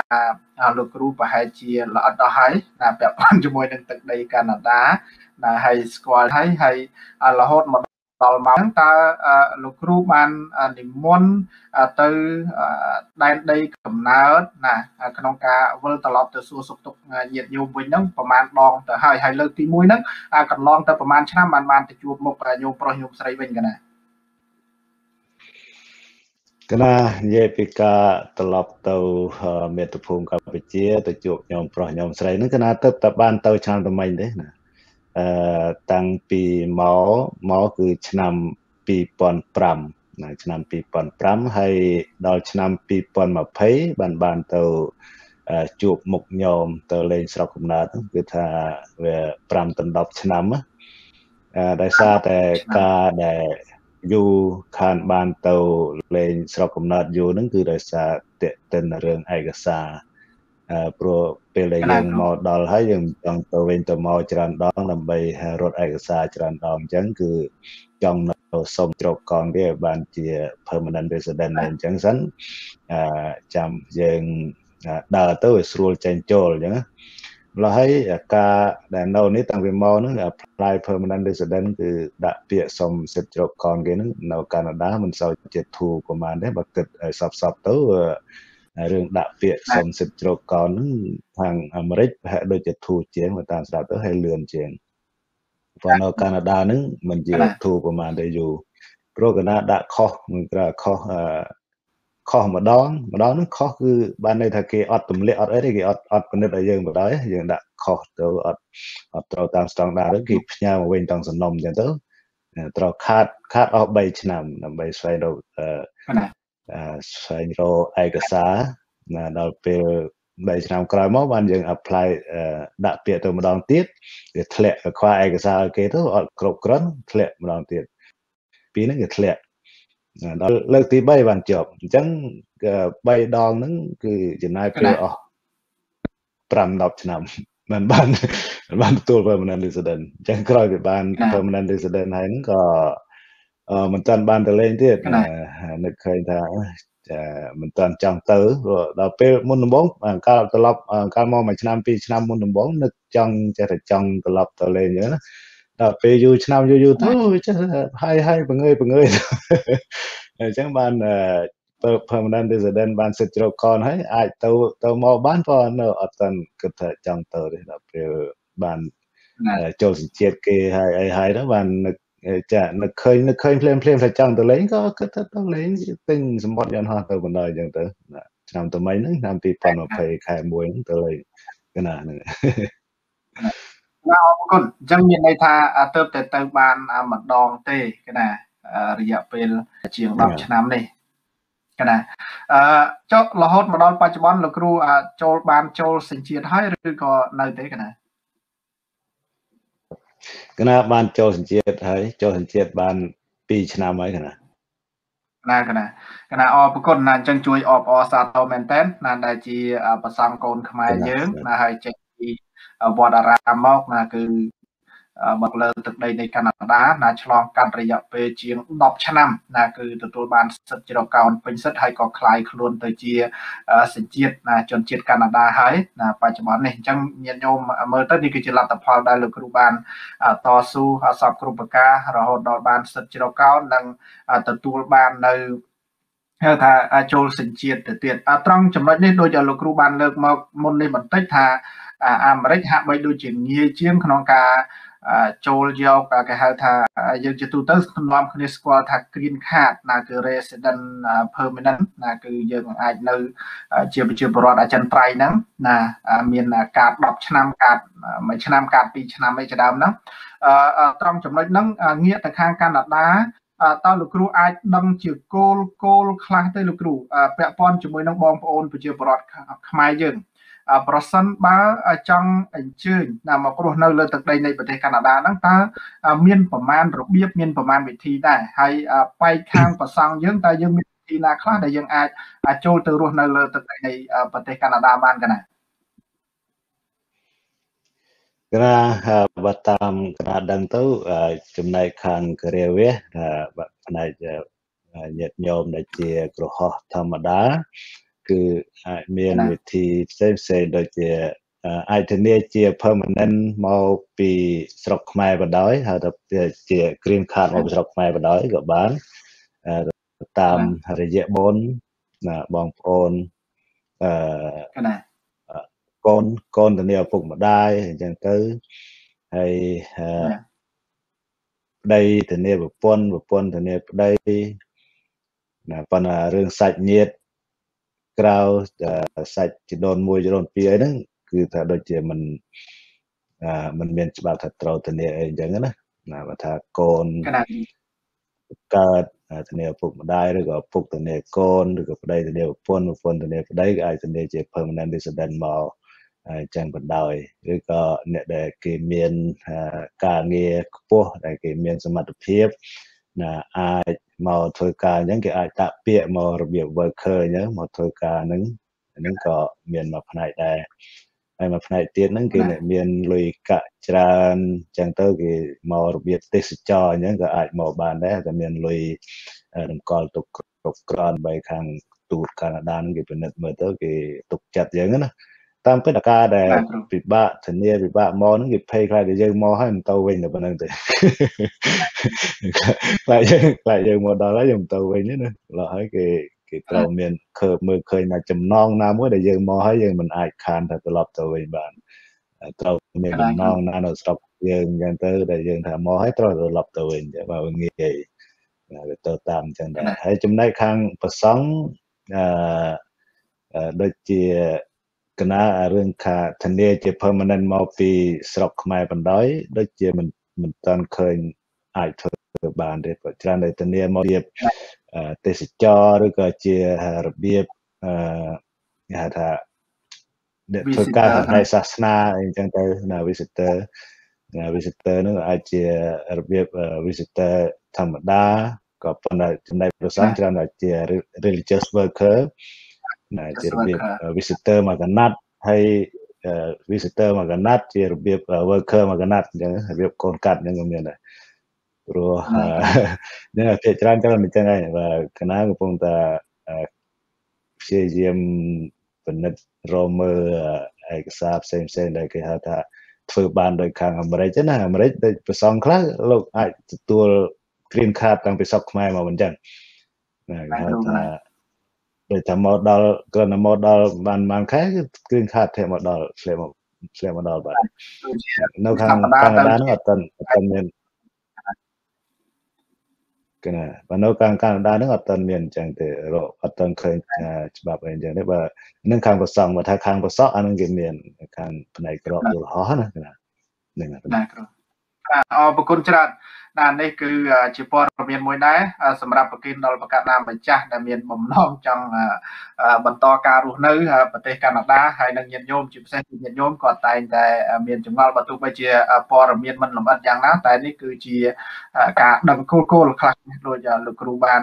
លោកគ្រូប្រហែលជា ល្អិតដល់ហើយណាពាក់ព័ន្ធជាមួយនឹងទឹកដីកាណាដាណាហើយស្គាល់ហើយហើយរហូតមកដល់មកតើលោកគ្រូបាននិមន្តទៅដែនដីកំណើតណាក្នុងការវិលត្រឡប់ទៅសួរសុខទុក្ខញាតិញោមវិញហ្នឹងប្រហែលដងទៅហើយហើយលើកទី1ហ្នឹងកន្លងទៅប្រហែលឆ្នាំបានបានទៅជួបមុខញោមប្រុសញោមស្រីវិញកណាកណានិយាយពីការត្រឡប់ទៅមាតុភូមិកម្ពុជាទៅជួបញោមប្រុសញោមស្រីហ្នឹងកណាទៅតបានទៅឆ្នាំថ្មីទេណាអឺតាំងពីមកមកគឺឆ្នាំ2005នៅឆ្នាំ2005ហើយដល់ឆ្នាំ2020បានបានទៅជួបមុខញោមទៅលេង ស្រុកកំណើតគឺថាវា5ដល់10ឆ្នាំដោយសារតែការដែលយូខានបានទៅលេង ស្រុកកំណើតយូហ្នឹងគឺដោយសារតេតិនរឿងឯកសារព្រោះពេលដែលយើងមកដល់ហើយយើងចង់ទៅវិញទៅមកច្រើនដងដើម្បីរត់ឯកសារច្រើនដងអញ្ចឹងគឺចង់នៅសុំជ្រកកងគេឲ្យបានជា permanent resident អញ្ចឹងសិនអឺចាំយើងដើរទៅឲ្យស្រួលចេញចូលអញ្ចឹងណាម្លោះហើយការដែលនៅនេះតាំងពីមកហ្នឹង apply permanent resident គឺដាក់ពាក្យសុំសិទ្ធិជ្រកកនគេហ្នឹងនៅ កាណាដាមិនសូវជាធូរប្រហែលទេបើគិតឲ្យសពសពទៅរឿងដាក់ពាក្យសុំសិទ្ធិជ្រកកោនហ្នឹងខាងអាមេរិកប្រហែលដូចជាធូរជាងបើតាមស្ដាប់ទៅហើយលឿនជាងប៉ុន្តែនៅកាណាដាហ្នឹងមិនជាធូរប្រហែលទេយូរព្រោះកាណាដាក់ខុសមិនក្រៅខុសអឺខុសម្ដង ម្ដងហ្នឹងខុសគឺបានន័យថាគេអត់ទម្លាក់អត់អីទេគេអត់អត់ពិនិត្យឲ្យយើងបណ្ដោយយើងដាក់ខុសទៅអត់អត់ត្រូវតាមស្តង់ដារទៅគេផ្ញើមកវិញតាមសំណុំអញ្ចឹងទៅត្រូវខាត ខាតអស់3ឆ្នាំដើម្បីស្វែងរកស្វែងរកឯកសារណាដល់ពេល3ឆ្នាំក្រោយមក បាន យើង apply ដាក់ពាក្យទៅម្ដងទៀតវាធ្លាក់ខ្វះឯកសារឲ្យគេទៅអត់គ្រប់គ្រាន់ធ្លាក់ម្ដងទៀតពីហ្នឹងវាធ្លាក់ដល់លើកទី3បានជាប់អញ្ចឹង3ដងហ្នឹងគឺចំណាយពេលអស់5 10ឆ្នាំមិនបានបានទទួល permanent resident អញ្ចឹងក្រោយពីបាន permanent resident ហើយហ្នឹងក៏មិនតាន់បានទៅលេងទៀតនឹកឃើញថាមិនតាន់ចង់ទៅដល់ពេលមុនដំបូងកាលត្រឡប់កាលមកមួយឆ្នាំពីរឆ្នាំមុនដំបូងនឹកចង់ចេះតែចង់ត្រឡប់ទៅលេងអញ្ចឹងណាដល់ពេលយូរឆ្នាំយូរយូរទៅចេះហើយហើយបងើយបងើយអញ្ចឹងបាន permanent resident បានសិទ្ធិជ្រកកនហើយអាចទៅទៅមកបានក៏នៅអត់តាន់គិតថាចង់ទៅទេដល់ពេលបានចូលសញ្ជាតិគេហើយអីហើយទៅបាននឹកចានឹកឃើញនឹកឃើញភ្លាមភ្លាមថាចង់ទៅលេងក៏គិតថាទៅលេងទិញសម្បត្តិយន្តហោះទៅបណ្ដោយអញ្ចឹងទៅឆ្នាំថ្មីហ្នឹងឆ្នាំ2020ខែ1ហ្នឹងទៅលេងកណាហ្នឹងណាអរគុណអញ្ចឹងមានន័យថាទៅតែទៅបានម្ដងទេកណារយៈពេលជាង10ឆ្នាំនេះកណាអឺចុះរហូតមកដល់បច្ចុប្បន្នលោកគ្រូចូលបានចូលសញ្ជាតិហើយឬក៏នៅទេកណាគណៈបានចូលសញ្ជាតិហើយចូលសញ្ជាតិបាន2ឆ្នាំហើយគណៈណាគណៈគណៈអរប្រគុណណាអញ្ចឹងជួយអបអរសាទរមែនតែនណាដែលជាប្រសង់កូនខ្មែរយើង ណាហើយចេញពីវត្តអារាមមកណាគឺមកលើទឹកដីនៃកាណាដាណាឆ្លងកាត់រយៈពេលជាង10ឆ្នាំណាគឺទទួលបាន សិទ្ធិជ្រកកោនពេញសិទ្ធិហើយក៏คลายខ្លួន ទៅជាសញ្ជាតិណាជនជាតិកាណាដាហើយណាបច្ចុប្បន្ននេះអញ្ចឹងញាតិញោមមើលទៅនេះគឺជាលទ្ធផលដែលលោកគ្រូបានតស៊ូសពគ្រប់ប្រការរហូតដល់បានសិទ្ធិជ្រកកោននិងទទួលបាននៅហៅថាចូលសញ្ជាតិទៅទៀតត្រង់ចំណុចនេះដូចឲ្យលោកគ្រូបានលើកមកមុននេះបន្តិចថាអាមេរិកហាក់បីដូចជាងាយជាងក្នុងការចូលយកគេហៅថាយើងជាទូទៅទំនំគ្នាស្គាល់ថា green card ណាគឺ resident permanent ណាគឺយើងអាចនៅជាប្រជាពលរដ្ឋអាចិនត្រៃហ្នឹងណា មានកាត10ឆ្នាំកាត1ឆ្នាំកាត2ឆ្នាំអីជាដើមហ្នឹងត្រង់ចំណុចហ្នឹងងាកទៅខាងកាណាដាតើលោកគ្រូអាចដឹងជាគោលគោលខ្លះទៅលោកគ្រូពាក់ព័ន្ធជាមួយនឹងបងប្អូនប្រជាពលរដ្ឋខ្មែរយើងប្រសិនបើចង់អញ្ជើញណាមករស់នៅលើទឹកដីនៃប្រទេសកាណាដាហ្នឹងតើមាន ប្រមាណរបៀបមាន ប្រមាណវិធីដែរហើយបែកខាងប្រសង់យើងតើយើងមានវិធីណាខ្លះដែលយើងអាចចូលទៅរស់នៅលើទឹកដីនៃប្រទេសកាណាដាបានកណាក្រាបើតាមក្រាដឹងទៅចំណែកខាងគ្រាវេសផ្នែកញាតញោមដែលជាក្រហោះធម្មតាគឺអាចមានវិធីផ្សេងផ្សេងដូចជាអាចធានាជា permanent មកពីស្រុកខ្មែរបណ្ដោយហើយទៅជា green card មកពីស្រុកខ្មែរបណ្ដោយក៏បានតាមរយៈបុណ្យណាបងប្អូនអឺណាកូនកូនធានាឪពុកម្ដាយអញ្ចឹងទៅហើយប្តីធានាប្រពន្ធប្រពន្ធធានាប្តីណាប៉ុន្តែរឿងសាច់ញាតិក្រៅសាច់ចំនួន1ចំនួន2អីហ្នឹងគឺថាដូចជាមិនមិនមានច្បាប់ថាត្រូវធានាអីអញ្ចឹងណាណាបើថាកូនកើតធានាឪពុកម្ដាយឬក៏ឪពុកធានាកូនឬក៏ប្តីធានាប្រពន្ធប្រពន្ធធានាប្តីក៏អាចធានាជា permanent resident មកអញ្ចឹងបណ្ដោយឬក៏អ្នកដែលគេមានការងារខ្ពស់ដែលគេមានសមត្ថភាពណាអាចមកធ្វើការអញ្ចឹងគេអាចដាក់ពាក្យមករបៀប worker អញ្ចឹងមកធ្វើការហ្នឹងហ្នឹងក៏មានមួយផ្នែកដែរហើយមួយផ្នែកទៀតហ្នឹងគេមានលុយកាក់ច្រើនអញ្ចឹងទៅគេមករបៀបទេសចរអញ្ចឹងក៏អាចមកបានដែរតែមានលុយរំកល់ទុកគ្រប់គ្រាន់បីខាងទូតកាណាដាហ្នឹងគេពិនិត្យមើលទៅគេទុកចិត្តអញ្ចឹងណាតាមពិតអាការដែលពិបាកធានាពិបាកមកហ្នឹងគេភ័យខ្លាចតែយើងមកហើយមិនទៅវិញទៅប៉ុណ្្នឹងទេខ្លាចយើងខ្លាចយើងមកដល់ហើយយើងមិនទៅវិញទេណាឡើយហើយគេគេត្រូវមានឃើមើលឃើញមកចំណងណាមួយដែលយើងមកហើយយើងមិនអាចខានថាត្រឡប់ទៅវិញបានត្រូវមានចំណងណានៅស្រុកយើងអញ្ចឹងទៅដែលយើងថាមកហើយត្រូវត្រឡប់ទៅវិញបើងាយវាទៅតាមអញ្ចឹងដែរហើយចំណែកខាងប្រសង់អឺដូចជាកណារឿងថាធានាជា permanent មកពីស្រុកខ្មែរបណ្ដោយ ដូចជាមិនមិនតាន់ឃើញអាចធ្វើបានទេព្រោះច្រើនតែធានាមករបៀបទេសចរឬក៏ជារបៀបអឺគេហៅថាអ្នកធ្វើការផ្នែកសាសនាអីចឹងទៅណា visitor ណា visitor នោះអាចជារបៀប visitor ធម្មតាក៏ប៉ុន្តែចំណែកប្រសាច្រើនតែជា religious worker ណាជារបៀប visitor មួយកណាត់ហើយ visitor មួយកណាត់ជារបៀប worker មួយកណាត់អញ្ចឹងរបៀបកូនកាត់អញ្ចឹងក៏មានដែរព្រោះនេះភាគច្រើនច្រើនអញ្ចឹងហើយបាទកណាកំពុងតែព្យាយាមពិនិត្យរមើឯកសារផ្សេងផ្សេងដែលគេហៅថាធ្វើបានដោយខាងអាមេរិកណាអាមេរិកដូចប្រសងខ្លះលោកអាចទទួល green card តាំងពីសពខ្មែរមកមិនចឹងណាគេហៅថាដូចថាមកដល់គាត់មកដល់បានបានខែគឺគ្រឿងខាតធ្លាក់មកដល់ធ្លាក់មកធ្លាក់មកដល់បាទនៅខាងកាណាដាហ្នឹងអត់ទាន់អត់ទាន់មានគណៈបើនៅខាងកាណាដាហ្នឹងអត់ទាន់មានអញ្ចឹងទេរកអត់ទាន់ឃើញច្បាប់អីអញ្ចឹងទេបើនឹងខាងប្រសងមកថាខាងប្រសងអានឹងគេមានខាងផ្នែកក្របយល់ហោះណាគណៈនឹងផ្នែកក្របអរគុណច្រើនណានេះគឺជាព័ត៌មានមួយដែរសម្រាប់ប្រគិនដល់ប្រកាសណាម្ចាស់ដែលមានបំណងចង់បន្តការរស់នៅប្រទេសកាណាដាហើយនឹងញាតិញោមជាពិសេសញាតិញោមក៏តែងតែមានចម្ងល់បើទោះបីជាព័ត៌មានមិនលម្អិតយ៉ាងណាតែនេះគឺជាការដឹងគោលគោលខ្លះដូចលោកគ្រូបាន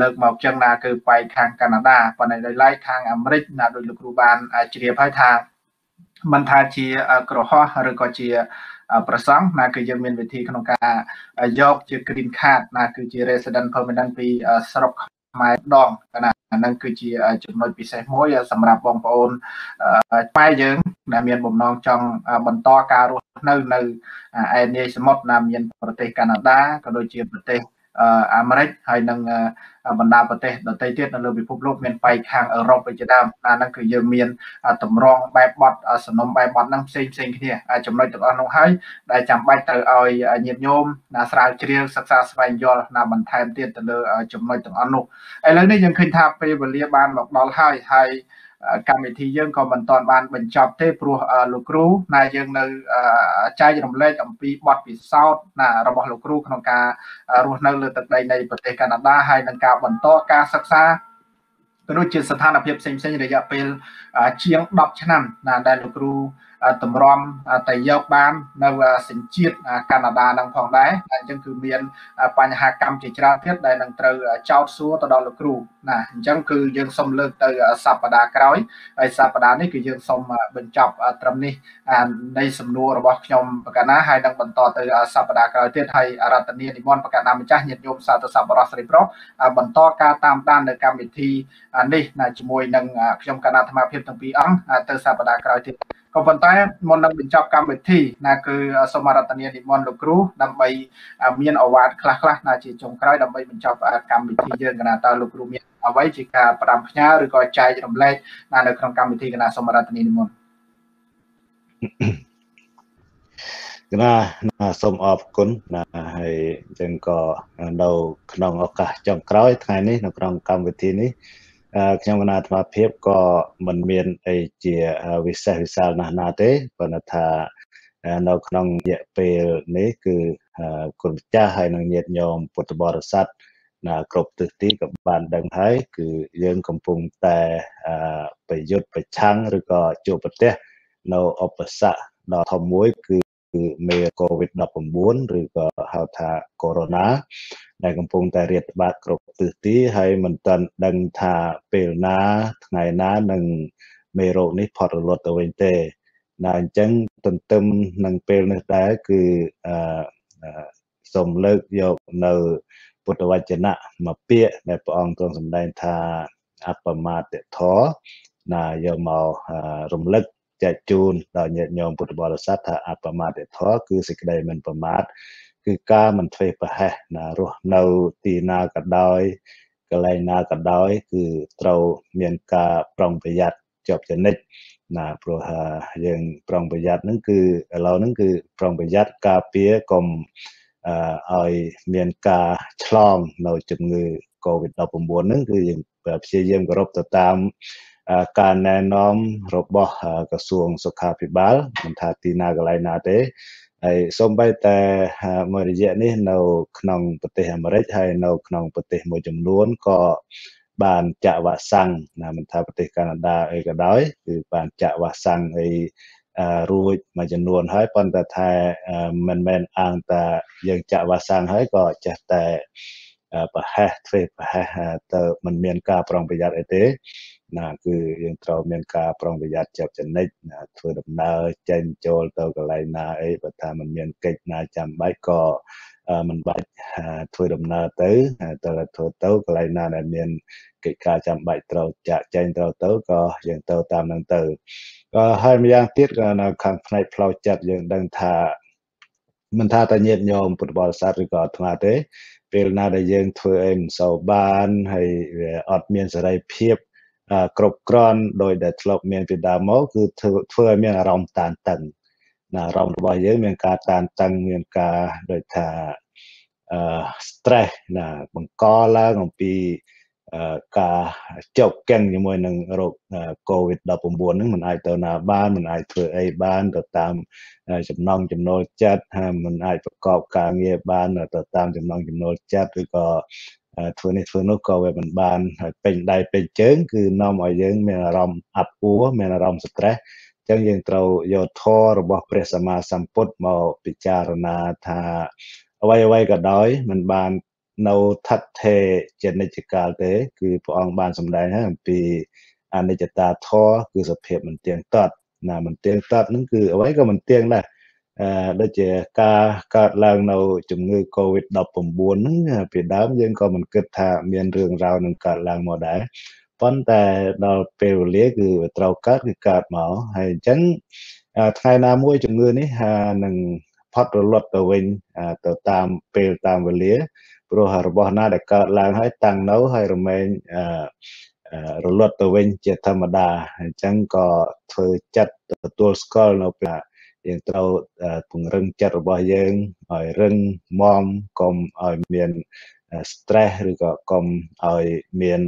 លើកមកចឹងណា គឺបែកខាងកាណាដាប៉ុន្តែដោយឡែកខាងអាមេរិកណាដោយលោកគ្រូបានជ្រាបហើយថាមិនថាជាក្រហោះឬក៏ជាប្រសង់ណា គឺយើងមានវិធីក្នុងការយក ជា green card ណាគឺជា resident permanent ពីស្រុកខ្មែរដងណាហ្នឹងគឺជាចំណុចពិសេសមួយសម្រាប់បងប្អូនខ្មែរយើងដែលមានបំណងចង់បន្តការរស់នៅនៅឯនាយសមុទ្រណាមានប្រទេសកាណាដាក៏ដូចជាប្រទេសអាមេរិកហើយនឹងបណ្ដាប្រទេសដទៃទៀតនៅលើពិភពលោកមានបែកខាងអឺរ៉ុបដូចជាដើមអាហ្នឹងគឺយើងមានតម្រងបែបបត់សំណុំបែបបត់ហ្នឹងផ្សេងផ្សេងគ្នាចំណុចទាំងអស់នោះហើយដែលចាំបាច់ត្រូវឲ្យញាតិញោមណាស្រាវជ្រាវសិក្សាស្វែងយល់ណាបន្ថែមទៀតទៅលើចំណុចទាំងអស់នោះឥឡូវនេះយើងឃើញថាពេលវេលាបានមកដល់ហើយហើយកម្មវិធីយើងក៏មិនទាន់បានបញ្ចប់ទេព្រោះលោកគ្រូណាយើងនៅចែករំលែកអំពីបទពិសោធន៍ណារបស់លោកគ្រូក្នុងការរស់នៅលើទឹកដីនៃប្រទេសកាណាដាហើយនឹងការបន្តការសិក្សាក៏ដូចជាស្ថានភាពផ្សេងៗរយៈពេលជាង10ឆ្នាំណាដែលលោកគ្រូតម្រាំតែយកបាននៅសញ្ជាតិកាណាដានឹងផងដែរអញ្ចឹងគឺមានបញ្ហាកម្មជាច្រើនទៀតដែលនឹងត្រូវចោទសួរទៅដល់លោកគ្រូណាអញ្ចឹងគឺយើងសូមលើកទៅសប្តាហ៍ក្រោយហើយសប្តាហ៍នេះគឺយើងសូមបញ្ចប់ត្រឹមនេះនៃសំណួររបស់ខ្ញុំប្រកាសណាហើយនឹងបន្តទៅសប្តាហ៍ក្រោយទៀតហើយរតនានិមន្តប្រកាសណាម្ចាស់ញាតិញោមសាធុសប្បុរសស្រីប្រុសបន្តការតាមដាននៅកម្មវិធីនេះណាជាមួយនឹងខ្ញុំកណ្ដាអាត្មាភាពទាំងពីរអង្គទៅសប្តាហ៍ក្រោយទៀតក៏ប៉ុន្តែមុននឹងបញ្ចប់កម្មវិធីណាគឺសូមអរតនានិមន្តលោកគ្រូដើម្បី មានអវាទខ្លះខ្លះណាជាចុងក្រោយដើម្បីបញ្ចប់កម្មវិធីយើងកណាតើលោកគ្រូមានអ្វីជាការផ្ដាំផ្ញើឬក៏ចែករំលែកណានៅក្នុងកម្មវិធីកណាសូមអរតនានិមន្តកណាសូមអរគុណណាហើយយើងក៏នៅក្នុងឱកាសចុងក្រោយថ្ងៃនេះនៅក្នុងកម្មវិធីនេះខ្ញុំគណៈអាត្មាភាពក៏មិនមានអីជាវិសេសវិសាលណាស់ណាទេប៉ុន្តែថានៅក្នុងរយៈពេលនេះគឺគុណម្ចាស់ហើយនឹងញាតិញោមពុទ្ធបរិស័ទណាគ្រប់ទិសទីក៏បានដឹងហើយគឺយើងកំពុងតែប្រយុទ្ធប្រឆាំងឬក៏ជួបប្រទះនៅឧបសគ្គដ៏ធំមួយគឺគឺមេកូវីដ19ឬក៏ហៅថាកូវីដ -19 ដែលកំពុងតែរាតត្បាតគ្រប់ទិសទីហើយមិនទាន់ដឹងថាពេលណាថ្ងៃណានឹងមេរោគនេះផុតរលត់ទៅវិញទេណាអញ្ចឹងទន្ទឹមនឹងពេលនេះដែរគឺអឺសូមលើកយកនៅពុទ្ធវចនៈមកពាក្យដែលព្រះអង្គទ្រង់សម្ដែងថាអបមាទធរណាយកមករំលឹកចែកជូនដល់ញាតិញោមពុទ្ធបរិស័ទថាអបមាទិធរគឺសេចក្តីមិនប្រមាទគឺការមិនធ្វេសប្រហែសណារស់នៅទីណាក៏ដោយកន្លែងណាក៏ដោយគឺត្រូវមានការប្រុងប្រយ័ត្នជាប់ចនិចណាព្រោះយើងប្រុងប្រយ័ត្នហ្នឹងគឺឥឡូវហ្នឹងគឺប្រុងប្រយ័ត្នការពារកុំឲ្យមានការឆ្លងនៅជំងឺ Covid-19 ហ្នឹងគឺយើងព្យាយាមគោរពទៅតាមការណែនាំរបស់ក្រសួងសុខាភិបាលមិនថាទីណាកន្លែងណាទេហើយសូម្បីតែមួយរយៈនេះ នៅក្នុងប្រទេសអាមេរិកហើយនៅក្នុងប្រទេសមួយចំនួនក៏បានចាក់វ៉ាក់សាំងណាមិនថាប្រទេសកាណាដាអីក៏ដោយគឺបានចាក់វ៉ាក់សាំងអីរួចមួយចំនួនហើយប៉ុន្តែថាមិនមែនអាងតាយើងចាក់វ៉ាក់សាំងហើយក៏ចេះតែប្រហែសធ្វើប្រហែសទៅมันមានការប្រុងប្រយ័ត្នអីទេណាគឺយើងត្រូវមាន ការប្រុងប្រយ័ត្នជាប់ចនិចណាធ្វើដំណើរចេញចូលទៅកន្លែងណាអីបើថាมันមានកិច្ចណាចាំបាច់ក៏มันបាច់ធ្វើដំណើរទៅតែធ្វើទៅកន្លែងណាដែលមានកិច្ចការចាំបាច់ត្រូវចាក់ចែងត្រូវទៅក៏យើងទៅតាមនឹងទៅក៏ហើយម្យ៉ាងទៀតក៏នៅខាងផ្នែកផ្លូវចិត្តយើងដឹងថាមិនថាតញាតញោមពុទ្ធបរិស័ទឬក៏អាត្មាទេពេលណាដែលយើងធ្វើអីមិនសូវបានហើយវាអត់មានសេរីភាពគ្រប់គ្រាន់ដោយដែលធ្លាប់មានពីដើមមកគឺធ្វើធ្វើឲ្យមានអារម្មណ៍តានតឹងណាអារម្មណ៍របស់យើងមានការតានតឹងមានការដូចថាអឺ stress ណាបង្កឡើងអំពីការចុកកឹងជាមួយនឹងរោគ COVID-19 ហ្នឹងมันអាចទៅណាបានมันអាចធ្វើអីបានទៅតាមចំណង់ចំណូលចិត្តมันអាចប្រកបការងារបានទៅតាមចំណង់ចំណូលចិត្តឬក៏ធ្វើនេះធ្វើនោះក៏វាមិនបានហើយពេញដៃពេញជើង គឺនាំឲ្យយើងមានអារម្មណ៍អាប់អួរមានអារម្មណ៍ stress អញ្ចឹងយើងត្រូវយកធម៌របស់ព្រះសម្មាសម្ពុទ្ធមកពិចារណាថាអ្វីអ្វីក៏ដោយมันបាននៅថិតថេចនិច្ចកាលទេគឺព្រះអង្គបានសម្ដែងហើយអំពីអនិច្ចតាធរគឺសភាពមិនទៀងទាត់ណាមិនទៀងទាត់ហ្នឹងគឺអ្វីក៏មិនទៀងដែរអឺដូចជាការកើតឡើងនៅជំងឺ Covid-19 ហ្នឹងពីដើម យើងក៏មិនគិតថាមានរឿងរ៉ាវនឹងកើតឡើងមកដែរប៉ុន្តែដល់ពេលវេលាគឺវាត្រូវកើតគឺកើតមកហើយអញ្ចឹងថ្ងៃណាមួយជំងឺនេះនឹងផុតរលត់ទៅវិញទៅតាមពេលតាមវេលាព្រោះរបស់ណាដែលកើតឡើងហើយតាំងនៅហើយរមែងរលត់ទៅវិញជាធម្មតាអញ្ចឹងក៏ធ្វើចិត្តទទួលស្គាល់នៅពេលយើងត្រូវពង្រឹងចិត្តរបស់យើងឲ្យរឹងមាំកុំឲ្យមាន stress ឬក៏កុំឲ្យមាន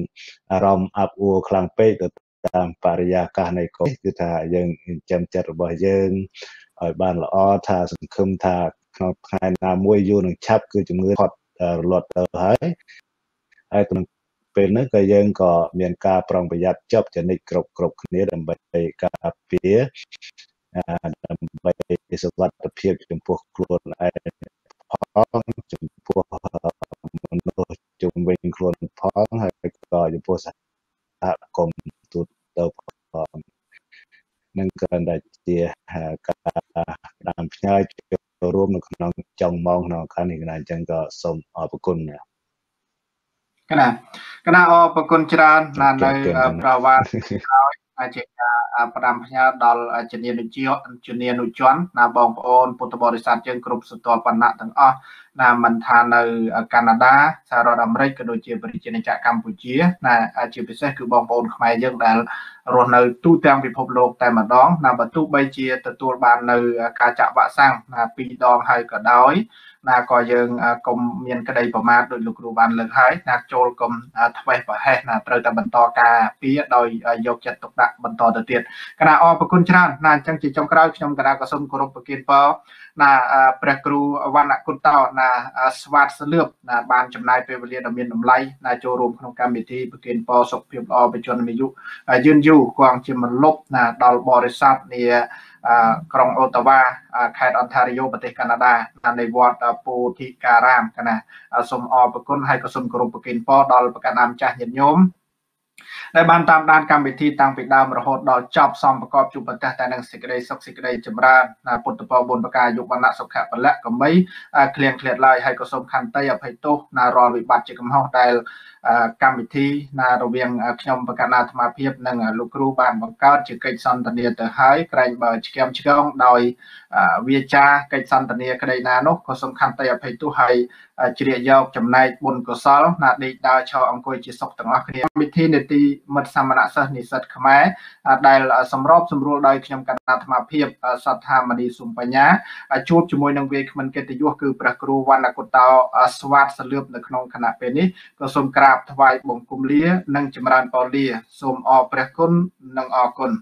អារម្មណ៍អាប់អួរខ្លាំងពេកទៅតាមបរិយាកាសនៃកូនគឺថាយើងចិញ្ចឹមចិត្តរបស់យើងឲ្យបានល្អថាសង្ឃឹមថាក្នុងថ្ងៃណាមួយយូរនឹងឆាប់គឺជំងឺផុតរលត់ទៅហើយហើយទៅពេលហ្នឹងក៏យើងក៏មានការប្រុងប្រយ័ត្នចប់ចនិចគ្រប់គ្រប់គ្នាដើម្បីការពារដើម្បីសុវត្ថិភាពចំពោះខ្លួនឯងផងចំពោះមនុស្សជុំវិញខ្លួនផងហើយក៏ចំពោះសហគមន៍ទូទៅផងនឹងក៏ដែលជាការតាមផ្ញើជូចូលរួមនៅក្នុងចុងម៉ោងក្នុងឱកាសនេះគណៈអញ្ចឹងក៏សូមអរគុណណាគណៈគណៈអរគុណច្រើនណាស់នៅប្រវត្តិហើយហើយជាការផ្ដាំផ្ញើដល់ជំនាញនុជាជំនាញនុជនណាបងប្អូនពុទ្ធបរិស័ទយើងគ្រប់សន្ទាប់វណ្ណៈទាំងអស់ណាមិនថានៅកាណាដាសហរដ្ឋអាមេរិកក៏ដូចជាប្រជាជនចក្រកម្ពុជាណាជាពិសេសគឺបងប្អូនខ្មែរយើងដែលរស់នៅទូទាំងពិភពលោកតែម្ដងណាបើទោះបីជាទទួលបាននៅការចាក់វ៉ាក់សាំងណា2ដងហើយក៏ដោយណាក៏យើងកុំមានក្តីប្រមាទដោយលោកគ្រូបានលើកហើយណាចូលកុំធ្វេសប្រហែសណាត្រូវតែបន្តការពារដោយយកចិត្តទុកដាក់បន្តទៅទៀតគណៈអរគុណច្រើនណាអញ្ចឹងជាចុងក្រោយខ្ញុំគណៈក៏សូមគោរពប្រគិនពរណាព្រះគ្រូវណ្ណគុណតោណា ស្វាតសលឿបណាបានចំណាយពេលវេលាដ៏មានតម្លៃណាចូលរួមក្នុងកម្មវិធីប្រគិនពរសុខភាពល្អប្រជជនអាយុយឺនយូរគង់ជាមលប់ណាដល់បរិស័ទនាក្រុងអូតាវ៉ាខេត្តអន្តារីយ៉ូប្រទេសកាណាដានៅវត្តពោធិការរាម កណាសូមអរគុណហើយក៏សូមគោរពប្រគេនពរដល់ប្រកាសអាមចាស់ញាតិញោមដែលបានតាមដានកម្មវិធីតាំងពីដើមរហូតដល់ចប់សំប្រកបជួបប្រទេសតែនឹងសេចក្តីសុខសេចក្តីចម្រើនពុទ្ធពរ4ប្រការយុគវណ្ណៈសុខៈពលៈកម្មីក្លៀងក្លាតឡើយហើយក៏សូមខន្តីអភ័យទោសណារាល់វិបត្តិជាកំហុសដែលកម្មវិធីណារវាងខ្ញុំបកណ្ណាអាត្មាភាពនិងលោកគ្រូបានបង្កើតជាកិច្ចសន្ទនាទៅហើយក្រែងបើឆ្គាំឆ្កងដោយវាចាកិច្ចសន្ទនាក្តីណានោះក៏សំខាន់តែអភ័យទោះហើយជ្រាកយកចំណែកបុណ្យកុសល ណាដេកដើរឈរអង្គុយជាសុខទាំងអស់គ្នាវិធីនេតិមិត្តសាមណសិស្សនិស្សិតខ្មែរដែល សម្របសម្រួលដោយខ្ញុំកណ្ដាអាត្មាភាពសត្ថាមនីសុមបញ្ញាជួបជាមួយនឹងវាគ្មិនកិត្តិយសគឺព្រះគ្រូវណ្ណកុតោ ស្វាតសលឿបនៅក្នុងគណៈពេលនេះក៏សូមក្រារាបថ្វាយបង្គំលានិងចម្រើនពរលាសូមអរព្រះគុណនិងអរគុណ